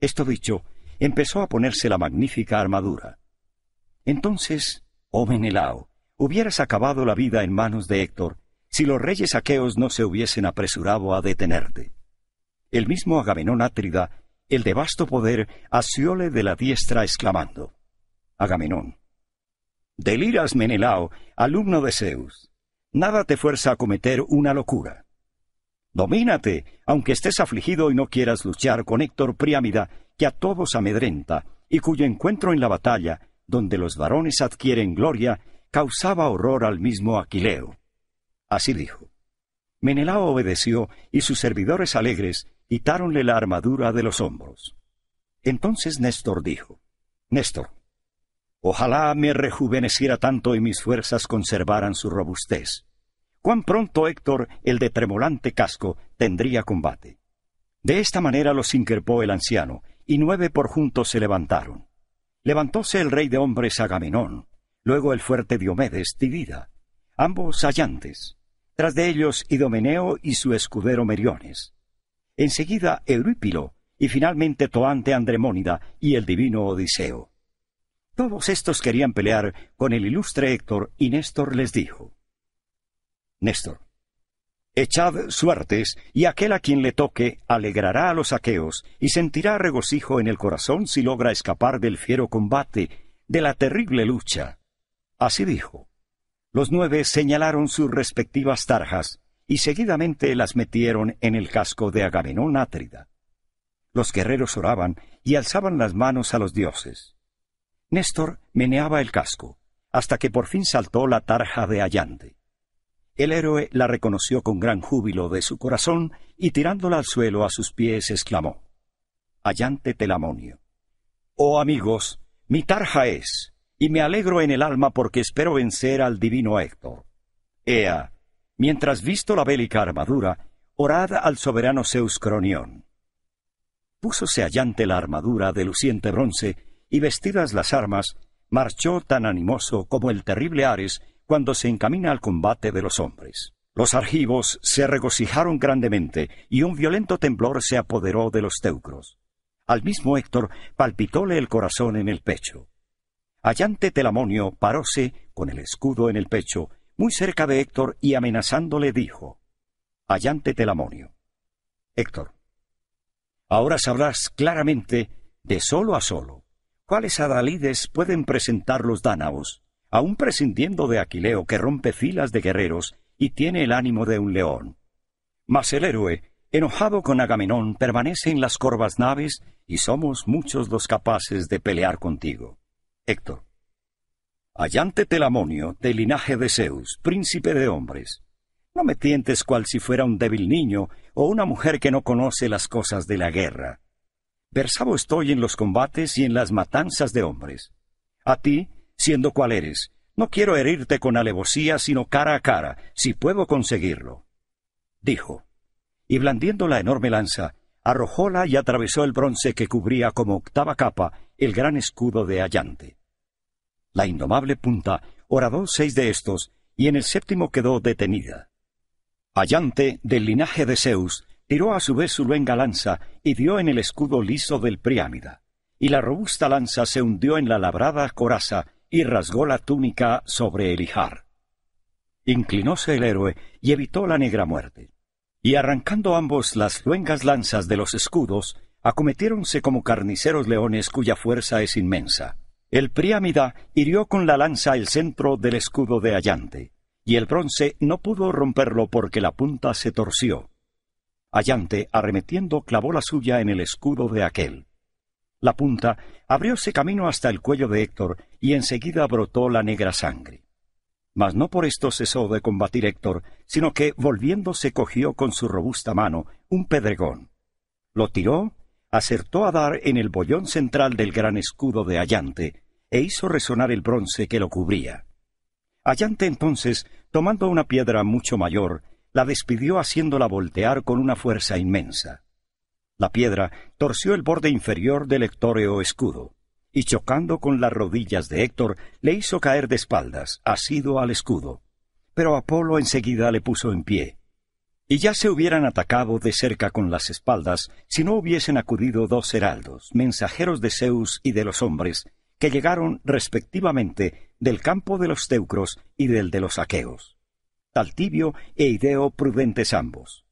Esto dicho, empezó a ponerse la magnífica armadura. Entonces, oh Menelao, hubieras acabado la vida en manos de Héctor si los reyes aqueos no se hubiesen apresurado a detenerte. El mismo Agamenón Átrida el de vasto poder asióle de la diestra exclamando, Agamenón, deliras Menelao, alumno de Zeus, nada te fuerza a cometer una locura. Domínate, aunque estés afligido y no quieras luchar con Héctor Priámida, que a todos amedrenta, y cuyo encuentro en la batalla, donde los varones adquieren gloria, causaba horror al mismo Aquileo. Así dijo. Menelao obedeció, y sus servidores alegres, Quitáronle la armadura de los hombros. Entonces Néstor dijo, Néstor, ojalá me rejuveneciera tanto y mis fuerzas conservaran su robustez. Cuán pronto Héctor, el de tremolante casco, tendría combate. De esta manera los increpó el anciano, y nueve por juntos se levantaron. Levantóse el rey de hombres Agamenón, luego el fuerte Diomedes Tidida, ambos hallantes. Tras de ellos Idomeneo y su escudero Meriones enseguida Eurípilo, y finalmente Toante Andremónida y el divino Odiseo. Todos estos querían pelear con el ilustre Héctor y Néstor les dijo. Néstor, echad suertes y aquel a quien le toque alegrará a los aqueos y sentirá regocijo en el corazón si logra escapar del fiero combate, de la terrible lucha. Así dijo. Los nueve señalaron sus respectivas tarjas, y seguidamente las metieron en el casco de Agamenón Átrida. Los guerreros oraban y alzaban las manos a los dioses. Néstor meneaba el casco, hasta que por fin saltó la tarja de Allante. El héroe la reconoció con gran júbilo de su corazón y tirándola al suelo a sus pies exclamó, Allante Telamonio. Oh amigos, mi tarja es, y me alegro en el alma porque espero vencer al divino Héctor. Ea, Mientras visto la bélica armadura, orad al soberano Zeus Cronión. Púsose allante la armadura de luciente bronce, y vestidas las armas, marchó tan animoso como el terrible Ares cuando se encamina al combate de los hombres. Los argivos se regocijaron grandemente, y un violento temblor se apoderó de los teucros. Al mismo Héctor palpitóle el corazón en el pecho. Allante Telamonio paróse con el escudo en el pecho, muy cerca de Héctor y amenazándole dijo, Allante Telamonio. Héctor, ahora sabrás claramente, de solo a solo, cuáles adalides pueden presentar los dánaos, aun prescindiendo de Aquileo que rompe filas de guerreros y tiene el ánimo de un león. Mas el héroe, enojado con Agamenón, permanece en las corvas naves y somos muchos los capaces de pelear contigo. Héctor, Allante Telamonio, de linaje de Zeus, príncipe de hombres. No me tientes cual si fuera un débil niño o una mujer que no conoce las cosas de la guerra. Versado estoy en los combates y en las matanzas de hombres. A ti, siendo cual eres, no quiero herirte con alevosía, sino cara a cara, si puedo conseguirlo. Dijo, y blandiendo la enorme lanza, arrojóla y atravesó el bronce que cubría como octava capa el gran escudo de Allante la indomable punta, horadó seis de estos, y en el séptimo quedó detenida. Allante, del linaje de Zeus, tiró a su vez su luenga lanza y dio en el escudo liso del Priámida, y la robusta lanza se hundió en la labrada coraza y rasgó la túnica sobre el ijar. Inclinóse el héroe y evitó la negra muerte, y arrancando ambos las luengas lanzas de los escudos, acometiéronse como carniceros leones cuya fuerza es inmensa. El Priámida hirió con la lanza el centro del escudo de Allante, y el bronce no pudo romperlo porque la punta se torció. Allante, arremetiendo, clavó la suya en el escudo de aquel. La punta abrióse camino hasta el cuello de Héctor y enseguida brotó la negra sangre. Mas no por esto cesó de combatir Héctor, sino que volviéndose cogió con su robusta mano un pedregón. Lo tiró acertó a dar en el bollón central del gran escudo de Allante e hizo resonar el bronce que lo cubría. Allante entonces, tomando una piedra mucho mayor, la despidió haciéndola voltear con una fuerza inmensa. La piedra torció el borde inferior del hectóreo escudo, y chocando con las rodillas de Héctor, le hizo caer de espaldas, asido al escudo. Pero Apolo enseguida le puso en pie, y ya se hubieran atacado de cerca con las espaldas si no hubiesen acudido dos heraldos, mensajeros de Zeus y de los hombres, que llegaron respectivamente del campo de los teucros y del de los aqueos. Taltibio e Ideo prudentes ambos.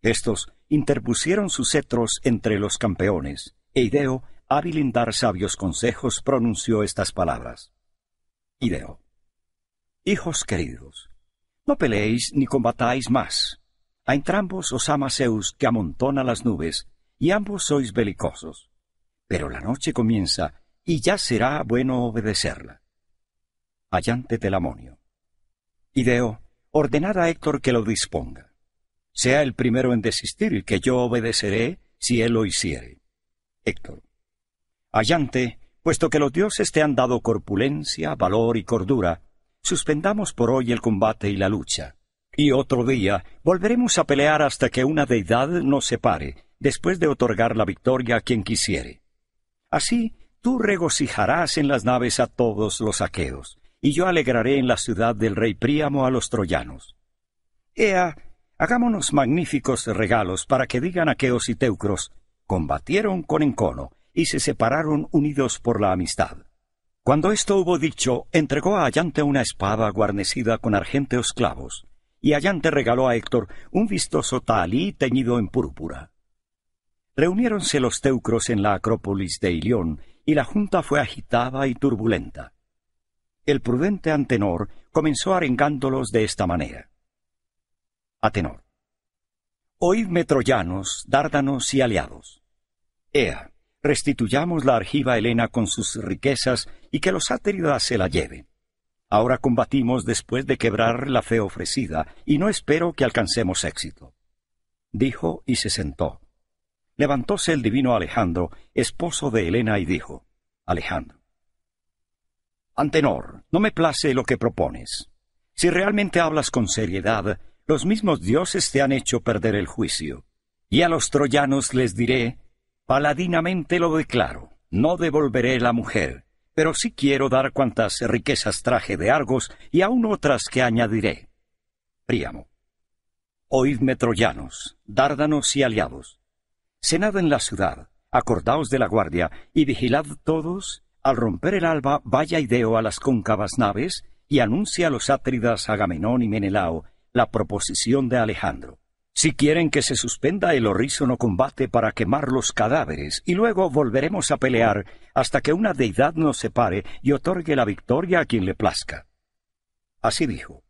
Estos interpusieron sus cetros entre los campeones, e Ideo, hábil en dar sabios consejos, pronunció estas palabras. Ideo. Hijos queridos, no peleéis ni combatáis más a entrambos os ama Zeus que amontona las nubes, y ambos sois belicosos. Pero la noche comienza, y ya será bueno obedecerla. Allante Telamonio. Ideo, ordenad a Héctor que lo disponga. Sea el primero en desistir, que yo obedeceré si él lo hiciere. Héctor. Allante, puesto que los dioses te han dado corpulencia, valor y cordura, suspendamos por hoy el combate y la lucha y otro día volveremos a pelear hasta que una deidad nos separe, después de otorgar la victoria a quien quisiere. Así, tú regocijarás en las naves a todos los aqueos, y yo alegraré en la ciudad del rey Príamo a los troyanos. Ea, hagámonos magníficos regalos para que digan aqueos y teucros, combatieron con encono y se separaron unidos por la amistad. Cuando esto hubo dicho, entregó a Allante una espada guarnecida con argenteos clavos, y Allante regaló a Héctor un vistoso talí teñido en púrpura. Reuniéronse los teucros en la acrópolis de Ilión, y la junta fue agitada y turbulenta. El prudente Antenor comenzó arengándolos de esta manera. Atenor. Oídme, troyanos, dárdanos y aliados. Ea, restituyamos la argiva Helena con sus riquezas y que los áteridas se la lleven. Ahora combatimos después de quebrar la fe ofrecida, y no espero que alcancemos éxito. Dijo y se sentó. Levantóse el divino Alejandro, esposo de Helena, y dijo, Alejandro, Antenor, no me place lo que propones. Si realmente hablas con seriedad, los mismos dioses te han hecho perder el juicio. Y a los troyanos les diré, paladinamente lo declaro, no devolveré la mujer, pero sí quiero dar cuantas riquezas traje de Argos y aún otras que añadiré. Príamo. Oídme troyanos, dárdanos y aliados. Cenad en la ciudad, acordaos de la guardia, y vigilad todos, al romper el alba vaya Ideo a las cóncavas naves, y anuncia a los átridas Agamenón y Menelao la proposición de Alejandro. Si quieren que se suspenda el horrísono combate para quemar los cadáveres y luego volveremos a pelear hasta que una deidad nos separe y otorgue la victoria a quien le plazca. Así dijo.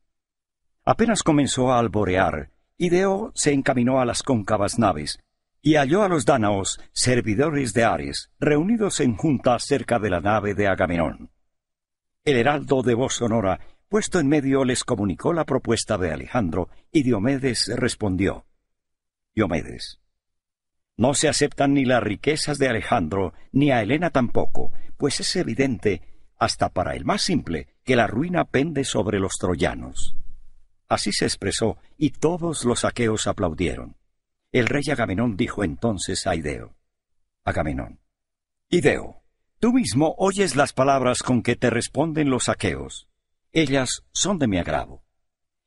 Apenas comenzó a alborear, Ideo se encaminó a las cóncavas naves y halló a los dánaos, servidores de Ares, reunidos en junta cerca de la nave de Agamenón. El heraldo de voz sonora Puesto en medio, les comunicó la propuesta de Alejandro y Diomedes respondió. Diomedes. No se aceptan ni las riquezas de Alejandro, ni a Helena tampoco, pues es evidente, hasta para el más simple, que la ruina pende sobre los troyanos. Así se expresó, y todos los aqueos aplaudieron. El rey Agamenón dijo entonces a Ideo. Agamenón. Ideo, tú mismo oyes las palabras con que te responden los aqueos. Ellas son de mi agrado.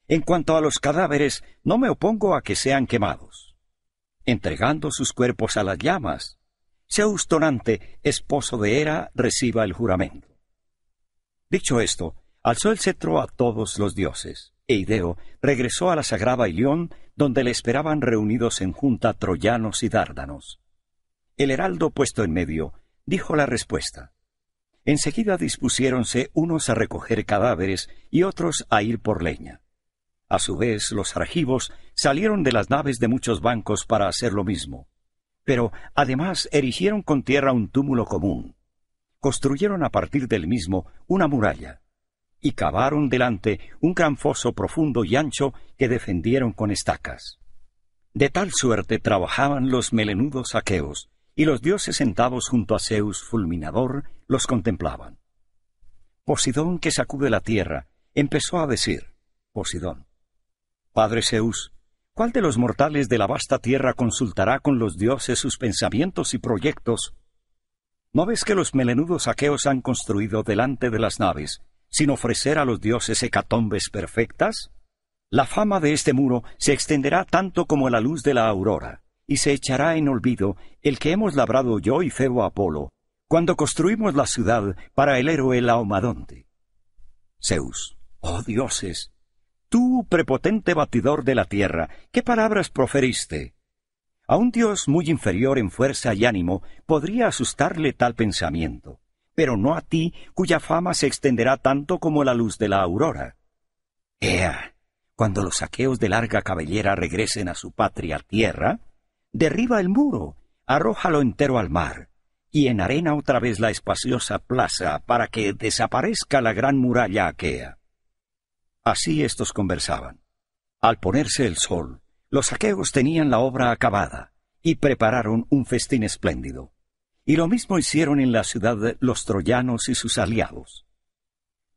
En cuanto a los cadáveres, no me opongo a que sean quemados. Entregando sus cuerpos a las llamas, Seustonante, esposo de Hera, reciba el juramento. Dicho esto, alzó el cetro a todos los dioses, e Ideo regresó a la sagrada Ilión, donde le esperaban reunidos en junta troyanos y dárdanos. El heraldo puesto en medio dijo la respuesta enseguida dispusiéronse unos a recoger cadáveres y otros a ir por leña. A su vez, los argivos salieron de las naves de muchos bancos para hacer lo mismo. Pero además erigieron con tierra un túmulo común. Construyeron a partir del mismo una muralla y cavaron delante un gran foso profundo y ancho que defendieron con estacas. De tal suerte trabajaban los melenudos aqueos y los dioses sentados junto a Zeus fulminador los contemplaban. Posidón, que sacude la tierra, empezó a decir, Posidón, Padre Zeus, ¿cuál de los mortales de la vasta tierra consultará con los dioses sus pensamientos y proyectos? ¿No ves que los melenudos aqueos han construido delante de las naves, sin ofrecer a los dioses hecatombes perfectas? La fama de este muro se extenderá tanto como la luz de la aurora, y se echará en olvido el que hemos labrado yo y Febo Apolo, cuando construimos la ciudad para el héroe Laomadonte. Zeus, oh dioses, tú prepotente batidor de la tierra, ¿qué palabras proferiste? A un dios muy inferior en fuerza y ánimo podría asustarle tal pensamiento, pero no a ti cuya fama se extenderá tanto como la luz de la aurora. Ea, cuando los aqueos de larga cabellera regresen a su patria tierra, derriba el muro, arrójalo entero al mar, y en arena otra vez la espaciosa plaza para que desaparezca la gran muralla aquea. Así estos conversaban. Al ponerse el sol, los aqueos tenían la obra acabada y prepararon un festín espléndido. Y lo mismo hicieron en la ciudad los troyanos y sus aliados.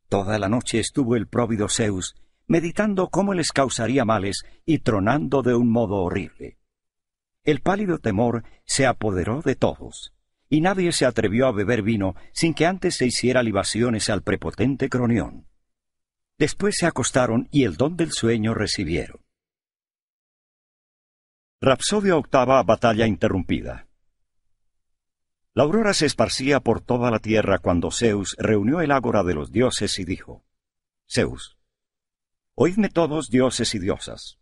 Toda la noche estuvo el próvido Zeus meditando cómo les causaría males y tronando de un modo horrible. El pálido temor se apoderó de todos, y nadie se atrevió a beber vino sin que antes se hiciera libaciones al prepotente cronión. Después se acostaron y el don del sueño recibieron. Rapsodia octava batalla interrumpida. La aurora se esparcía por toda la tierra cuando Zeus reunió el ágora de los dioses y dijo, Zeus, oídme todos dioses y diosas.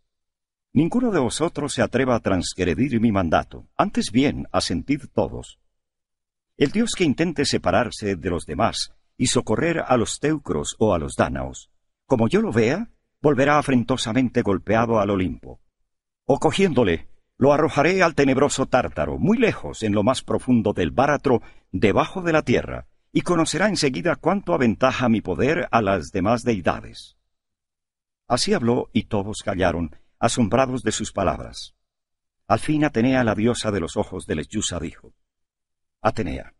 Ninguno de vosotros se atreva a transgredir mi mandato, antes bien asentid todos. El Dios que intente separarse de los demás y socorrer a los teucros o a los dánaos, como yo lo vea, volverá afrentosamente golpeado al Olimpo. O cogiéndole, lo arrojaré al tenebroso tártaro, muy lejos, en lo más profundo del báratro, debajo de la tierra, y conocerá enseguida cuánto aventaja mi poder a las demás deidades. Así habló y todos callaron, asombrados de sus palabras. Al fin Atenea, la diosa de los ojos de Lesyusa, dijo, Atenea,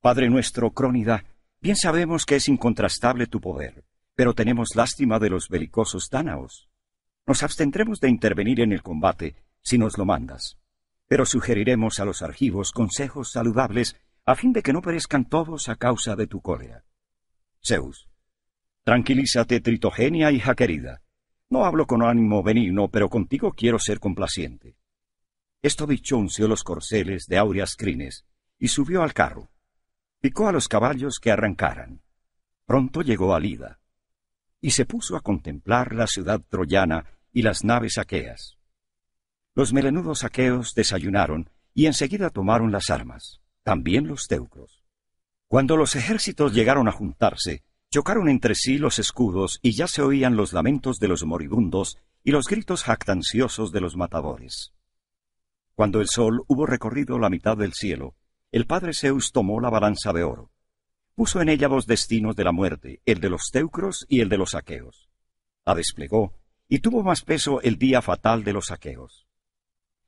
Padre nuestro, Crónida, bien sabemos que es incontrastable tu poder, pero tenemos lástima de los belicosos dánaos. Nos abstendremos de intervenir en el combate si nos lo mandas, pero sugeriremos a los argivos consejos saludables a fin de que no perezcan todos a causa de tu cólera. Zeus, tranquilízate, Tritogenia, hija querida. No hablo con ánimo benigno, pero contigo quiero ser complaciente. Esto dicho unció los corceles de áureas crines y subió al carro. Picó a los caballos que arrancaran. Pronto llegó a Lida y se puso a contemplar la ciudad troyana y las naves aqueas. Los melenudos aqueos desayunaron y enseguida tomaron las armas, también los teucros. Cuando los ejércitos llegaron a juntarse, Chocaron entre sí los escudos y ya se oían los lamentos de los moribundos y los gritos jactanciosos de los matadores. Cuando el sol hubo recorrido la mitad del cielo, el padre Zeus tomó la balanza de oro. Puso en ella los destinos de la muerte, el de los teucros y el de los aqueos. La desplegó, y tuvo más peso el día fatal de los aqueos.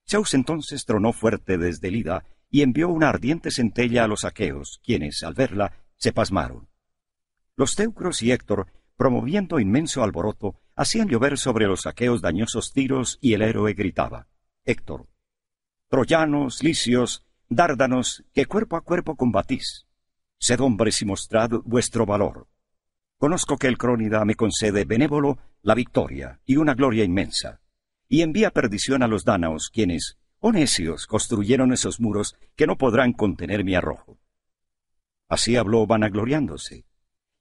Zeus entonces tronó fuerte desde el y envió una ardiente centella a los aqueos, quienes, al verla, se pasmaron. Los teucros y Héctor, promoviendo inmenso alboroto, hacían llover sobre los aqueos dañosos tiros y el héroe gritaba, Héctor, Troyanos, licios, dárdanos, que cuerpo a cuerpo combatís. Sed hombres y mostrad vuestro valor. Conozco que el crónida me concede benévolo la victoria y una gloria inmensa, y envía perdición a los dánaos, quienes, oh necios, construyeron esos muros que no podrán contener mi arrojo. Así habló vanagloriándose,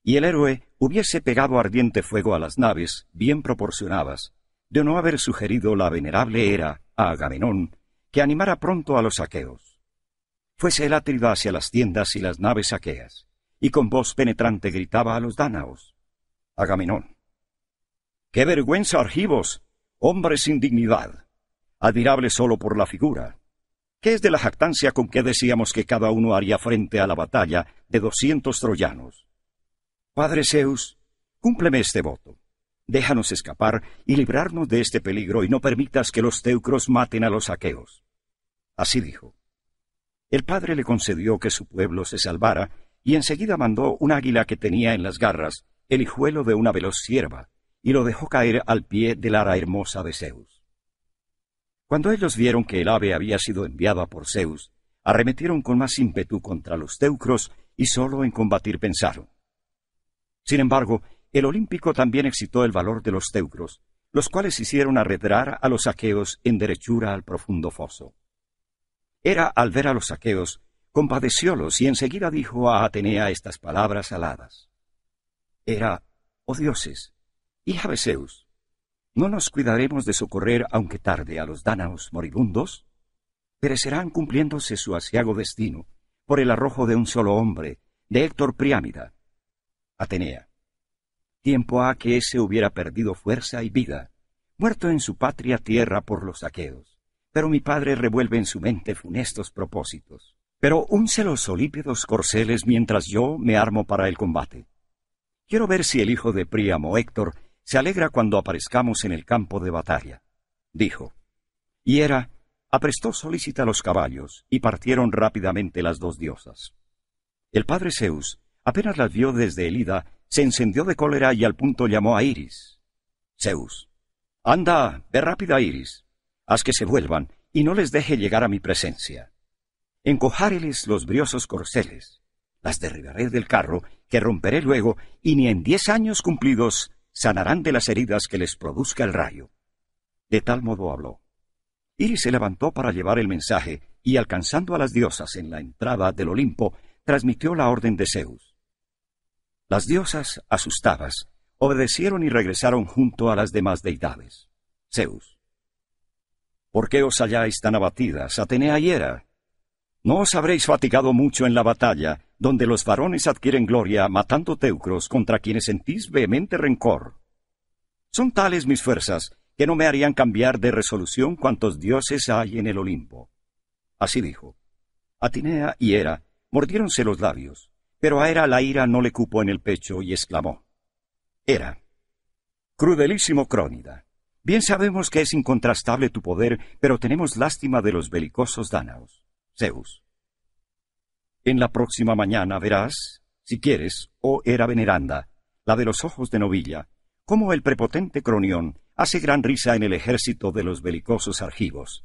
y el héroe hubiese pegado ardiente fuego a las naves bien proporcionadas, de no haber sugerido la venerable era a Agamenón que animara pronto a los aqueos. Fuese el atrida hacia las tiendas y las naves aqueas, y con voz penetrante gritaba a los dánaos. Agamenón. ¡Qué vergüenza, argivos! Hombres sin dignidad, admirable solo por la figura. ¿Qué es de la jactancia con que decíamos que cada uno haría frente a la batalla de doscientos troyanos? Padre Zeus, cúmpleme este voto. Déjanos escapar y librarnos de este peligro y no permitas que los teucros maten a los aqueos. Así dijo. El padre le concedió que su pueblo se salvara y enseguida mandó un águila que tenía en las garras el hijuelo de una veloz sierva y lo dejó caer al pie del ara hermosa de Zeus. Cuando ellos vieron que el ave había sido enviada por Zeus, arremetieron con más ímpetu contra los teucros y solo en combatir pensaron. Sin embargo, el olímpico también excitó el valor de los teucros, los cuales hicieron arredrar a los aqueos en derechura al profundo foso. Era al ver a los aqueos, compadeciólos y enseguida dijo a Atenea estas palabras aladas. Era, oh dioses, hija de Zeus, ¿no nos cuidaremos de socorrer aunque tarde a los dánaos moribundos? Perecerán cumpliéndose su asiago destino, por el arrojo de un solo hombre, de Héctor Priámida, Atenea. Tiempo ha que ese hubiera perdido fuerza y vida, muerto en su patria tierra por los saqueos. Pero mi padre revuelve en su mente funestos propósitos. Pero unce los olípidos corceles mientras yo me armo para el combate. Quiero ver si el hijo de Príamo, Héctor, se alegra cuando aparezcamos en el campo de batalla. Dijo. Y era, aprestó solícita los caballos, y partieron rápidamente las dos diosas. El padre Zeus Apenas las vio desde Elida, se encendió de cólera y al punto llamó a Iris. Zeus. Anda, ve rápida, Iris. Haz que se vuelvan y no les deje llegar a mi presencia. Encojáreles los briosos corceles. Las derribaré del carro, que romperé luego, y ni en diez años cumplidos sanarán de las heridas que les produzca el rayo. De tal modo habló. Iris se levantó para llevar el mensaje, y alcanzando a las diosas en la entrada del Olimpo, transmitió la orden de Zeus. Las diosas, asustadas, obedecieron y regresaron junto a las demás deidades. Zeus. ¿Por qué os halláis tan abatidas, Atenea y Hera? ¿No os habréis fatigado mucho en la batalla, donde los varones adquieren gloria matando teucros contra quienes sentís vehemente rencor? Son tales mis fuerzas que no me harían cambiar de resolución cuantos dioses hay en el Olimpo. Así dijo. Atenea y Hera mordiéronse los labios. Pero a Hera la ira no le cupo en el pecho y exclamó. Era, crudelísimo Crónida, bien sabemos que es incontrastable tu poder, pero tenemos lástima de los belicosos dánaos. Zeus. En la próxima mañana verás, si quieres, oh Era veneranda, la de los ojos de novilla, cómo el prepotente Cronión hace gran risa en el ejército de los belicosos argivos.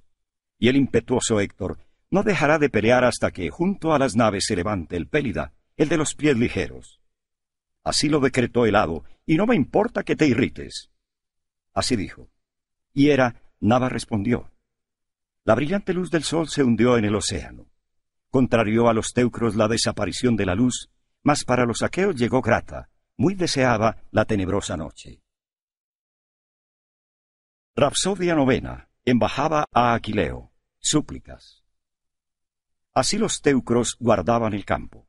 Y el impetuoso Héctor no dejará de pelear hasta que junto a las naves se levante el Pélida, el de los pies ligeros. Así lo decretó el hado, y no me importa que te irrites. Así dijo. Y era, nada respondió. La brillante luz del sol se hundió en el océano. Contrarió a los teucros la desaparición de la luz, mas para los aqueos llegó grata, muy deseada la tenebrosa noche. Rapsodia novena, embajaba a Aquileo, súplicas. Así los teucros guardaban el campo.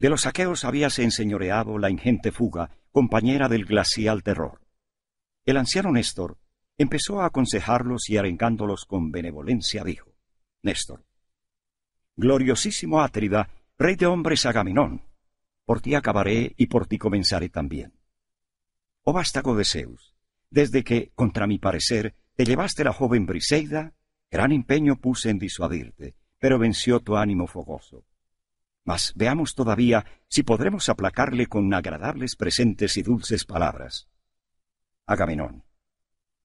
De los saqueos habíase enseñoreado la ingente fuga, compañera del glacial terror. El anciano Néstor empezó a aconsejarlos y arengándolos con benevolencia dijo, Néstor, gloriosísimo Átrida, rey de hombres Agaminón, por ti acabaré y por ti comenzaré también. Oh vástago de Zeus, desde que, contra mi parecer, te llevaste la joven Briseida, gran empeño puse en disuadirte, pero venció tu ánimo fogoso veamos todavía si podremos aplacarle con agradables presentes y dulces palabras. Agamenón.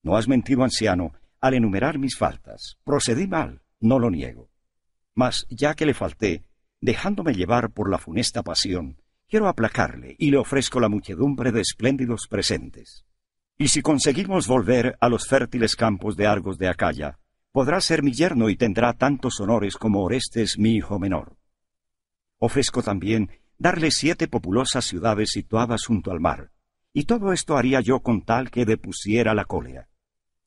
No has mentido, anciano, al enumerar mis faltas. Procedí mal, no lo niego. Mas ya que le falté, dejándome llevar por la funesta pasión, quiero aplacarle y le ofrezco la muchedumbre de espléndidos presentes. Y si conseguimos volver a los fértiles campos de Argos de Acaya, podrá ser mi yerno y tendrá tantos honores como Orestes mi hijo menor. Ofrezco también darle siete populosas ciudades situadas junto al mar. Y todo esto haría yo con tal que depusiera la cólera.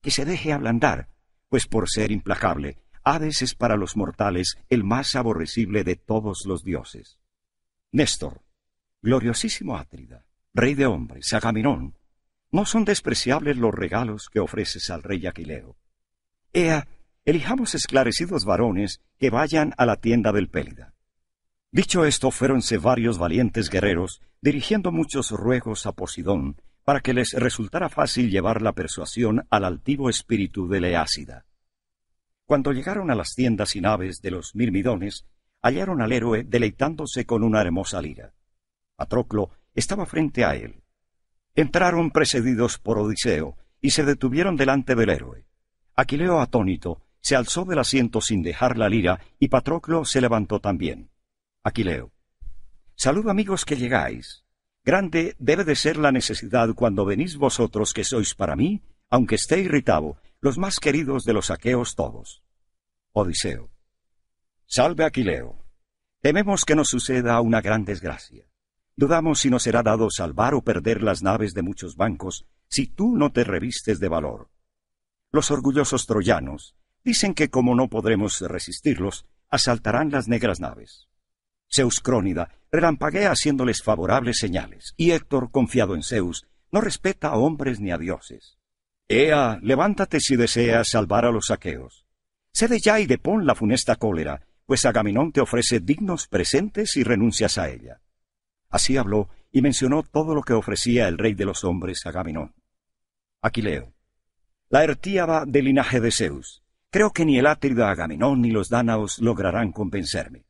Que se deje ablandar, pues por ser implacable, Hades es para los mortales el más aborrecible de todos los dioses. Néstor, gloriosísimo Átrida, rey de hombres, agaminón, no son despreciables los regalos que ofreces al rey Aquileo. Ea, elijamos esclarecidos varones que vayan a la tienda del Pélida. Dicho esto, fueronse varios valientes guerreros, dirigiendo muchos ruegos a Posidón, para que les resultara fácil llevar la persuasión al altivo espíritu de Leácida. Cuando llegaron a las tiendas y naves de los Mirmidones, hallaron al héroe deleitándose con una hermosa lira. Patroclo estaba frente a él. Entraron precedidos por Odiseo y se detuvieron delante del héroe. Aquileo atónito se alzó del asiento sin dejar la lira y Patroclo se levantó también. Aquileo. saludo Salud amigos que llegáis. Grande debe de ser la necesidad cuando venís vosotros que sois para mí, aunque esté irritado, los más queridos de los aqueos todos. Odiseo. Salve Aquileo. Tememos que nos suceda una gran desgracia. Dudamos si nos será dado salvar o perder las naves de muchos bancos si tú no te revistes de valor. Los orgullosos troyanos dicen que como no podremos resistirlos, asaltarán las negras naves. Zeus-Crónida relampaguea haciéndoles favorables señales, y Héctor, confiado en Zeus, no respeta a hombres ni a dioses. Ea, levántate si deseas salvar a los aqueos. Cede ya y depón la funesta cólera, pues Agaminón te ofrece dignos presentes y renuncias a ella. Así habló y mencionó todo lo que ofrecía el rey de los hombres Agaminón. Aquileo. La Ertíaba del linaje de Zeus. Creo que ni el átrida Agamenón ni los dánaos lograrán convencerme.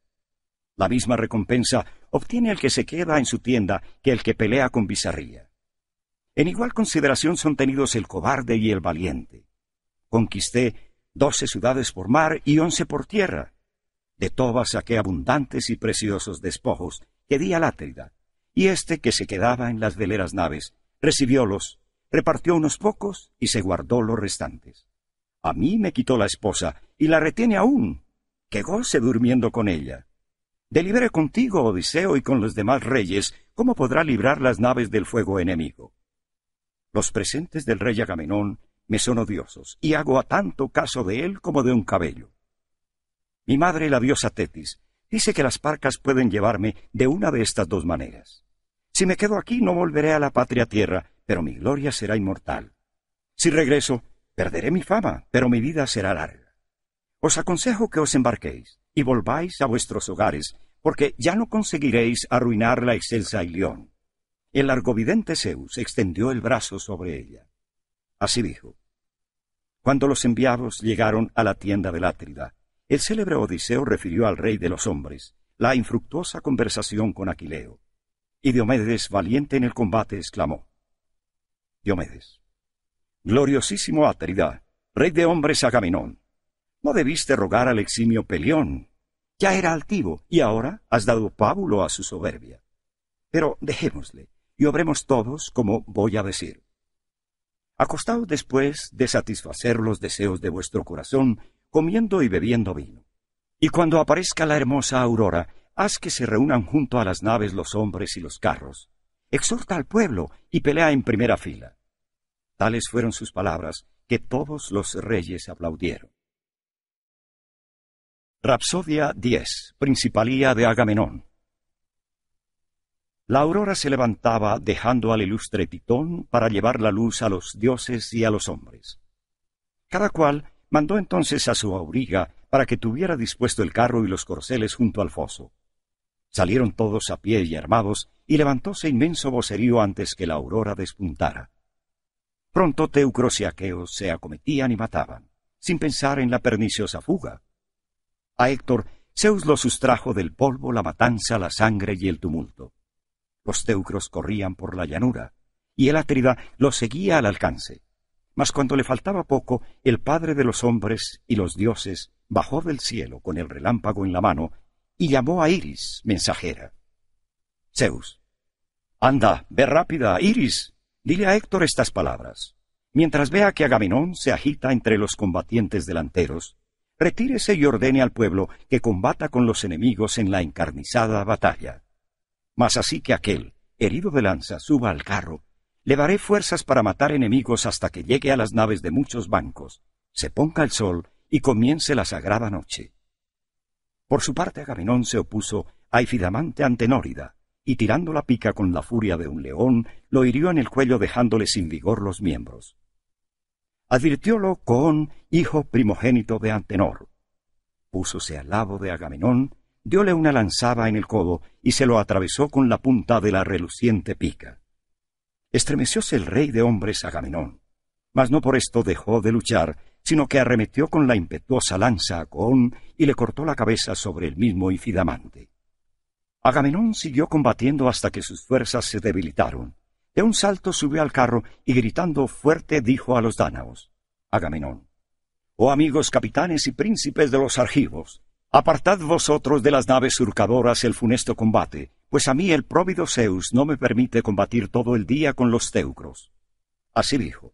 La misma recompensa obtiene el que se queda en su tienda que el que pelea con bizarría. En igual consideración son tenidos el cobarde y el valiente. Conquisté doce ciudades por mar y once por tierra. De todas saqué abundantes y preciosos despojos que di al y este que se quedaba en las veleras naves, recibiólos, repartió unos pocos y se guardó los restantes. A mí me quitó la esposa y la retiene aún, que goce durmiendo con ella delibere contigo, Odiseo, y con los demás reyes, cómo podrá librar las naves del fuego enemigo. Los presentes del rey Agamenón me son odiosos, y hago a tanto caso de él como de un cabello. Mi madre, la diosa Tetis, dice que las parcas pueden llevarme de una de estas dos maneras. Si me quedo aquí no volveré a la patria tierra, pero mi gloria será inmortal. Si regreso, perderé mi fama, pero mi vida será larga. Os aconsejo que os embarquéis y volváis a vuestros hogares, porque ya no conseguiréis arruinar la excelsa Ilión. El argovidente Zeus extendió el brazo sobre ella. Así dijo. Cuando los enviados llegaron a la tienda del atrida el célebre Odiseo refirió al rey de los hombres la infructuosa conversación con Aquileo. Y Diomedes, valiente en el combate, exclamó. Diomedes. Gloriosísimo Atrida, rey de hombres Agamenón, no debiste rogar al eximio Pelión. Ya era altivo y ahora has dado pábulo a su soberbia. Pero dejémosle y obremos todos como voy a decir. Acostaos después de satisfacer los deseos de vuestro corazón, comiendo y bebiendo vino. Y cuando aparezca la hermosa aurora, haz que se reúnan junto a las naves los hombres y los carros. Exhorta al pueblo y pelea en primera fila. Tales fueron sus palabras, que todos los reyes aplaudieron. Rapsodia 10. Principalía de Agamenón. La aurora se levantaba dejando al ilustre Titón para llevar la luz a los dioses y a los hombres. Cada cual mandó entonces a su auriga para que tuviera dispuesto el carro y los corceles junto al foso. Salieron todos a pie y armados, y levantóse inmenso vocerío antes que la aurora despuntara. Pronto teucros y aqueos se acometían y mataban, sin pensar en la perniciosa fuga a Héctor, Zeus lo sustrajo del polvo, la matanza, la sangre y el tumulto. Los teucros corrían por la llanura, y el Atrida los seguía al alcance. Mas cuando le faltaba poco, el Padre de los hombres y los dioses bajó del cielo con el relámpago en la mano y llamó a Iris, mensajera. Zeus. Anda, ve rápida, Iris. Dile a Héctor estas palabras. Mientras vea que Agamenón se agita entre los combatientes delanteros, retírese y ordene al pueblo que combata con los enemigos en la encarnizada batalla. Mas así que aquel, herido de lanza, suba al carro, le daré fuerzas para matar enemigos hasta que llegue a las naves de muchos bancos, se ponga el sol y comience la sagrada noche. Por su parte Agamenón se opuso a Ifidamante Antenórida, y tirando la pica con la furia de un león, lo hirió en el cuello dejándole sin vigor los miembros advirtiólo con hijo primogénito de Antenor. Púsose al lado de Agamenón, diole una lanzada en el codo y se lo atravesó con la punta de la reluciente pica. Estremecióse el rey de hombres Agamenón, mas no por esto dejó de luchar, sino que arremetió con la impetuosa lanza a Coón y le cortó la cabeza sobre el mismo infidamante. Agamenón siguió combatiendo hasta que sus fuerzas se debilitaron, de un salto subió al carro y gritando fuerte dijo a los dánaos, Agamenón, oh amigos capitanes y príncipes de los argivos, apartad vosotros de las naves surcadoras el funesto combate, pues a mí el próvido Zeus no me permite combatir todo el día con los teucros. Así dijo.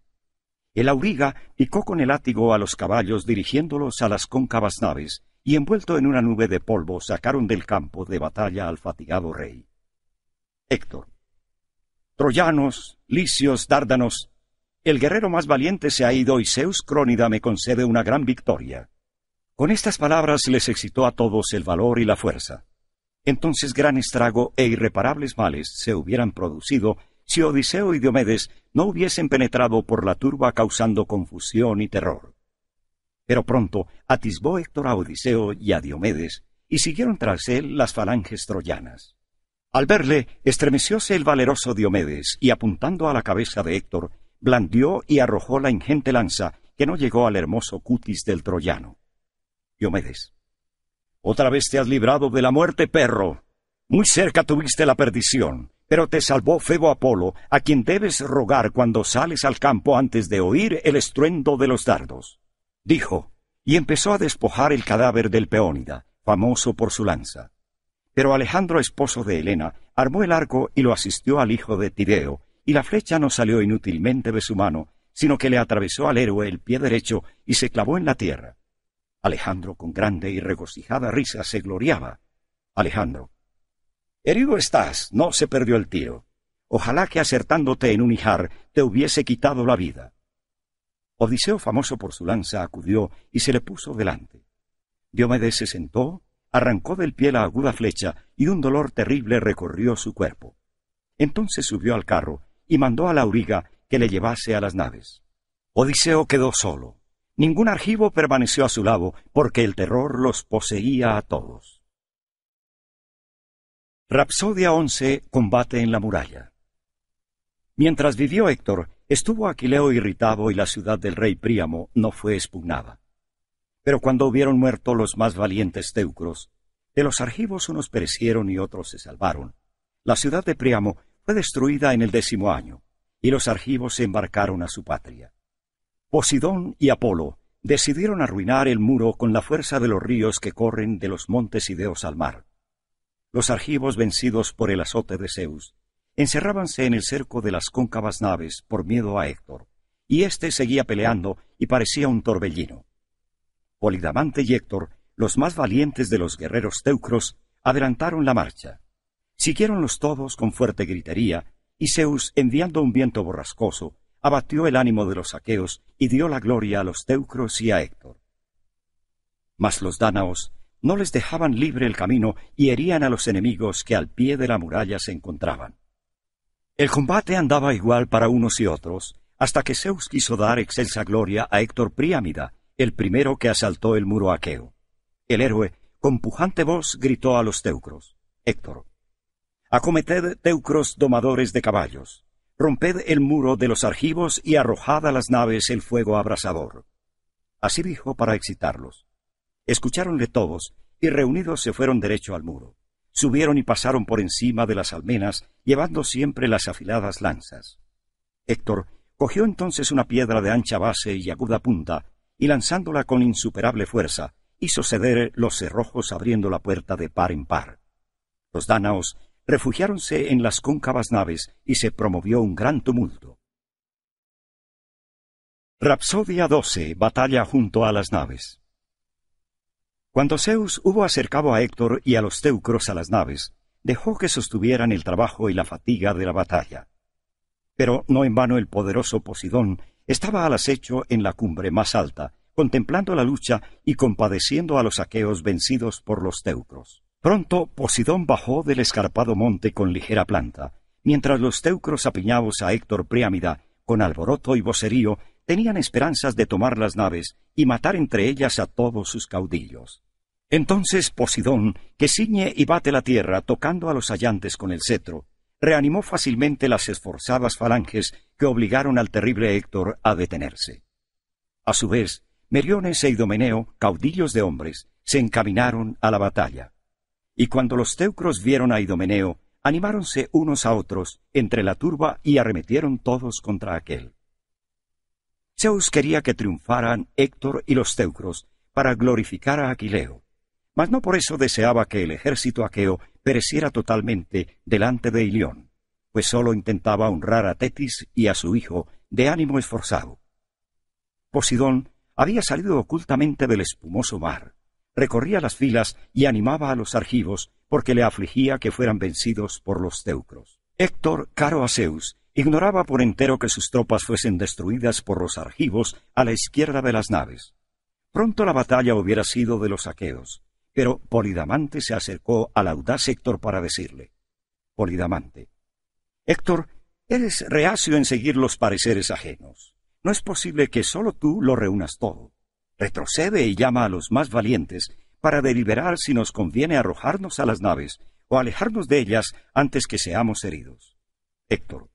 El auriga picó con el látigo a los caballos dirigiéndolos a las cóncavas naves, y envuelto en una nube de polvo sacaron del campo de batalla al fatigado rey. Héctor, troyanos, licios, dárdanos. El guerrero más valiente se ha ido y Zeus Crónida me concede una gran victoria. Con estas palabras les excitó a todos el valor y la fuerza. Entonces gran estrago e irreparables males se hubieran producido si Odiseo y Diomedes no hubiesen penetrado por la turba causando confusión y terror. Pero pronto atisbó Héctor a Odiseo y a Diomedes, y siguieron tras él las falanges troyanas. Al verle, estremecióse el valeroso Diomedes, y apuntando a la cabeza de Héctor, blandió y arrojó la ingente lanza, que no llegó al hermoso cutis del troyano. Diomedes. Otra vez te has librado de la muerte, perro. Muy cerca tuviste la perdición, pero te salvó Febo Apolo, a quien debes rogar cuando sales al campo antes de oír el estruendo de los dardos. Dijo, y empezó a despojar el cadáver del peónida, famoso por su lanza. Pero Alejandro, esposo de Helena, armó el arco y lo asistió al hijo de Tideo, y la flecha no salió inútilmente de su mano, sino que le atravesó al héroe el pie derecho y se clavó en la tierra. Alejandro, con grande y regocijada risa, se gloriaba. Alejandro. Herido estás, no se perdió el tiro. Ojalá que acertándote en un hijar te hubiese quitado la vida. Odiseo, famoso por su lanza, acudió y se le puso delante. Diomedes se sentó, arrancó del pie la aguda flecha y un dolor terrible recorrió su cuerpo. Entonces subió al carro y mandó a la auriga que le llevase a las naves. Odiseo quedó solo. Ningún argivo permaneció a su lado porque el terror los poseía a todos. Rapsodia 11 Combate en la muralla. Mientras vivió Héctor, estuvo Aquileo irritado y la ciudad del rey Príamo no fue expugnada. Pero cuando hubieron muerto los más valientes teucros, de los argivos unos perecieron y otros se salvaron. La ciudad de Priamo fue destruida en el décimo año, y los argivos se embarcaron a su patria. Posidón y Apolo decidieron arruinar el muro con la fuerza de los ríos que corren de los montes Ideos al mar. Los argivos vencidos por el azote de Zeus, encerrábanse en el cerco de las cóncavas naves por miedo a Héctor, y éste seguía peleando y parecía un torbellino. Polidamante y Héctor, los más valientes de los guerreros teucros, adelantaron la marcha. los todos con fuerte gritería, y Zeus, enviando un viento borrascoso, abatió el ánimo de los aqueos y dio la gloria a los teucros y a Héctor. Mas los dánaos no les dejaban libre el camino y herían a los enemigos que al pie de la muralla se encontraban. El combate andaba igual para unos y otros, hasta que Zeus quiso dar excelsa gloria a Héctor Priámida, el primero que asaltó el muro aqueo. El héroe, con pujante voz, gritó a los teucros, Héctor, acometed teucros domadores de caballos, romped el muro de los argivos y arrojad a las naves el fuego abrasador. Así dijo para excitarlos. Escucháronle todos, y reunidos se fueron derecho al muro. Subieron y pasaron por encima de las almenas, llevando siempre las afiladas lanzas. Héctor cogió entonces una piedra de ancha base y aguda punta, y lanzándola con insuperable fuerza, hizo ceder los cerrojos abriendo la puerta de par en par. Los dánaos refugiáronse en las cóncavas naves y se promovió un gran tumulto. Rapsodia XII. Batalla junto a las naves. Cuando Zeus hubo acercado a Héctor y a los teucros a las naves, dejó que sostuvieran el trabajo y la fatiga de la batalla. Pero no en vano el poderoso Posidón estaba al acecho en la cumbre más alta, contemplando la lucha y compadeciendo a los aqueos vencidos por los teucros. Pronto Posidón bajó del escarpado monte con ligera planta, mientras los teucros apiñados a Héctor Priámida, con alboroto y vocerío, tenían esperanzas de tomar las naves y matar entre ellas a todos sus caudillos. Entonces Posidón, que ciñe y bate la tierra tocando a los hallantes con el cetro, reanimó fácilmente las esforzadas falanges que obligaron al terrible Héctor a detenerse. A su vez, Meriones e Idomeneo, caudillos de hombres, se encaminaron a la batalla. Y cuando los teucros vieron a Idomeneo, animáronse unos a otros entre la turba y arremetieron todos contra aquel. Zeus quería que triunfaran Héctor y los teucros para glorificar a Aquileo, mas no por eso deseaba que el ejército aqueo pereciera totalmente delante de Ilión, pues sólo intentaba honrar a Tetis y a su hijo de ánimo esforzado. Posidón había salido ocultamente del espumoso mar, recorría las filas y animaba a los argivos porque le afligía que fueran vencidos por los teucros. Héctor, caro a Zeus, ignoraba por entero que sus tropas fuesen destruidas por los argivos a la izquierda de las naves. Pronto la batalla hubiera sido de los aqueos, pero Polidamante se acercó al audaz Héctor para decirle, Polidamante, Héctor, eres reacio en seguir los pareceres ajenos. No es posible que solo tú lo reúnas todo. Retrocede y llama a los más valientes para deliberar si nos conviene arrojarnos a las naves o alejarnos de ellas antes que seamos heridos. Héctor.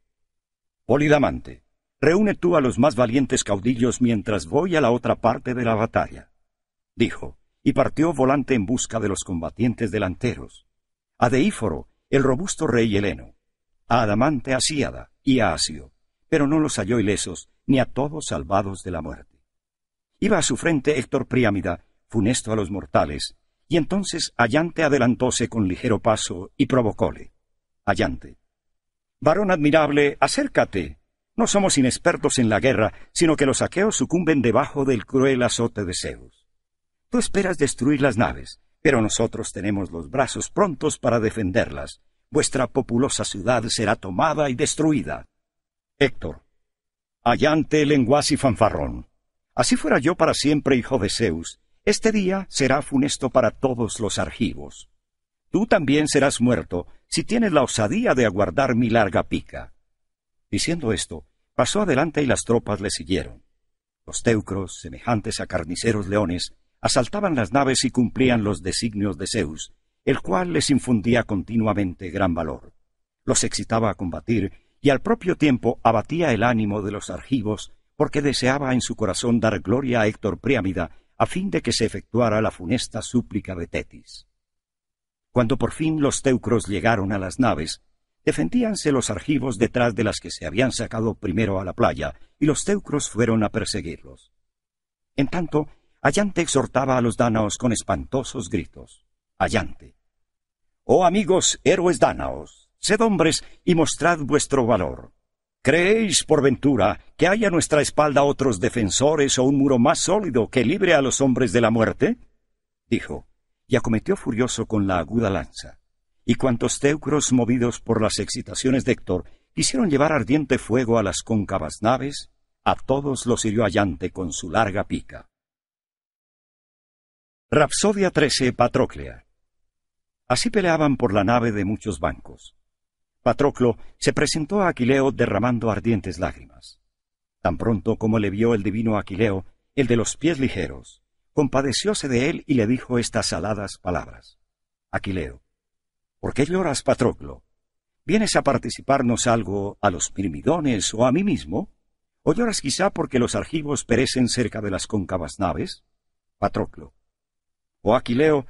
Polidamante, reúne tú a los más valientes caudillos mientras voy a la otra parte de la batalla. Dijo, y partió volante en busca de los combatientes delanteros. A Deíforo, el robusto rey heleno, a Adamante Asíada y a Asio, pero no los halló ilesos, ni a todos salvados de la muerte. Iba a su frente Héctor Priámida, funesto a los mortales, y entonces Allante adelantóse con ligero paso y provocóle. Allante. Varón admirable, acércate. No somos inexpertos en la guerra, sino que los aqueos sucumben debajo del cruel azote de Zeus. Tú esperas destruir las naves, pero nosotros tenemos los brazos prontos para defenderlas. Vuestra populosa ciudad será tomada y destruida. Héctor. Allante lenguas y fanfarrón. Así fuera yo para siempre hijo de Zeus, este día será funesto para todos los argivos. Tú también serás muerto si tienes la osadía de aguardar mi larga pica. Diciendo esto, pasó adelante y las tropas le siguieron. Los teucros, semejantes a carniceros leones, asaltaban las naves y cumplían los designios de Zeus, el cual les infundía continuamente gran valor. Los excitaba a combatir y al propio tiempo abatía el ánimo de los argivos porque deseaba en su corazón dar gloria a Héctor Priámida a fin de que se efectuara la funesta súplica de Tetis. Cuando por fin los teucros llegaron a las naves, defendíanse los argivos detrás de las que se habían sacado primero a la playa, y los teucros fueron a perseguirlos. En tanto, Allante exhortaba a los dánaos con espantosos gritos. Allante. Oh amigos héroes dánaos, sed hombres y mostrad vuestro valor. ¿Creéis, por ventura, que hay a nuestra espalda otros defensores o un muro más sólido que libre a los hombres de la muerte? dijo, y acometió furioso con la aguda lanza. Y cuantos teucros, movidos por las excitaciones de Héctor, hicieron llevar ardiente fuego a las cóncavas naves, a todos los hirió Allante con su larga pica. Rapsodia 13, Patroclea. Así peleaban por la nave de muchos bancos. Patroclo se presentó a Aquileo derramando ardientes lágrimas. Tan pronto como le vio el divino Aquileo, el de los pies ligeros, compadecióse de él y le dijo estas saladas palabras. Aquileo, ¿por qué lloras, Patroclo? ¿Vienes a participarnos algo a los pirmidones o a mí mismo? ¿O lloras quizá porque los argivos perecen cerca de las cóncavas naves? Patroclo, Oh Aquileo,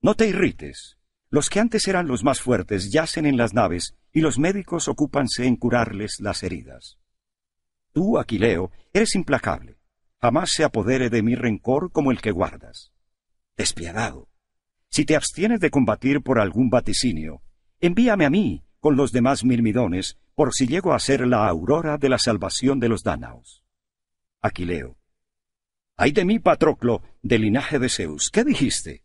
no te irrites. Los que antes eran los más fuertes yacen en las naves y los médicos ocúpanse en curarles las heridas. Tú, Aquileo, eres implacable. Jamás se apodere de mi rencor como el que guardas. Despiadado. Si te abstienes de combatir por algún vaticinio, envíame a mí con los demás mirmidones por si llego a ser la aurora de la salvación de los dánaos. Aquileo, Ay de mí, Patroclo, del linaje de Zeus, ¿qué dijiste?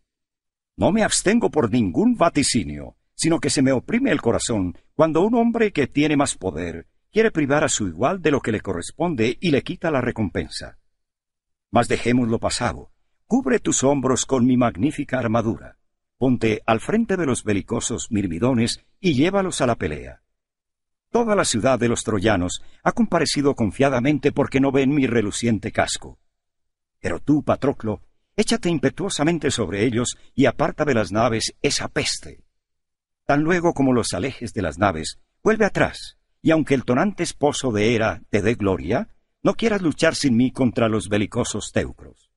No me abstengo por ningún vaticinio, sino que se me oprime el corazón cuando un hombre que tiene más poder quiere privar a su igual de lo que le corresponde y le quita la recompensa. Mas dejémoslo pasado. Cubre tus hombros con mi magnífica armadura. Ponte al frente de los belicosos mirmidones y llévalos a la pelea. Toda la ciudad de los troyanos ha comparecido confiadamente porque no ven mi reluciente casco. Pero tú, Patroclo, échate impetuosamente sobre ellos y aparta de las naves esa peste. Tan luego como los alejes de las naves, vuelve atrás, y aunque el tonante esposo de Hera te dé gloria, no quieras luchar sin mí contra los belicosos teucros.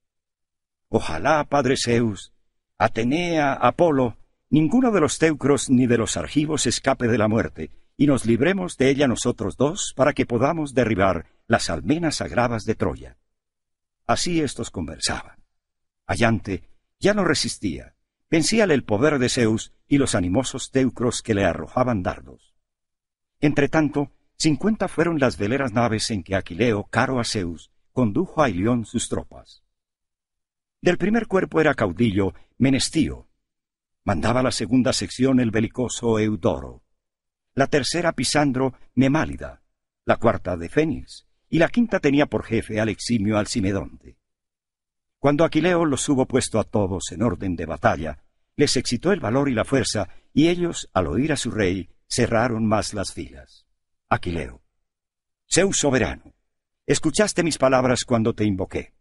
Ojalá, padre Zeus, Atenea, Apolo, ninguno de los teucros ni de los argivos escape de la muerte, y nos libremos de ella nosotros dos para que podamos derribar las almenas sagradas de Troya. Así estos conversaban. Allante ya no resistía. Vencíale el poder de Zeus y los animosos teucros que le arrojaban dardos. Entretanto, cincuenta fueron las veleras naves en que Aquileo, caro a Zeus, condujo a Ilión sus tropas. Del primer cuerpo era caudillo Menestío. Mandaba la segunda sección el belicoso Eudoro. La tercera Pisandro Memálida. La cuarta de Fénix y la quinta tenía por jefe al eximio Alcimedonte. Cuando Aquileo los hubo puesto a todos en orden de batalla, les excitó el valor y la fuerza, y ellos, al oír a su rey, cerraron más las filas. Aquileo. Zeus soberano, escuchaste mis palabras cuando te invoqué.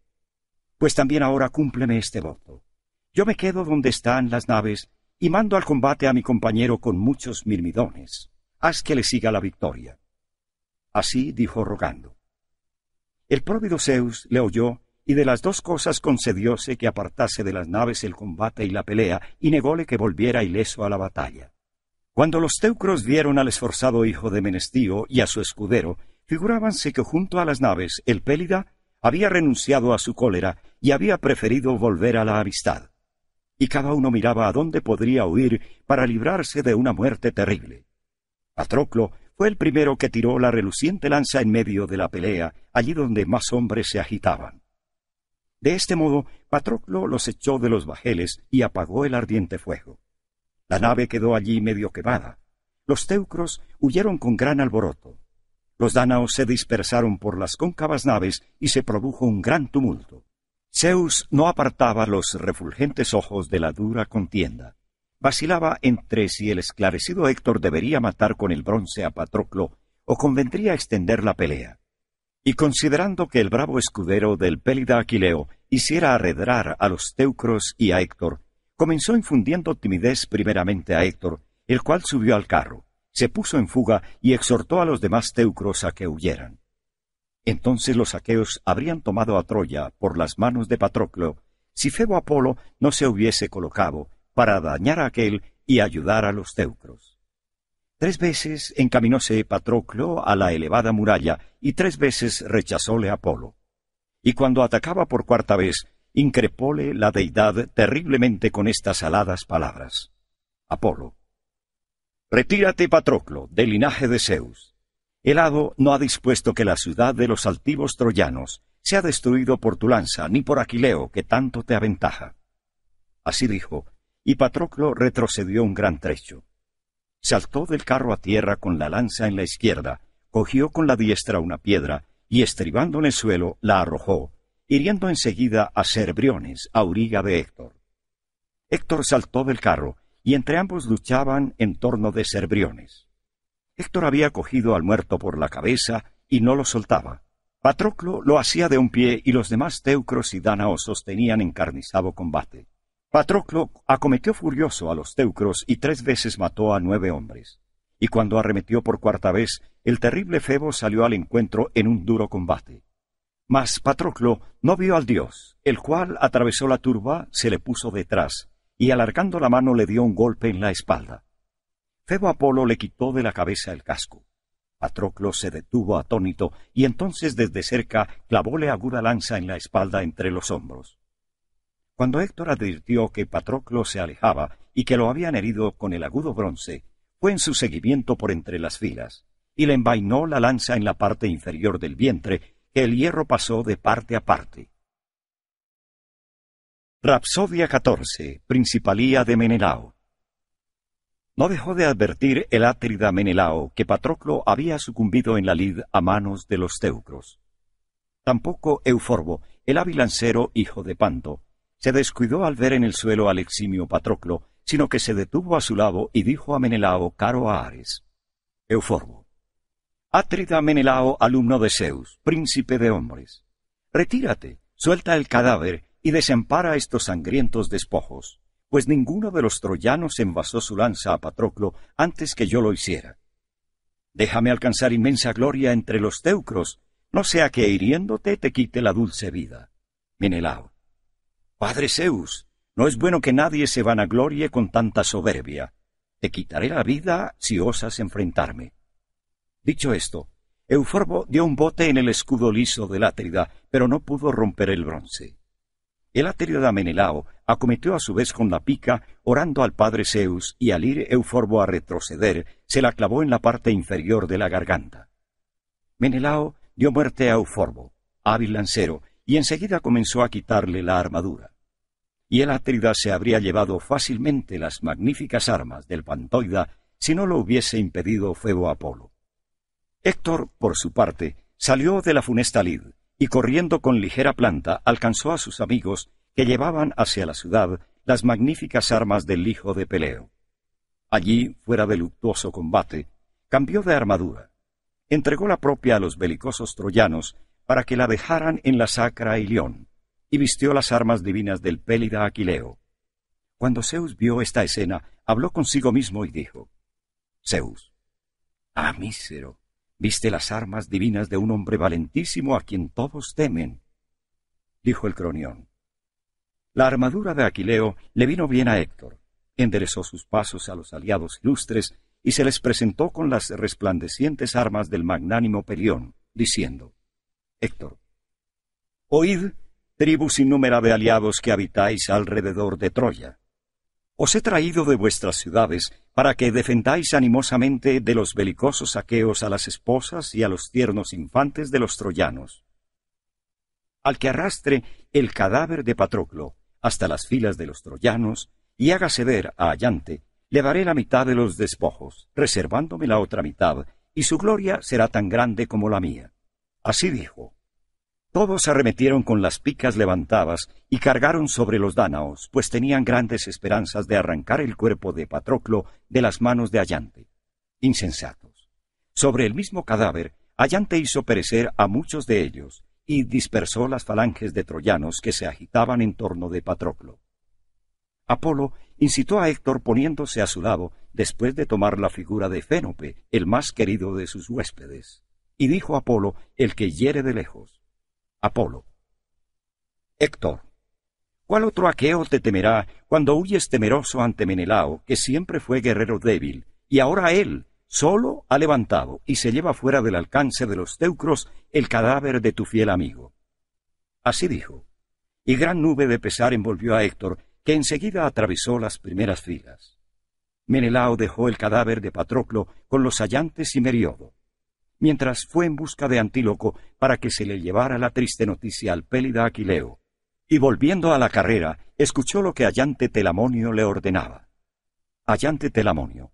Pues también ahora cúmpleme este voto. Yo me quedo donde están las naves y mando al combate a mi compañero con muchos mirmidones. Haz que le siga la victoria. Así dijo rogando. El próvido Zeus le oyó, y de las dos cosas concedióse que apartase de las naves el combate y la pelea, y nególe que volviera ileso a la batalla. Cuando los teucros vieron al esforzado hijo de Menestío y a su escudero, figurábanse que junto a las naves el Pélida había renunciado a su cólera y había preferido volver a la amistad. Y cada uno miraba a dónde podría huir para librarse de una muerte terrible. Patroclo fue el primero que tiró la reluciente lanza en medio de la pelea, allí donde más hombres se agitaban. De este modo, Patroclo los echó de los bajeles y apagó el ardiente fuego. La nave quedó allí medio quemada. Los teucros huyeron con gran alboroto. Los dánaos se dispersaron por las cóncavas naves y se produjo un gran tumulto. Zeus no apartaba los refulgentes ojos de la dura contienda vacilaba entre si el esclarecido Héctor debería matar con el bronce a Patroclo o convendría extender la pelea. Y considerando que el bravo escudero del Pélida Aquileo hiciera arredrar a los teucros y a Héctor, comenzó infundiendo timidez primeramente a Héctor, el cual subió al carro, se puso en fuga y exhortó a los demás teucros a que huyeran. Entonces los aqueos habrían tomado a Troya por las manos de Patroclo, si Febo Apolo no se hubiese colocado para dañar a aquel y ayudar a los teucros. Tres veces encaminóse Patroclo a la elevada muralla y tres veces rechazóle Apolo. Y cuando atacaba por cuarta vez, increpóle la deidad terriblemente con estas aladas palabras. Apolo. Retírate, Patroclo, del linaje de Zeus. El hado no ha dispuesto que la ciudad de los altivos troyanos sea destruido por tu lanza, ni por Aquileo, que tanto te aventaja. Así dijo, y Patroclo retrocedió un gran trecho. Saltó del carro a tierra con la lanza en la izquierda, cogió con la diestra una piedra y estribando en el suelo la arrojó, hiriendo enseguida a Cerbriones, auriga de Héctor. Héctor saltó del carro y entre ambos luchaban en torno de Cerbriones. Héctor había cogido al muerto por la cabeza y no lo soltaba. Patroclo lo hacía de un pie y los demás teucros y dánaos sostenían encarnizado combate. Patroclo acometió furioso a los teucros y tres veces mató a nueve hombres. Y cuando arremetió por cuarta vez, el terrible Febo salió al encuentro en un duro combate. Mas Patroclo no vio al dios, el cual atravesó la turba, se le puso detrás, y alargando la mano le dio un golpe en la espalda. Febo Apolo le quitó de la cabeza el casco. Patroclo se detuvo atónito y entonces desde cerca clavóle aguda lanza en la espalda entre los hombros. Cuando Héctor advirtió que Patroclo se alejaba y que lo habían herido con el agudo bronce, fue en su seguimiento por entre las filas, y le envainó la lanza en la parte inferior del vientre, que el hierro pasó de parte a parte. Rapsodia XIV. Principalía de Menelao. No dejó de advertir el átrida Menelao que Patroclo había sucumbido en la lid a manos de los teucros. Tampoco Euforbo, el avilancero hijo de Panto, se descuidó al ver en el suelo al eximio Patroclo, sino que se detuvo a su lado y dijo a Menelao, caro a Ares, Euforbo, Atrida Menelao, alumno de Zeus, príncipe de hombres, retírate, suelta el cadáver y desempara estos sangrientos despojos, pues ninguno de los troyanos envasó su lanza a Patroclo antes que yo lo hiciera. Déjame alcanzar inmensa gloria entre los teucros, no sea que hiriéndote te quite la dulce vida. Menelao, Padre Zeus, no es bueno que nadie se vanaglorie con tanta soberbia. Te quitaré la vida si osas enfrentarme. Dicho esto, Euforbo dio un bote en el escudo liso del Átrida, pero no pudo romper el bronce. El Átrida Menelao acometió a su vez con la pica, orando al padre Zeus, y al ir Euforbo a retroceder, se la clavó en la parte inferior de la garganta. Menelao dio muerte a Euforbo, hábil lancero, y enseguida comenzó a quitarle la armadura. Y el Atrida se habría llevado fácilmente las magníficas armas del Pantoida si no lo hubiese impedido Febo Apolo. Héctor, por su parte, salió de la funesta lid y corriendo con ligera planta alcanzó a sus amigos que llevaban hacia la ciudad las magníficas armas del hijo de Peleo. Allí, fuera de luctuoso combate, cambió de armadura, entregó la propia a los belicosos troyanos para que la dejaran en la sacra Ilión, y vistió las armas divinas del Pélida Aquileo. Cuando Zeus vio esta escena, habló consigo mismo y dijo, Zeus, ah mísero, viste las armas divinas de un hombre valentísimo a quien todos temen. Dijo el cronión. La armadura de Aquileo le vino bien a Héctor, enderezó sus pasos a los aliados ilustres y se les presentó con las resplandecientes armas del magnánimo Pelión, diciendo, Héctor. Oíd, tribus innumerables de aliados que habitáis alrededor de Troya. Os he traído de vuestras ciudades para que defendáis animosamente de los belicosos aqueos a las esposas y a los tiernos infantes de los troyanos. Al que arrastre el cadáver de Patroclo hasta las filas de los troyanos y haga ver a Allante, le daré la mitad de los despojos, reservándome la otra mitad, y su gloria será tan grande como la mía. Así dijo. Todos arremetieron con las picas levantadas y cargaron sobre los dánaos, pues tenían grandes esperanzas de arrancar el cuerpo de Patroclo de las manos de Allante. Insensatos. Sobre el mismo cadáver, Allante hizo perecer a muchos de ellos y dispersó las falanges de troyanos que se agitaban en torno de Patroclo. Apolo incitó a Héctor poniéndose a su lado después de tomar la figura de Fénope, el más querido de sus huéspedes. Y dijo Apolo, el que hiere de lejos. Apolo. Héctor. ¿Cuál otro aqueo te temerá cuando huyes temeroso ante Menelao, que siempre fue guerrero débil, y ahora él, solo, ha levantado y se lleva fuera del alcance de los teucros el cadáver de tu fiel amigo? Así dijo, y gran nube de pesar envolvió a Héctor, que enseguida atravesó las primeras filas. Menelao dejó el cadáver de Patroclo con los hallantes y Meriodo mientras fue en busca de Antíloco para que se le llevara la triste noticia al Pélida Aquileo. Y volviendo a la carrera, escuchó lo que Allante Telamonio le ordenaba. Allante Telamonio,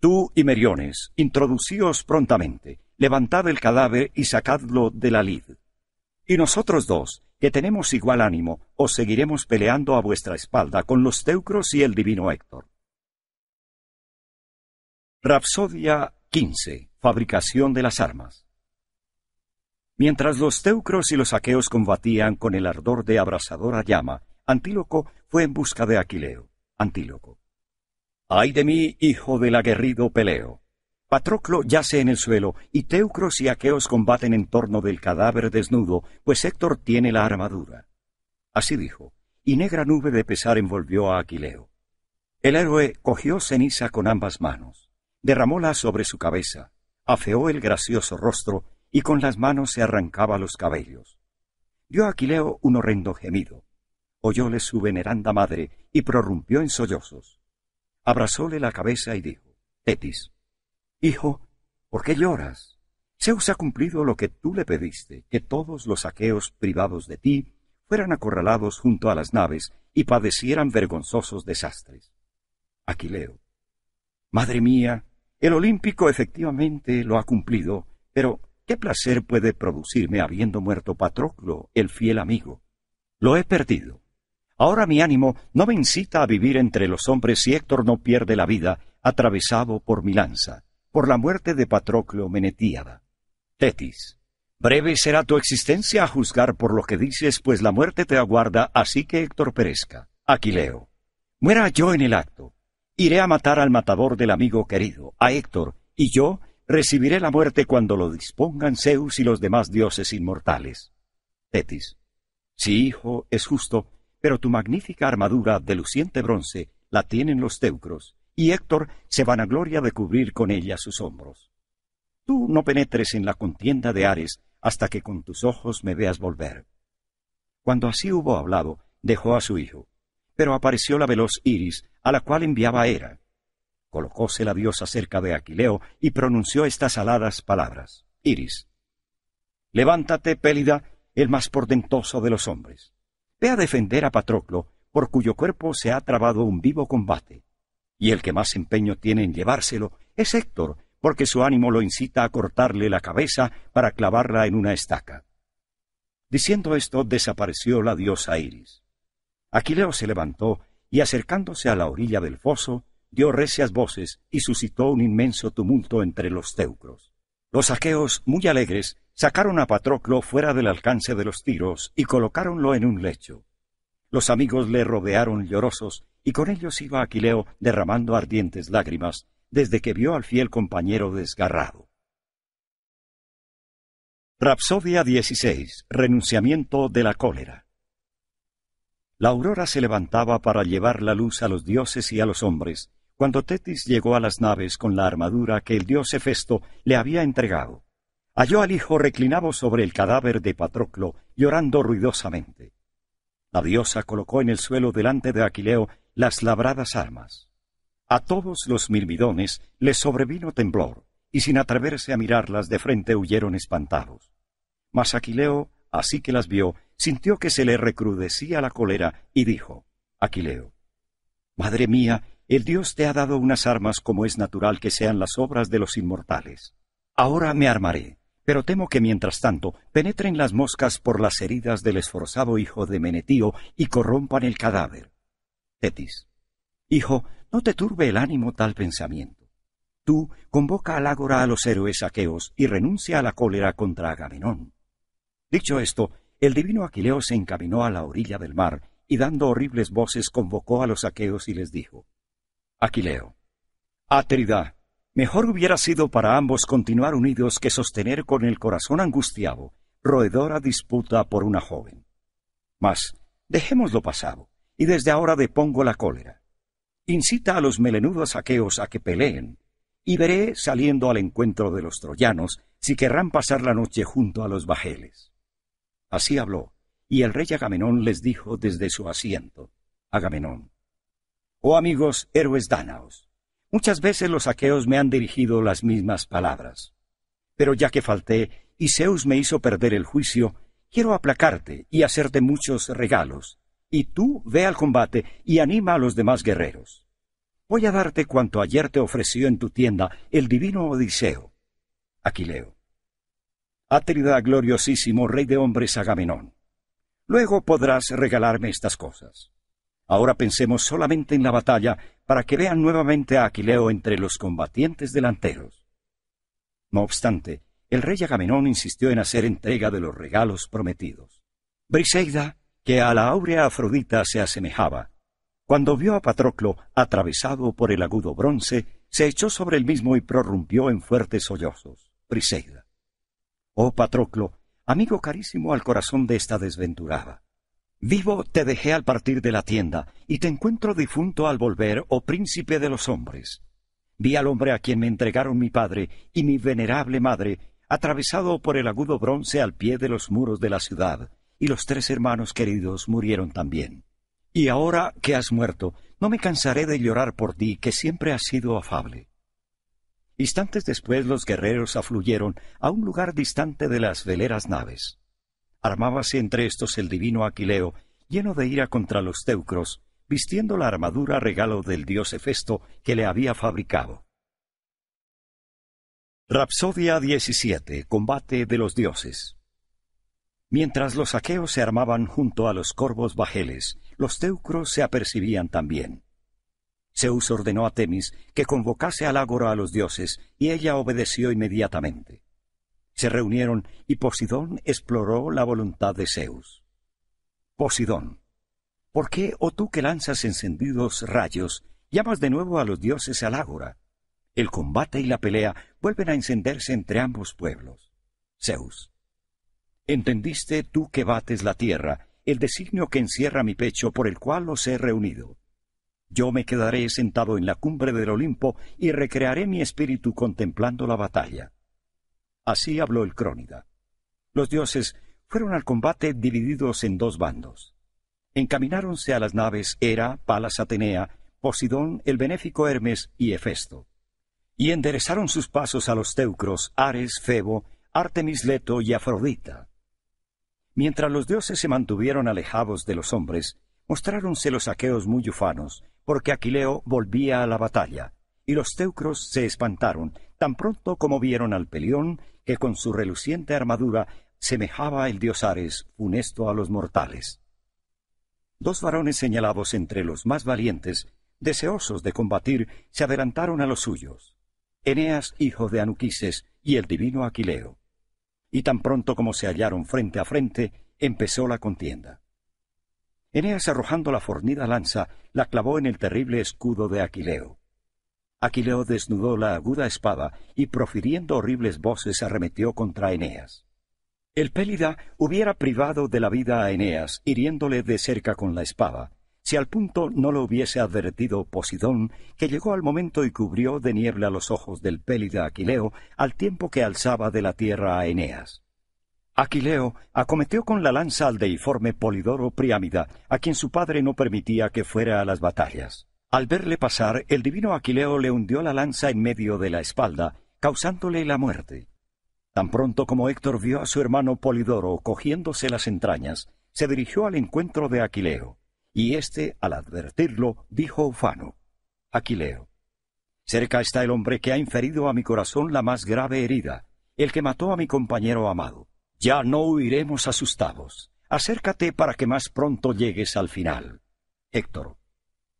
tú y Meriones, introducíos prontamente, levantad el cadáver y sacadlo de la lid. Y nosotros dos, que tenemos igual ánimo, os seguiremos peleando a vuestra espalda con los teucros y el divino Héctor. Rapsodia 15. Fabricación de las armas. Mientras los teucros y los aqueos combatían con el ardor de abrasadora llama, Antíloco fue en busca de Aquileo. Antíloco. ¡Ay de mí, hijo del aguerrido Peleo! Patroclo yace en el suelo, y teucros y aqueos combaten en torno del cadáver desnudo, pues Héctor tiene la armadura. Así dijo, y negra nube de pesar envolvió a Aquileo. El héroe cogió ceniza con ambas manos derramóla sobre su cabeza, afeó el gracioso rostro y con las manos se arrancaba los cabellos. Dio Aquileo un horrendo gemido. Oyóle su veneranda madre y prorrumpió en sollozos. Abrazóle la cabeza y dijo, Tetis, Hijo, ¿por qué lloras? Zeus ha cumplido lo que tú le pediste, que todos los aqueos privados de ti fueran acorralados junto a las naves y padecieran vergonzosos desastres. Aquileo, Madre mía, el Olímpico efectivamente lo ha cumplido, pero ¿qué placer puede producirme habiendo muerto Patroclo, el fiel amigo? Lo he perdido. Ahora mi ánimo no me incita a vivir entre los hombres si Héctor no pierde la vida, atravesado por mi lanza, por la muerte de Patroclo Menetíada. Tetis. Breve será tu existencia a juzgar por lo que dices, pues la muerte te aguarda, así que Héctor perezca. Aquileo. Muera yo en el acto, Iré a matar al matador del amigo querido, a Héctor, y yo recibiré la muerte cuando lo dispongan Zeus y los demás dioses inmortales. Tetis. Sí, hijo, es justo, pero tu magnífica armadura de luciente bronce la tienen los teucros, y Héctor se vanagloria de cubrir con ella sus hombros. Tú no penetres en la contienda de Ares hasta que con tus ojos me veas volver. Cuando así hubo hablado, dejó a su hijo, pero apareció la veloz Iris, a la cual enviaba Hera. Colocóse la diosa cerca de Aquileo y pronunció estas aladas palabras. Iris, levántate, Pélida, el más portentoso de los hombres. Ve a defender a Patroclo, por cuyo cuerpo se ha trabado un vivo combate. Y el que más empeño tiene en llevárselo es Héctor, porque su ánimo lo incita a cortarle la cabeza para clavarla en una estaca. Diciendo esto, desapareció la diosa Iris. Aquileo se levantó y acercándose a la orilla del foso, dio recias voces y suscitó un inmenso tumulto entre los teucros. Los aqueos, muy alegres, sacaron a Patroclo fuera del alcance de los tiros y colocáronlo en un lecho. Los amigos le rodearon llorosos y con ellos iba Aquileo derramando ardientes lágrimas desde que vio al fiel compañero desgarrado. Rapsodia 16. Renunciamiento de la cólera. La aurora se levantaba para llevar la luz a los dioses y a los hombres, cuando Tetis llegó a las naves con la armadura que el dios Hefesto le había entregado. Halló al hijo reclinado sobre el cadáver de Patroclo, llorando ruidosamente. La diosa colocó en el suelo delante de Aquileo las labradas armas. A todos los mirmidones les sobrevino temblor, y sin atreverse a mirarlas de frente huyeron espantados. Mas Aquileo, así que las vio, sintió que se le recrudecía la cólera y dijo, Aquileo, Madre mía, el Dios te ha dado unas armas como es natural que sean las obras de los inmortales. Ahora me armaré, pero temo que mientras tanto penetren las moscas por las heridas del esforzado hijo de Menetío y corrompan el cadáver. Tetis. Hijo, no te turbe el ánimo tal pensamiento. Tú convoca al ágora a los héroes aqueos y renuncia a la cólera contra Agamenón. Dicho esto, el divino Aquileo se encaminó a la orilla del mar y dando horribles voces convocó a los aqueos y les dijo, Aquileo, Atrida, mejor hubiera sido para ambos continuar unidos que sostener con el corazón angustiado roedora disputa por una joven. Mas, dejemos lo pasado, y desde ahora depongo la cólera. Incita a los melenudos aqueos a que peleen, y veré saliendo al encuentro de los troyanos si querrán pasar la noche junto a los bajeles. Así habló, y el rey Agamenón les dijo desde su asiento, Agamenón, Oh amigos héroes dánaos, muchas veces los aqueos me han dirigido las mismas palabras. Pero ya que falté y Zeus me hizo perder el juicio, quiero aplacarte y hacerte muchos regalos, y tú ve al combate y anima a los demás guerreros. Voy a darte cuanto ayer te ofreció en tu tienda el divino Odiseo. Aquileo. Atrida gloriosísimo, rey de hombres Agamenón. Luego podrás regalarme estas cosas. Ahora pensemos solamente en la batalla para que vean nuevamente a Aquileo entre los combatientes delanteros. No obstante, el rey Agamenón insistió en hacer entrega de los regalos prometidos. Briseida, que a la áurea Afrodita se asemejaba, cuando vio a Patroclo atravesado por el agudo bronce, se echó sobre el mismo y prorrumpió en fuertes sollozos. Briseida. Oh Patroclo, amigo carísimo al corazón de esta desventurada. Vivo te dejé al partir de la tienda, y te encuentro difunto al volver, oh príncipe de los hombres. Vi al hombre a quien me entregaron mi padre y mi venerable madre, atravesado por el agudo bronce al pie de los muros de la ciudad, y los tres hermanos queridos murieron también. Y ahora que has muerto, no me cansaré de llorar por ti, que siempre has sido afable. Instantes después los guerreros afluyeron a un lugar distante de las veleras naves. Armábase entre estos el divino Aquileo, lleno de ira contra los teucros, vistiendo la armadura regalo del dios Hefesto que le había fabricado. Rapsodia 17. Combate de los dioses. Mientras los aqueos se armaban junto a los corvos bajeles, los teucros se apercibían también. Zeus ordenó a Temis que convocase al ágora a los dioses, y ella obedeció inmediatamente. Se reunieron y Posidón exploró la voluntad de Zeus. Posidón, ¿por qué, oh tú que lanzas encendidos rayos, llamas de nuevo a los dioses al ágora? El combate y la pelea vuelven a encenderse entre ambos pueblos. Zeus, ¿entendiste tú que bates la tierra, el designio que encierra mi pecho por el cual os he reunido? Yo me quedaré sentado en la cumbre del Olimpo y recrearé mi espíritu contemplando la batalla. Así habló el crónida. Los dioses fueron al combate divididos en dos bandos. Encamináronse a las naves Hera, Palas Atenea, Posidón, el benéfico Hermes y Hefesto. Y enderezaron sus pasos a los teucros, Ares, Febo, Artemis Leto y Afrodita. Mientras los dioses se mantuvieron alejados de los hombres, mostráronse los aqueos muy ufanos, porque Aquileo volvía a la batalla, y los teucros se espantaron tan pronto como vieron al Pelión, que con su reluciente armadura semejaba el dios Ares, funesto a los mortales. Dos varones señalados entre los más valientes, deseosos de combatir, se adelantaron a los suyos, Eneas, hijo de Anuquises, y el divino Aquileo. Y tan pronto como se hallaron frente a frente, empezó la contienda. Eneas, arrojando la fornida lanza, la clavó en el terrible escudo de Aquileo. Aquileo desnudó la aguda espada y profiriendo horribles voces arremetió contra Eneas. El Pélida hubiera privado de la vida a Eneas, hiriéndole de cerca con la espada, si al punto no lo hubiese advertido Posidón, que llegó al momento y cubrió de niebla los ojos del Pélida Aquileo al tiempo que alzaba de la tierra a Eneas. Aquileo acometió con la lanza al deiforme Polidoro Priámida, a quien su padre no permitía que fuera a las batallas. Al verle pasar, el divino Aquileo le hundió la lanza en medio de la espalda, causándole la muerte. Tan pronto como Héctor vio a su hermano Polidoro cogiéndose las entrañas, se dirigió al encuentro de Aquileo, y éste, al advertirlo, dijo ufano, Aquileo, cerca está el hombre que ha inferido a mi corazón la más grave herida, el que mató a mi compañero amado. Ya no huiremos asustados. Acércate para que más pronto llegues al final. Héctor.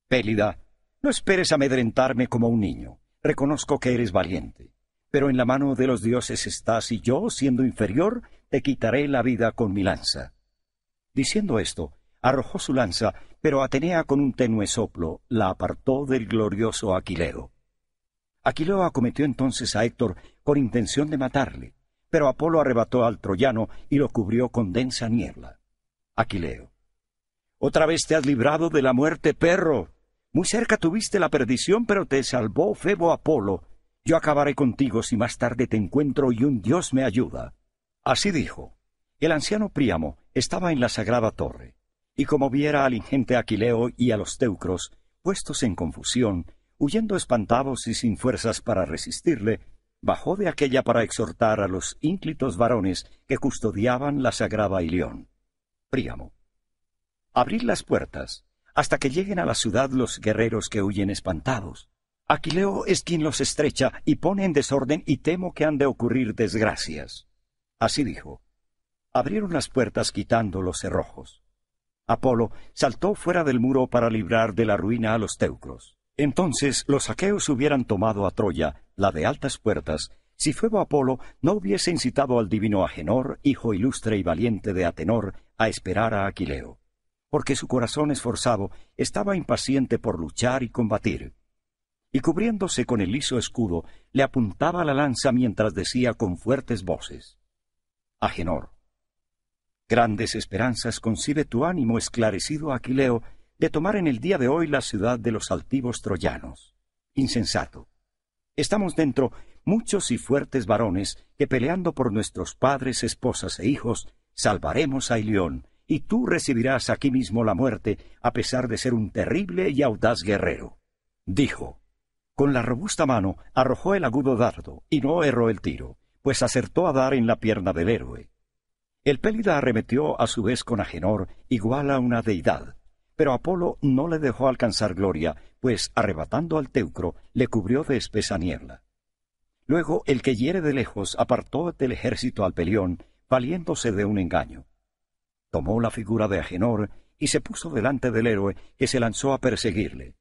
Pélida, no esperes amedrentarme como un niño. Reconozco que eres valiente. Pero en la mano de los dioses estás y yo, siendo inferior, te quitaré la vida con mi lanza. Diciendo esto, arrojó su lanza, pero Atenea con un tenue soplo la apartó del glorioso Aquileo. Aquileo acometió entonces a Héctor con intención de matarle, pero Apolo arrebató al troyano y lo cubrió con densa niebla. Aquileo. Otra vez te has librado de la muerte, perro. Muy cerca tuviste la perdición, pero te salvó Febo Apolo. Yo acabaré contigo si más tarde te encuentro y un dios me ayuda. Así dijo. El anciano Príamo estaba en la sagrada torre, y como viera al ingente Aquileo y a los teucros, puestos en confusión, huyendo espantados y sin fuerzas para resistirle, bajó de aquella para exhortar a los ínclitos varones que custodiaban la sagrada Ilión. Príamo. Abrid las puertas, hasta que lleguen a la ciudad los guerreros que huyen espantados. Aquileo es quien los estrecha y pone en desorden y temo que han de ocurrir desgracias. Así dijo. Abrieron las puertas quitando los cerrojos. Apolo saltó fuera del muro para librar de la ruina a los teucros. Entonces los aqueos hubieran tomado a Troya, la de altas puertas, si fuego Apolo no hubiese incitado al divino Agenor, hijo ilustre y valiente de Atenor, a esperar a Aquileo, porque su corazón esforzado estaba impaciente por luchar y combatir. Y cubriéndose con el liso escudo, le apuntaba la lanza mientras decía con fuertes voces: Agenor, grandes esperanzas concibe tu ánimo esclarecido, Aquileo, de tomar en el día de hoy la ciudad de los altivos troyanos. Insensato. Estamos dentro muchos y fuertes varones que peleando por nuestros padres, esposas e hijos, salvaremos a Ilión, y tú recibirás aquí mismo la muerte, a pesar de ser un terrible y audaz guerrero. Dijo. Con la robusta mano arrojó el agudo dardo, y no erró el tiro, pues acertó a dar en la pierna del héroe. El Pélida arremetió a su vez con Agenor, igual a una deidad, pero Apolo no le dejó alcanzar gloria, pues arrebatando al teucro, le cubrió de espesa niebla. Luego el que hiere de lejos apartó del ejército al Pelión, valiéndose de un engaño. Tomó la figura de Agenor y se puso delante del héroe que se lanzó a perseguirle.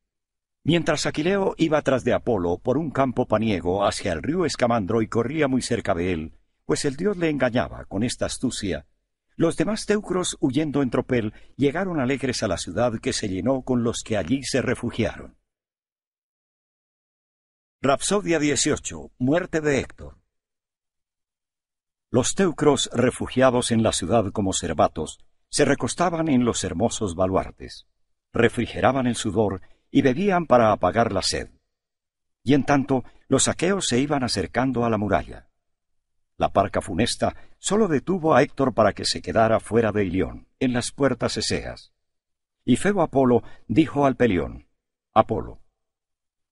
Mientras Aquileo iba tras de Apolo por un campo paniego hacia el río Escamandro y corría muy cerca de él, pues el dios le engañaba con esta astucia, los demás teucros, huyendo en tropel, llegaron alegres a la ciudad que se llenó con los que allí se refugiaron. Rapsodia 18. Muerte de Héctor. Los teucros, refugiados en la ciudad como cervatos, se recostaban en los hermosos baluartes, refrigeraban el sudor y bebían para apagar la sed. Y en tanto, los aqueos se iban acercando a la muralla. La parca funesta solo detuvo a Héctor para que se quedara fuera de Ilión, en las puertas eseas. Y feo Apolo dijo al Pelión, Apolo,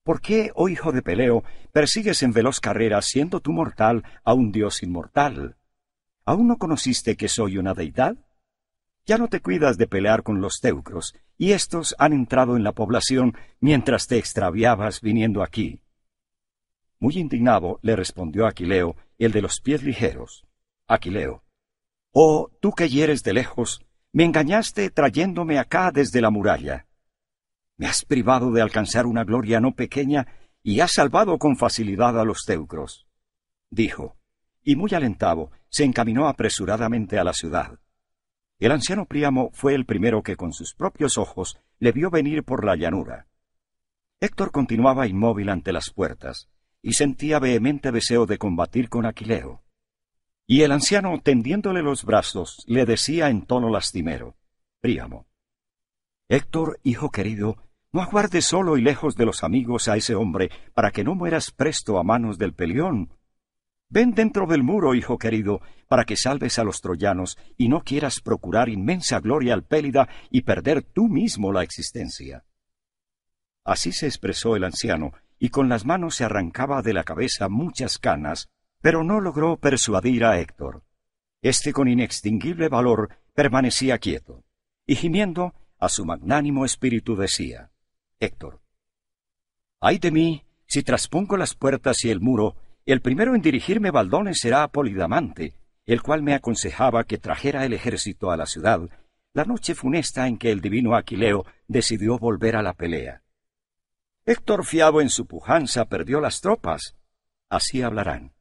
¿por qué, oh hijo de Peleo, persigues en veloz carrera, siendo tú mortal, a un dios inmortal? ¿Aún no conociste que soy una deidad? Ya no te cuidas de pelear con los teucros, y estos han entrado en la población mientras te extraviabas viniendo aquí. Muy indignado le respondió Aquileo, el de los pies ligeros, Aquileo. Oh, tú que hieres de lejos, me engañaste trayéndome acá desde la muralla. Me has privado de alcanzar una gloria no pequeña y has salvado con facilidad a los teucros. Dijo, y muy alentado se encaminó apresuradamente a la ciudad. El anciano Príamo fue el primero que con sus propios ojos le vio venir por la llanura. Héctor continuaba inmóvil ante las puertas y sentía vehemente deseo de combatir con Aquileo. Y el anciano, tendiéndole los brazos, le decía en tono lastimero, Príamo, Héctor, hijo querido, no aguardes solo y lejos de los amigos a ese hombre, para que no mueras presto a manos del peleón. Ven dentro del muro, hijo querido, para que salves a los troyanos y no quieras procurar inmensa gloria al Pélida y perder tú mismo la existencia. Así se expresó el anciano, y con las manos se arrancaba de la cabeza muchas canas, pero no logró persuadir a Héctor. Este con inextinguible valor permanecía quieto, y gimiendo a su magnánimo espíritu decía, Héctor, ay de mí si traspongo las puertas y el muro, el primero en dirigirme baldones será Polidamante, el cual me aconsejaba que trajera el ejército a la ciudad, la noche funesta en que el divino Aquileo decidió volver a la pelea. Héctor fiado en su pujanza perdió las tropas. Así hablarán.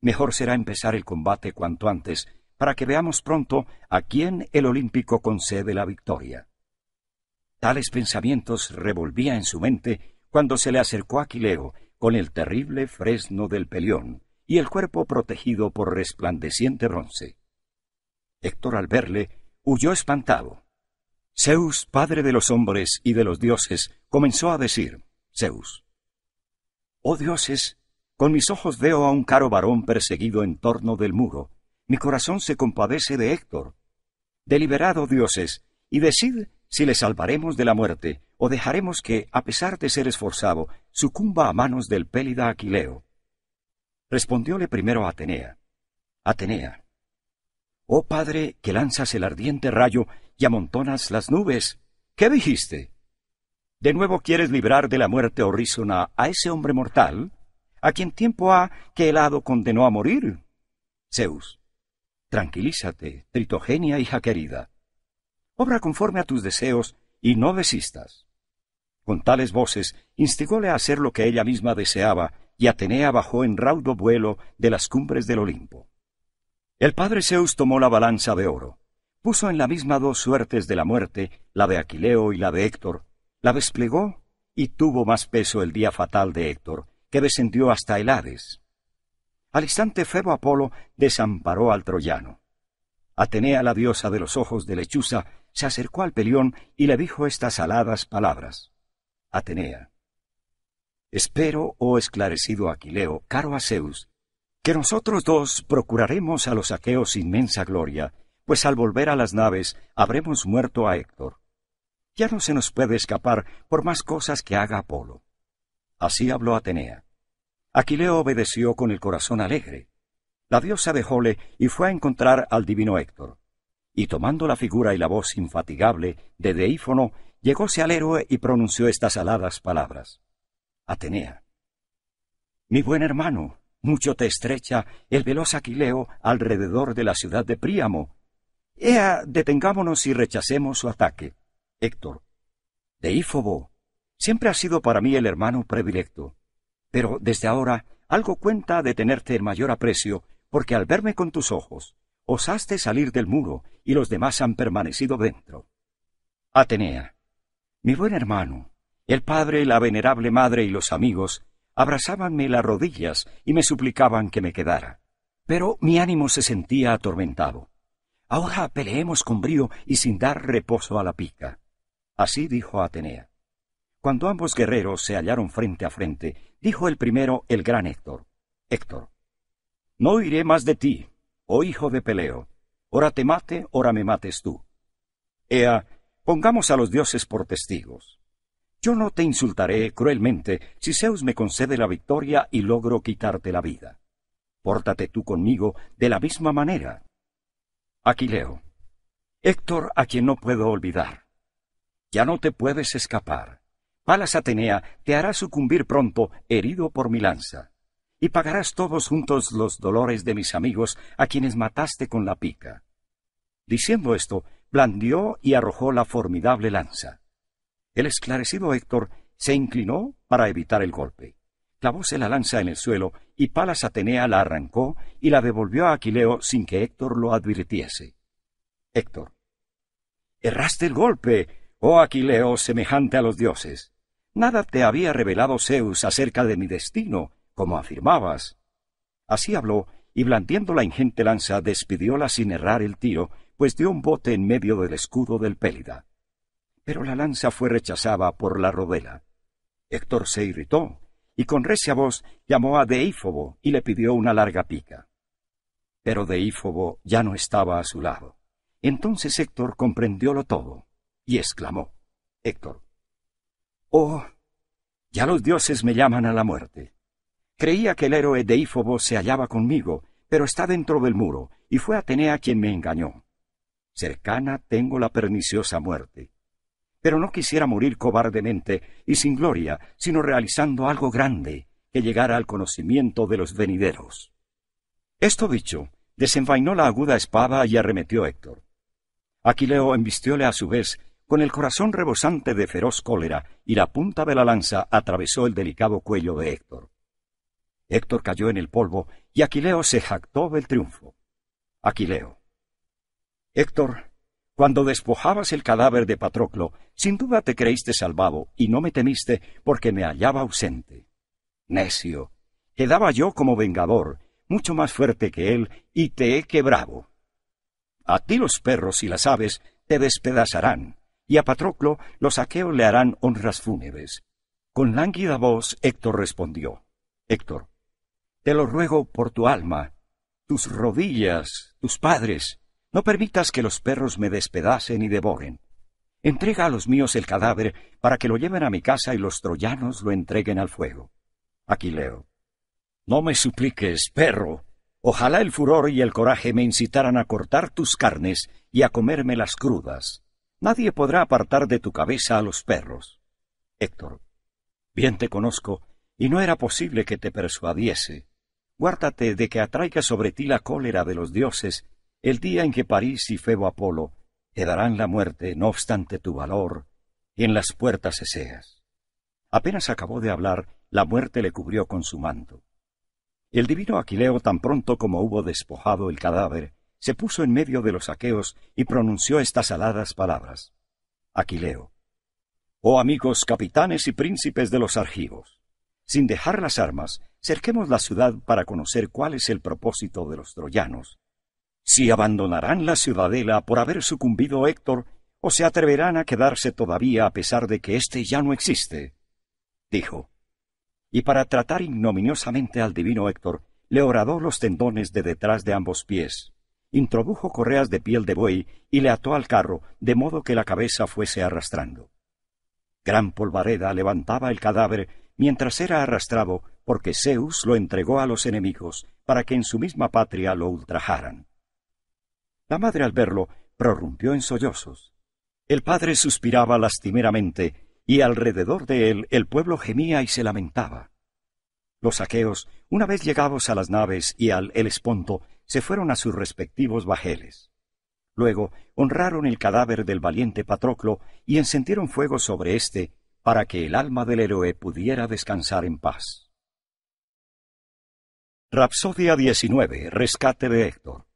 Mejor será empezar el combate cuanto antes, para que veamos pronto a quién el olímpico concede la victoria. Tales pensamientos revolvía en su mente cuando se le acercó Aquileo con el terrible fresno del pelión y el cuerpo protegido por resplandeciente bronce. Héctor al verle huyó espantado. Zeus, padre de los hombres y de los dioses, comenzó a decir Zeus. Oh dioses, con mis ojos veo a un caro varón perseguido en torno del muro. Mi corazón se compadece de Héctor. Deliberado, dioses, y decid si le salvaremos de la muerte, o dejaremos que, a pesar de ser esforzado, sucumba a manos del pélida Aquileo. Respondióle primero Atenea. Atenea. Oh padre, que lanzas el ardiente rayo y amontonas las nubes. ¿Qué dijiste? ¿De nuevo quieres librar de la muerte horrísona a ese hombre mortal, a quien tiempo ha que el hado condenó a morir? Zeus. Tranquilízate, Tritogenia hija querida. Obra conforme a tus deseos y no desistas. Con tales voces instigóle a hacer lo que ella misma deseaba, y Atenea bajó en raudo vuelo de las cumbres del Olimpo. El padre Zeus tomó la balanza de oro, puso en la misma dos suertes de la muerte, la de Aquileo y la de Héctor, la desplegó y tuvo más peso el día fatal de Héctor, que descendió hasta el Hades. Al instante Febo Apolo desamparó al troyano. Atenea, la diosa de los ojos de lechuza, se acercó al Pelión y le dijo estas aladas palabras. Atenea. Espero, oh esclarecido Aquileo, caro a Zeus, que nosotros dos procuraremos a los aqueos inmensa gloria, pues al volver a las naves habremos muerto a Héctor. Ya no se nos puede escapar por más cosas que haga Apolo. Así habló Atenea. Aquileo obedeció con el corazón alegre. La diosa dejóle y fue a encontrar al divino Héctor. Y tomando la figura y la voz infatigable de Deífono, llegóse al héroe y pronunció estas aladas palabras. Atenea. Mi buen hermano, mucho te estrecha el veloz Aquileo alrededor de la ciudad de Príamo. Ea, detengámonos y rechacemos su ataque. Héctor. Deífobo. Siempre has sido para mí el hermano predilecto. Pero desde ahora algo cuenta de tenerte el mayor aprecio, porque al verme con tus ojos, osaste salir del muro y los demás han permanecido dentro. Atenea. Mi buen hermano, el padre, la venerable madre y los amigos abrazábanme las rodillas y me suplicaban que me quedara. Pero mi ánimo se sentía atormentado. Ahora peleemos con brío y sin dar reposo a la pica. Así dijo Atenea. Cuando ambos guerreros se hallaron frente a frente, dijo el primero el gran Héctor. Héctor, no iré más de ti, oh hijo de Peleo. Ora te mate, ora me mates tú. Ea, pongamos a los dioses por testigos. Yo no te insultaré cruelmente si Zeus me concede la victoria y logro quitarte la vida. Pórtate tú conmigo de la misma manera. Aquileo. Héctor, a quien no puedo olvidar. Ya no te puedes escapar. Palas Atenea te hará sucumbir pronto, herido por mi lanza. Y pagarás todos juntos los dolores de mis amigos, a quienes mataste con la pica. Diciendo esto, blandió y arrojó la formidable lanza. El esclarecido Héctor se inclinó para evitar el golpe. Clavóse la lanza en el suelo y Palas Atenea la arrancó y la devolvió a Aquileo sin que Héctor lo advirtiese. Héctor. Erraste el golpe, Oh Aquileo, semejante a los dioses, nada te había revelado Zeus acerca de mi destino, como afirmabas. Así habló, y blandiendo la ingente lanza despidióla sin errar el tiro, pues dio un bote en medio del escudo del Pélida. Pero la lanza fue rechazada por la rodela. Héctor se irritó, y con recia voz llamó a Deífobo y le pidió una larga pica. Pero Deífobo ya no estaba a su lado. Entonces Héctor comprendiólo todo y exclamó, Héctor, Oh, ya los dioses me llaman a la muerte. Creía que el héroe deífobo se hallaba conmigo, pero está dentro del muro, y fue Atenea quien me engañó. Cercana tengo la perniciosa muerte. Pero no quisiera morir cobardemente y sin gloria, sino realizando algo grande que llegara al conocimiento de los venideros. Esto dicho, desenvainó la aguda espada y arremetió Héctor. Aquileo embistióle a su vez con el corazón rebosante de feroz cólera y la punta de la lanza atravesó el delicado cuello de Héctor. Héctor cayó en el polvo y Aquileo se jactó del triunfo. Aquileo. Héctor, cuando despojabas el cadáver de Patroclo, sin duda te creíste salvado y no me temiste porque me hallaba ausente. Necio, quedaba yo como vengador, mucho más fuerte que él, y te he quebrado. A ti los perros y las aves te despedazarán, y a Patroclo los aqueos le harán honras fúnebres. Con lánguida voz Héctor respondió, Héctor, te lo ruego por tu alma, tus rodillas, tus padres, no permitas que los perros me despedacen y devoren. Entrega a los míos el cadáver para que lo lleven a mi casa y los troyanos lo entreguen al fuego. Aquileo. No me supliques, perro. Ojalá el furor y el coraje me incitaran a cortar tus carnes y a las crudas. Nadie podrá apartar de tu cabeza a los perros. Héctor, bien te conozco, y no era posible que te persuadiese. Guárdate de que atraiga sobre ti la cólera de los dioses el día en que París y Febo Apolo te darán la muerte, no obstante tu valor, y en las puertas Eseas. Apenas acabó de hablar, la muerte le cubrió con su manto. El divino Aquileo, tan pronto como hubo despojado el cadáver, se puso en medio de los aqueos y pronunció estas aladas palabras. Aquileo, Oh amigos capitanes y príncipes de los argivos, sin dejar las armas, cerquemos la ciudad para conocer cuál es el propósito de los troyanos. Si abandonarán la ciudadela por haber sucumbido Héctor, o se atreverán a quedarse todavía a pesar de que éste ya no existe, dijo. Y para tratar ignominiosamente al divino Héctor, le horadó los tendones de detrás de ambos pies introdujo correas de piel de buey y le ató al carro, de modo que la cabeza fuese arrastrando. Gran polvareda levantaba el cadáver mientras era arrastrado, porque Zeus lo entregó a los enemigos para que en su misma patria lo ultrajaran. La madre al verlo prorrumpió en sollozos. El padre suspiraba lastimeramente, y alrededor de él el pueblo gemía y se lamentaba. Los aqueos, una vez llegados a las naves y al Helesponto, se fueron a sus respectivos bajeles. Luego honraron el cadáver del valiente Patroclo y encendieron fuego sobre éste para que el alma del héroe pudiera descansar en paz. Rapsodia 19. Rescate de Héctor.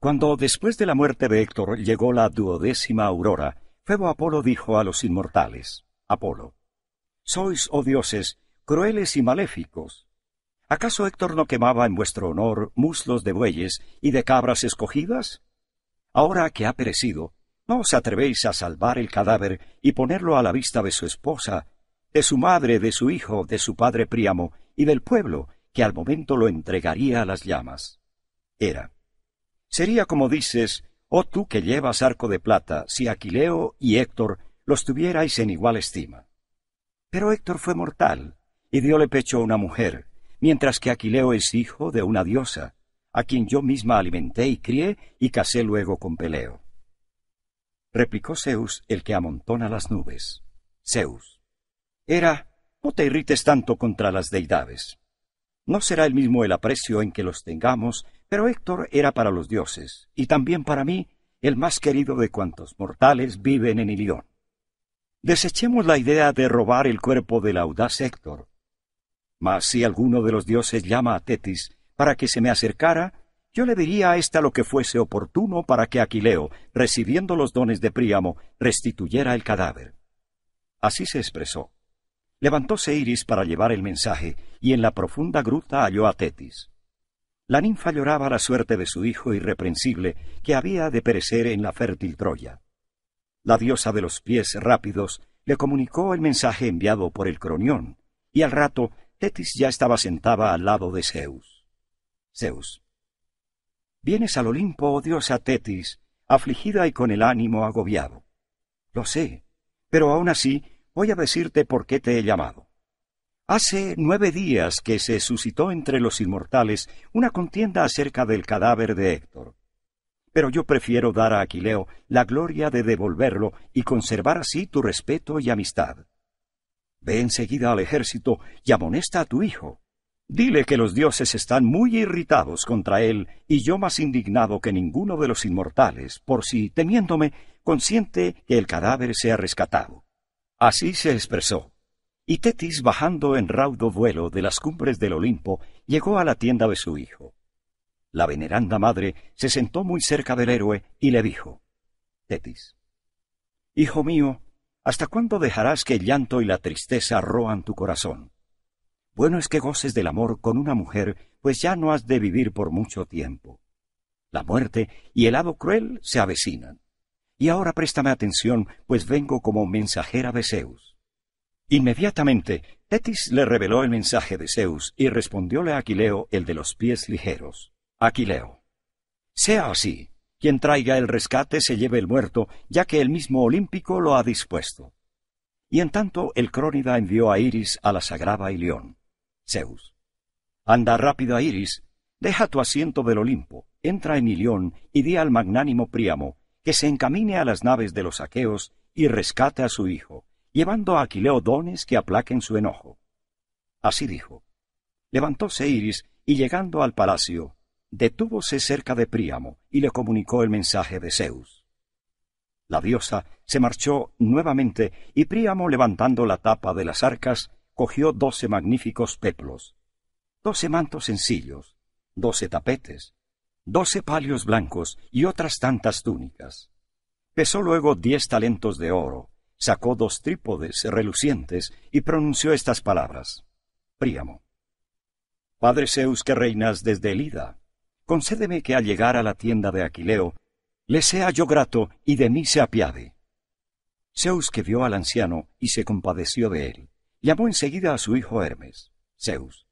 Cuando después de la muerte de Héctor llegó la duodécima aurora, Febo Apolo dijo a los inmortales, Apolo, Sois, oh dioses, crueles y maléficos, ¿Acaso Héctor no quemaba en vuestro honor muslos de bueyes y de cabras escogidas? Ahora que ha perecido, ¿no os atrevéis a salvar el cadáver y ponerlo a la vista de su esposa, de su madre, de su hijo, de su padre Príamo y del pueblo, que al momento lo entregaría a las llamas? Era. Sería como dices, oh tú que llevas arco de plata, si Aquileo y Héctor los tuvierais en igual estima. Pero Héctor fue mortal, y diole pecho a una mujer, mientras que Aquileo es hijo de una diosa, a quien yo misma alimenté y crié y casé luego con Peleo. Replicó Zeus, el que amontona las nubes. Zeus. Era, no te irrites tanto contra las deidades. No será el mismo el aprecio en que los tengamos, pero Héctor era para los dioses, y también para mí, el más querido de cuantos mortales viven en Ilión. Desechemos la idea de robar el cuerpo del audaz Héctor, mas si alguno de los dioses llama a Tetis para que se me acercara, yo le diría a ésta lo que fuese oportuno para que Aquileo, recibiendo los dones de Príamo, restituyera el cadáver. Así se expresó. Levantóse Iris para llevar el mensaje, y en la profunda gruta halló a Tetis. La ninfa lloraba la suerte de su hijo irreprensible, que había de perecer en la fértil Troya. La diosa de los pies rápidos le comunicó el mensaje enviado por el cronión, y al rato Tetis ya estaba sentada al lado de Zeus. Zeus. Vienes al Olimpo, oh diosa Tetis, afligida y con el ánimo agobiado. Lo sé, pero aún así voy a decirte por qué te he llamado. Hace nueve días que se suscitó entre los inmortales una contienda acerca del cadáver de Héctor. Pero yo prefiero dar a Aquileo la gloria de devolverlo y conservar así tu respeto y amistad. Ve enseguida al ejército y amonesta a tu hijo. Dile que los dioses están muy irritados contra él, y yo más indignado que ninguno de los inmortales, por si, temiéndome, consiente que el cadáver sea rescatado. Así se expresó. Y Tetis, bajando en raudo vuelo de las cumbres del Olimpo, llegó a la tienda de su hijo. La veneranda madre se sentó muy cerca del héroe y le dijo, Tetis, Hijo mío, ¿Hasta cuándo dejarás que el llanto y la tristeza roan tu corazón? Bueno es que goces del amor con una mujer, pues ya no has de vivir por mucho tiempo. La muerte y el hado cruel se avecinan. Y ahora préstame atención, pues vengo como mensajera de Zeus. Inmediatamente, Tetis le reveló el mensaje de Zeus y respondióle a Aquileo el de los pies ligeros. Aquileo, sea así, quien traiga el rescate se lleve el muerto, ya que el mismo Olímpico lo ha dispuesto. Y en tanto el Crónida envió a Iris a la sagrada Ilión. Zeus. Anda rápido Iris, deja tu asiento del Olimpo, entra en Ilión y di al magnánimo Príamo que se encamine a las naves de los aqueos y rescate a su hijo, llevando a Aquileo dones que aplaquen su enojo. Así dijo. Levantóse Iris y llegando al palacio, detúvose cerca de Príamo y le comunicó el mensaje de Zeus. La diosa se marchó nuevamente y Príamo, levantando la tapa de las arcas, cogió doce magníficos peplos, doce mantos sencillos, doce tapetes, doce palios blancos y otras tantas túnicas. Pesó luego diez talentos de oro, sacó dos trípodes relucientes y pronunció estas palabras. Príamo. Padre Zeus que reinas desde Elida, concédeme que al llegar a la tienda de Aquileo, le sea yo grato y de mí se apiade. Zeus que vio al anciano y se compadeció de él, llamó enseguida a su hijo Hermes. Zeus.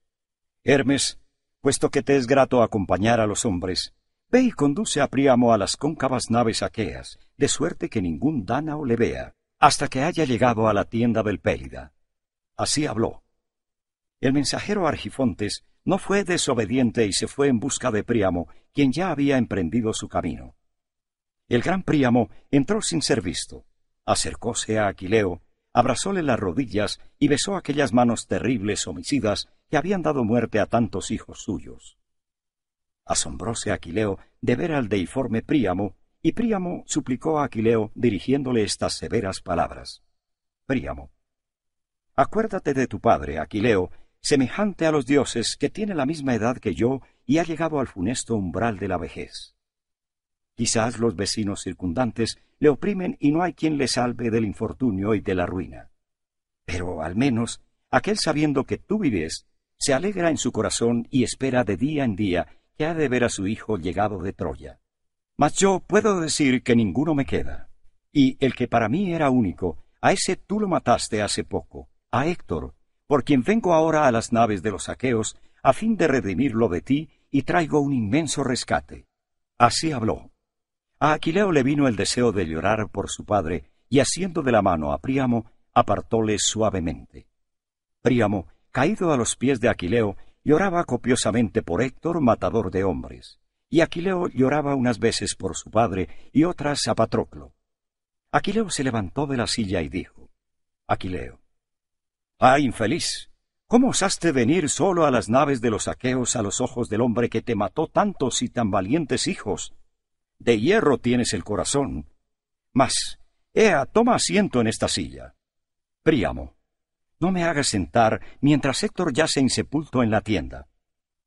Hermes, puesto que te es grato acompañar a los hombres, ve y conduce a Príamo a las cóncavas naves aqueas, de suerte que ningún dánao le vea, hasta que haya llegado a la tienda del Pélida. Así habló. El mensajero Argifontes no fue desobediente y se fue en busca de Príamo, quien ya había emprendido su camino. El gran Príamo entró sin ser visto, acercóse a Aquileo, abrazóle las rodillas y besó aquellas manos terribles homicidas que habían dado muerte a tantos hijos suyos. Asombróse Aquileo de ver al deiforme Príamo, y Príamo suplicó a Aquileo dirigiéndole estas severas palabras. Príamo, acuérdate de tu padre, Aquileo, semejante a los dioses, que tiene la misma edad que yo y ha llegado al funesto umbral de la vejez. Quizás los vecinos circundantes le oprimen y no hay quien le salve del infortunio y de la ruina. Pero al menos aquel sabiendo que tú vives, se alegra en su corazón y espera de día en día que ha de ver a su hijo llegado de Troya. Mas yo puedo decir que ninguno me queda. Y el que para mí era único, a ese tú lo mataste hace poco, a Héctor, por quien vengo ahora a las naves de los aqueos, a fin de redimirlo de ti, y traigo un inmenso rescate. Así habló. A Aquileo le vino el deseo de llorar por su padre, y haciendo de la mano a Príamo, apartóle suavemente. Príamo, caído a los pies de Aquileo, lloraba copiosamente por Héctor, matador de hombres, y Aquileo lloraba unas veces por su padre y otras a Patroclo. Aquileo se levantó de la silla y dijo, Aquileo, Ah, infeliz, ¿cómo osaste venir solo a las naves de los aqueos a los ojos del hombre que te mató tantos y tan valientes hijos? De hierro tienes el corazón. Mas, Ea, toma asiento en esta silla. Príamo, no me hagas sentar mientras Héctor yace insepulto en la tienda.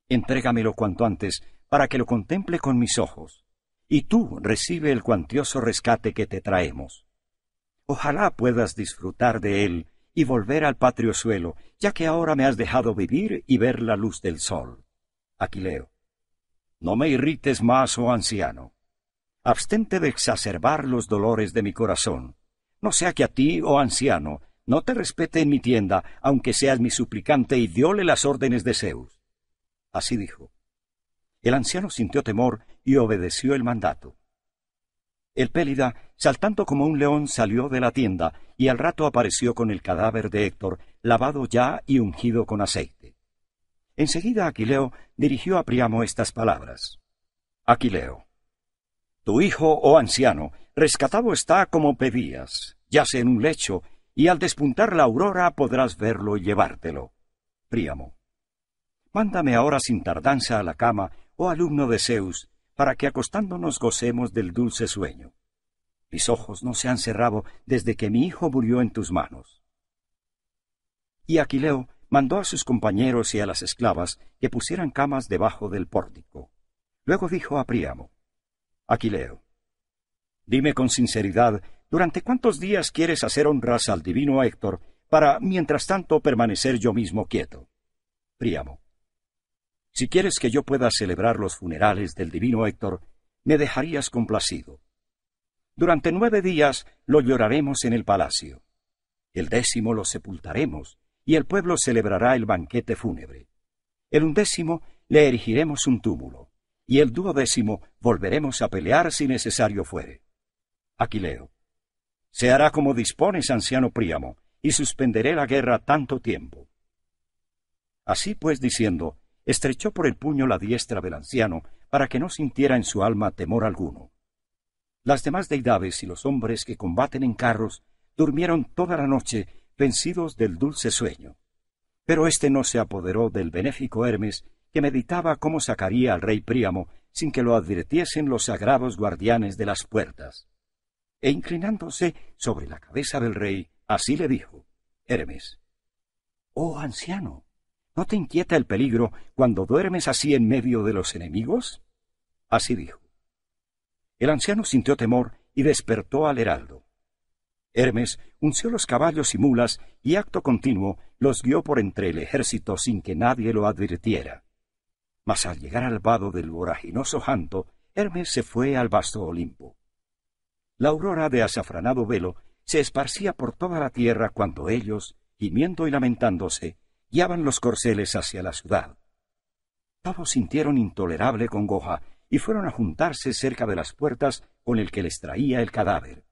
Entrégamelo cuanto antes para que lo contemple con mis ojos, y tú recibe el cuantioso rescate que te traemos. Ojalá puedas disfrutar de él y volver al patrio suelo, ya que ahora me has dejado vivir y ver la luz del sol. Aquileo. No me irrites más, oh anciano. Abstente de exacerbar los dolores de mi corazón. No sea que a ti, oh anciano, no te respete en mi tienda, aunque seas mi suplicante y diole las órdenes de Zeus. Así dijo. El anciano sintió temor y obedeció el mandato. El Pélida, saltando como un león, salió de la tienda y al rato apareció con el cadáver de Héctor, lavado ya y ungido con aceite. Enseguida Aquileo dirigió a Priamo estas palabras. Aquileo. Tu hijo, oh anciano, rescatado está como pedías, yace en un lecho, y al despuntar la aurora podrás verlo y llevártelo. Príamo. Mándame ahora sin tardanza a la cama, oh alumno de Zeus, para que acostándonos gocemos del dulce sueño. Mis ojos no se han cerrado desde que mi hijo murió en tus manos. Y Aquileo mandó a sus compañeros y a las esclavas que pusieran camas debajo del pórtico. Luego dijo a Príamo, Aquileo, dime con sinceridad, ¿durante cuántos días quieres hacer honras al divino Héctor para, mientras tanto, permanecer yo mismo quieto? Príamo, si quieres que yo pueda celebrar los funerales del divino Héctor, me dejarías complacido. Durante nueve días lo lloraremos en el palacio. El décimo lo sepultaremos, y el pueblo celebrará el banquete fúnebre. El undécimo le erigiremos un túmulo, y el duodécimo volveremos a pelear si necesario fuere. Aquileo. Se hará como dispones, anciano Príamo, y suspenderé la guerra tanto tiempo. Así pues diciendo, estrechó por el puño la diestra del anciano para que no sintiera en su alma temor alguno. Las demás deidades y los hombres que combaten en carros durmieron toda la noche vencidos del dulce sueño. Pero este no se apoderó del benéfico Hermes, que meditaba cómo sacaría al rey Príamo sin que lo advirtiesen los sagrados guardianes de las puertas. E inclinándose sobre la cabeza del rey, así le dijo, Hermes, Oh anciano, ¿No te inquieta el peligro cuando duermes así en medio de los enemigos? Así dijo. El anciano sintió temor y despertó al heraldo. Hermes unció los caballos y mulas y acto continuo los guió por entre el ejército sin que nadie lo advirtiera. Mas al llegar al vado del voraginoso Janto, Hermes se fue al vasto Olimpo. La aurora de azafranado velo se esparcía por toda la tierra cuando ellos, gimiendo y lamentándose, guiaban los corceles hacia la ciudad. Todos sintieron intolerable congoja y fueron a juntarse cerca de las puertas con el que les traía el cadáver.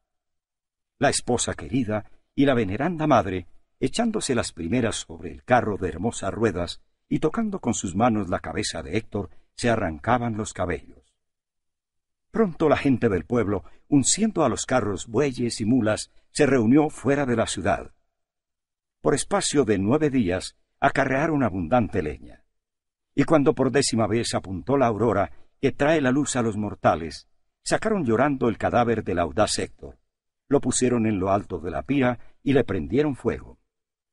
La esposa querida y la veneranda madre, echándose las primeras sobre el carro de hermosas ruedas y tocando con sus manos la cabeza de Héctor, se arrancaban los cabellos. Pronto la gente del pueblo, unciendo a los carros, bueyes y mulas, se reunió fuera de la ciudad. Por espacio de nueve días, acarrearon abundante leña. Y cuando por décima vez apuntó la aurora que trae la luz a los mortales, sacaron llorando el cadáver del audaz Héctor, lo pusieron en lo alto de la pira y le prendieron fuego.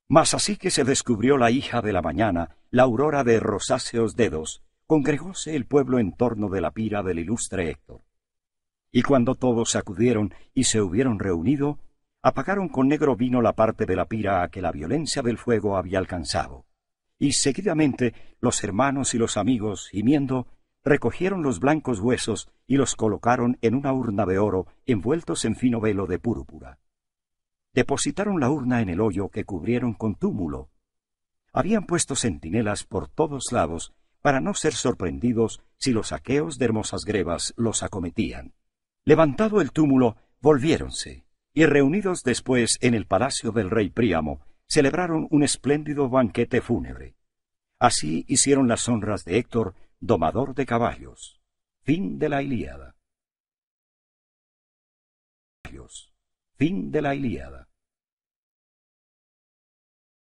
Mas así que se descubrió la hija de la mañana, la aurora de rosáceos dedos, congregóse el pueblo en torno de la pira del ilustre Héctor. Y cuando todos acudieron y se hubieron reunido, apagaron con negro vino la parte de la pira a que la violencia del fuego había alcanzado, y seguidamente los hermanos y los amigos, gimiendo, recogieron los blancos huesos y los colocaron en una urna de oro envueltos en fino velo de púrpura. Depositaron la urna en el hoyo que cubrieron con túmulo. Habían puesto centinelas por todos lados para no ser sorprendidos si los saqueos de hermosas grebas los acometían. Levantado el túmulo, volviéronse y reunidos después en el palacio del rey Príamo, celebraron un espléndido banquete fúnebre. Así hicieron las honras de Héctor, domador de caballos. Fin de la Ilíada. Fin de la Ilíada.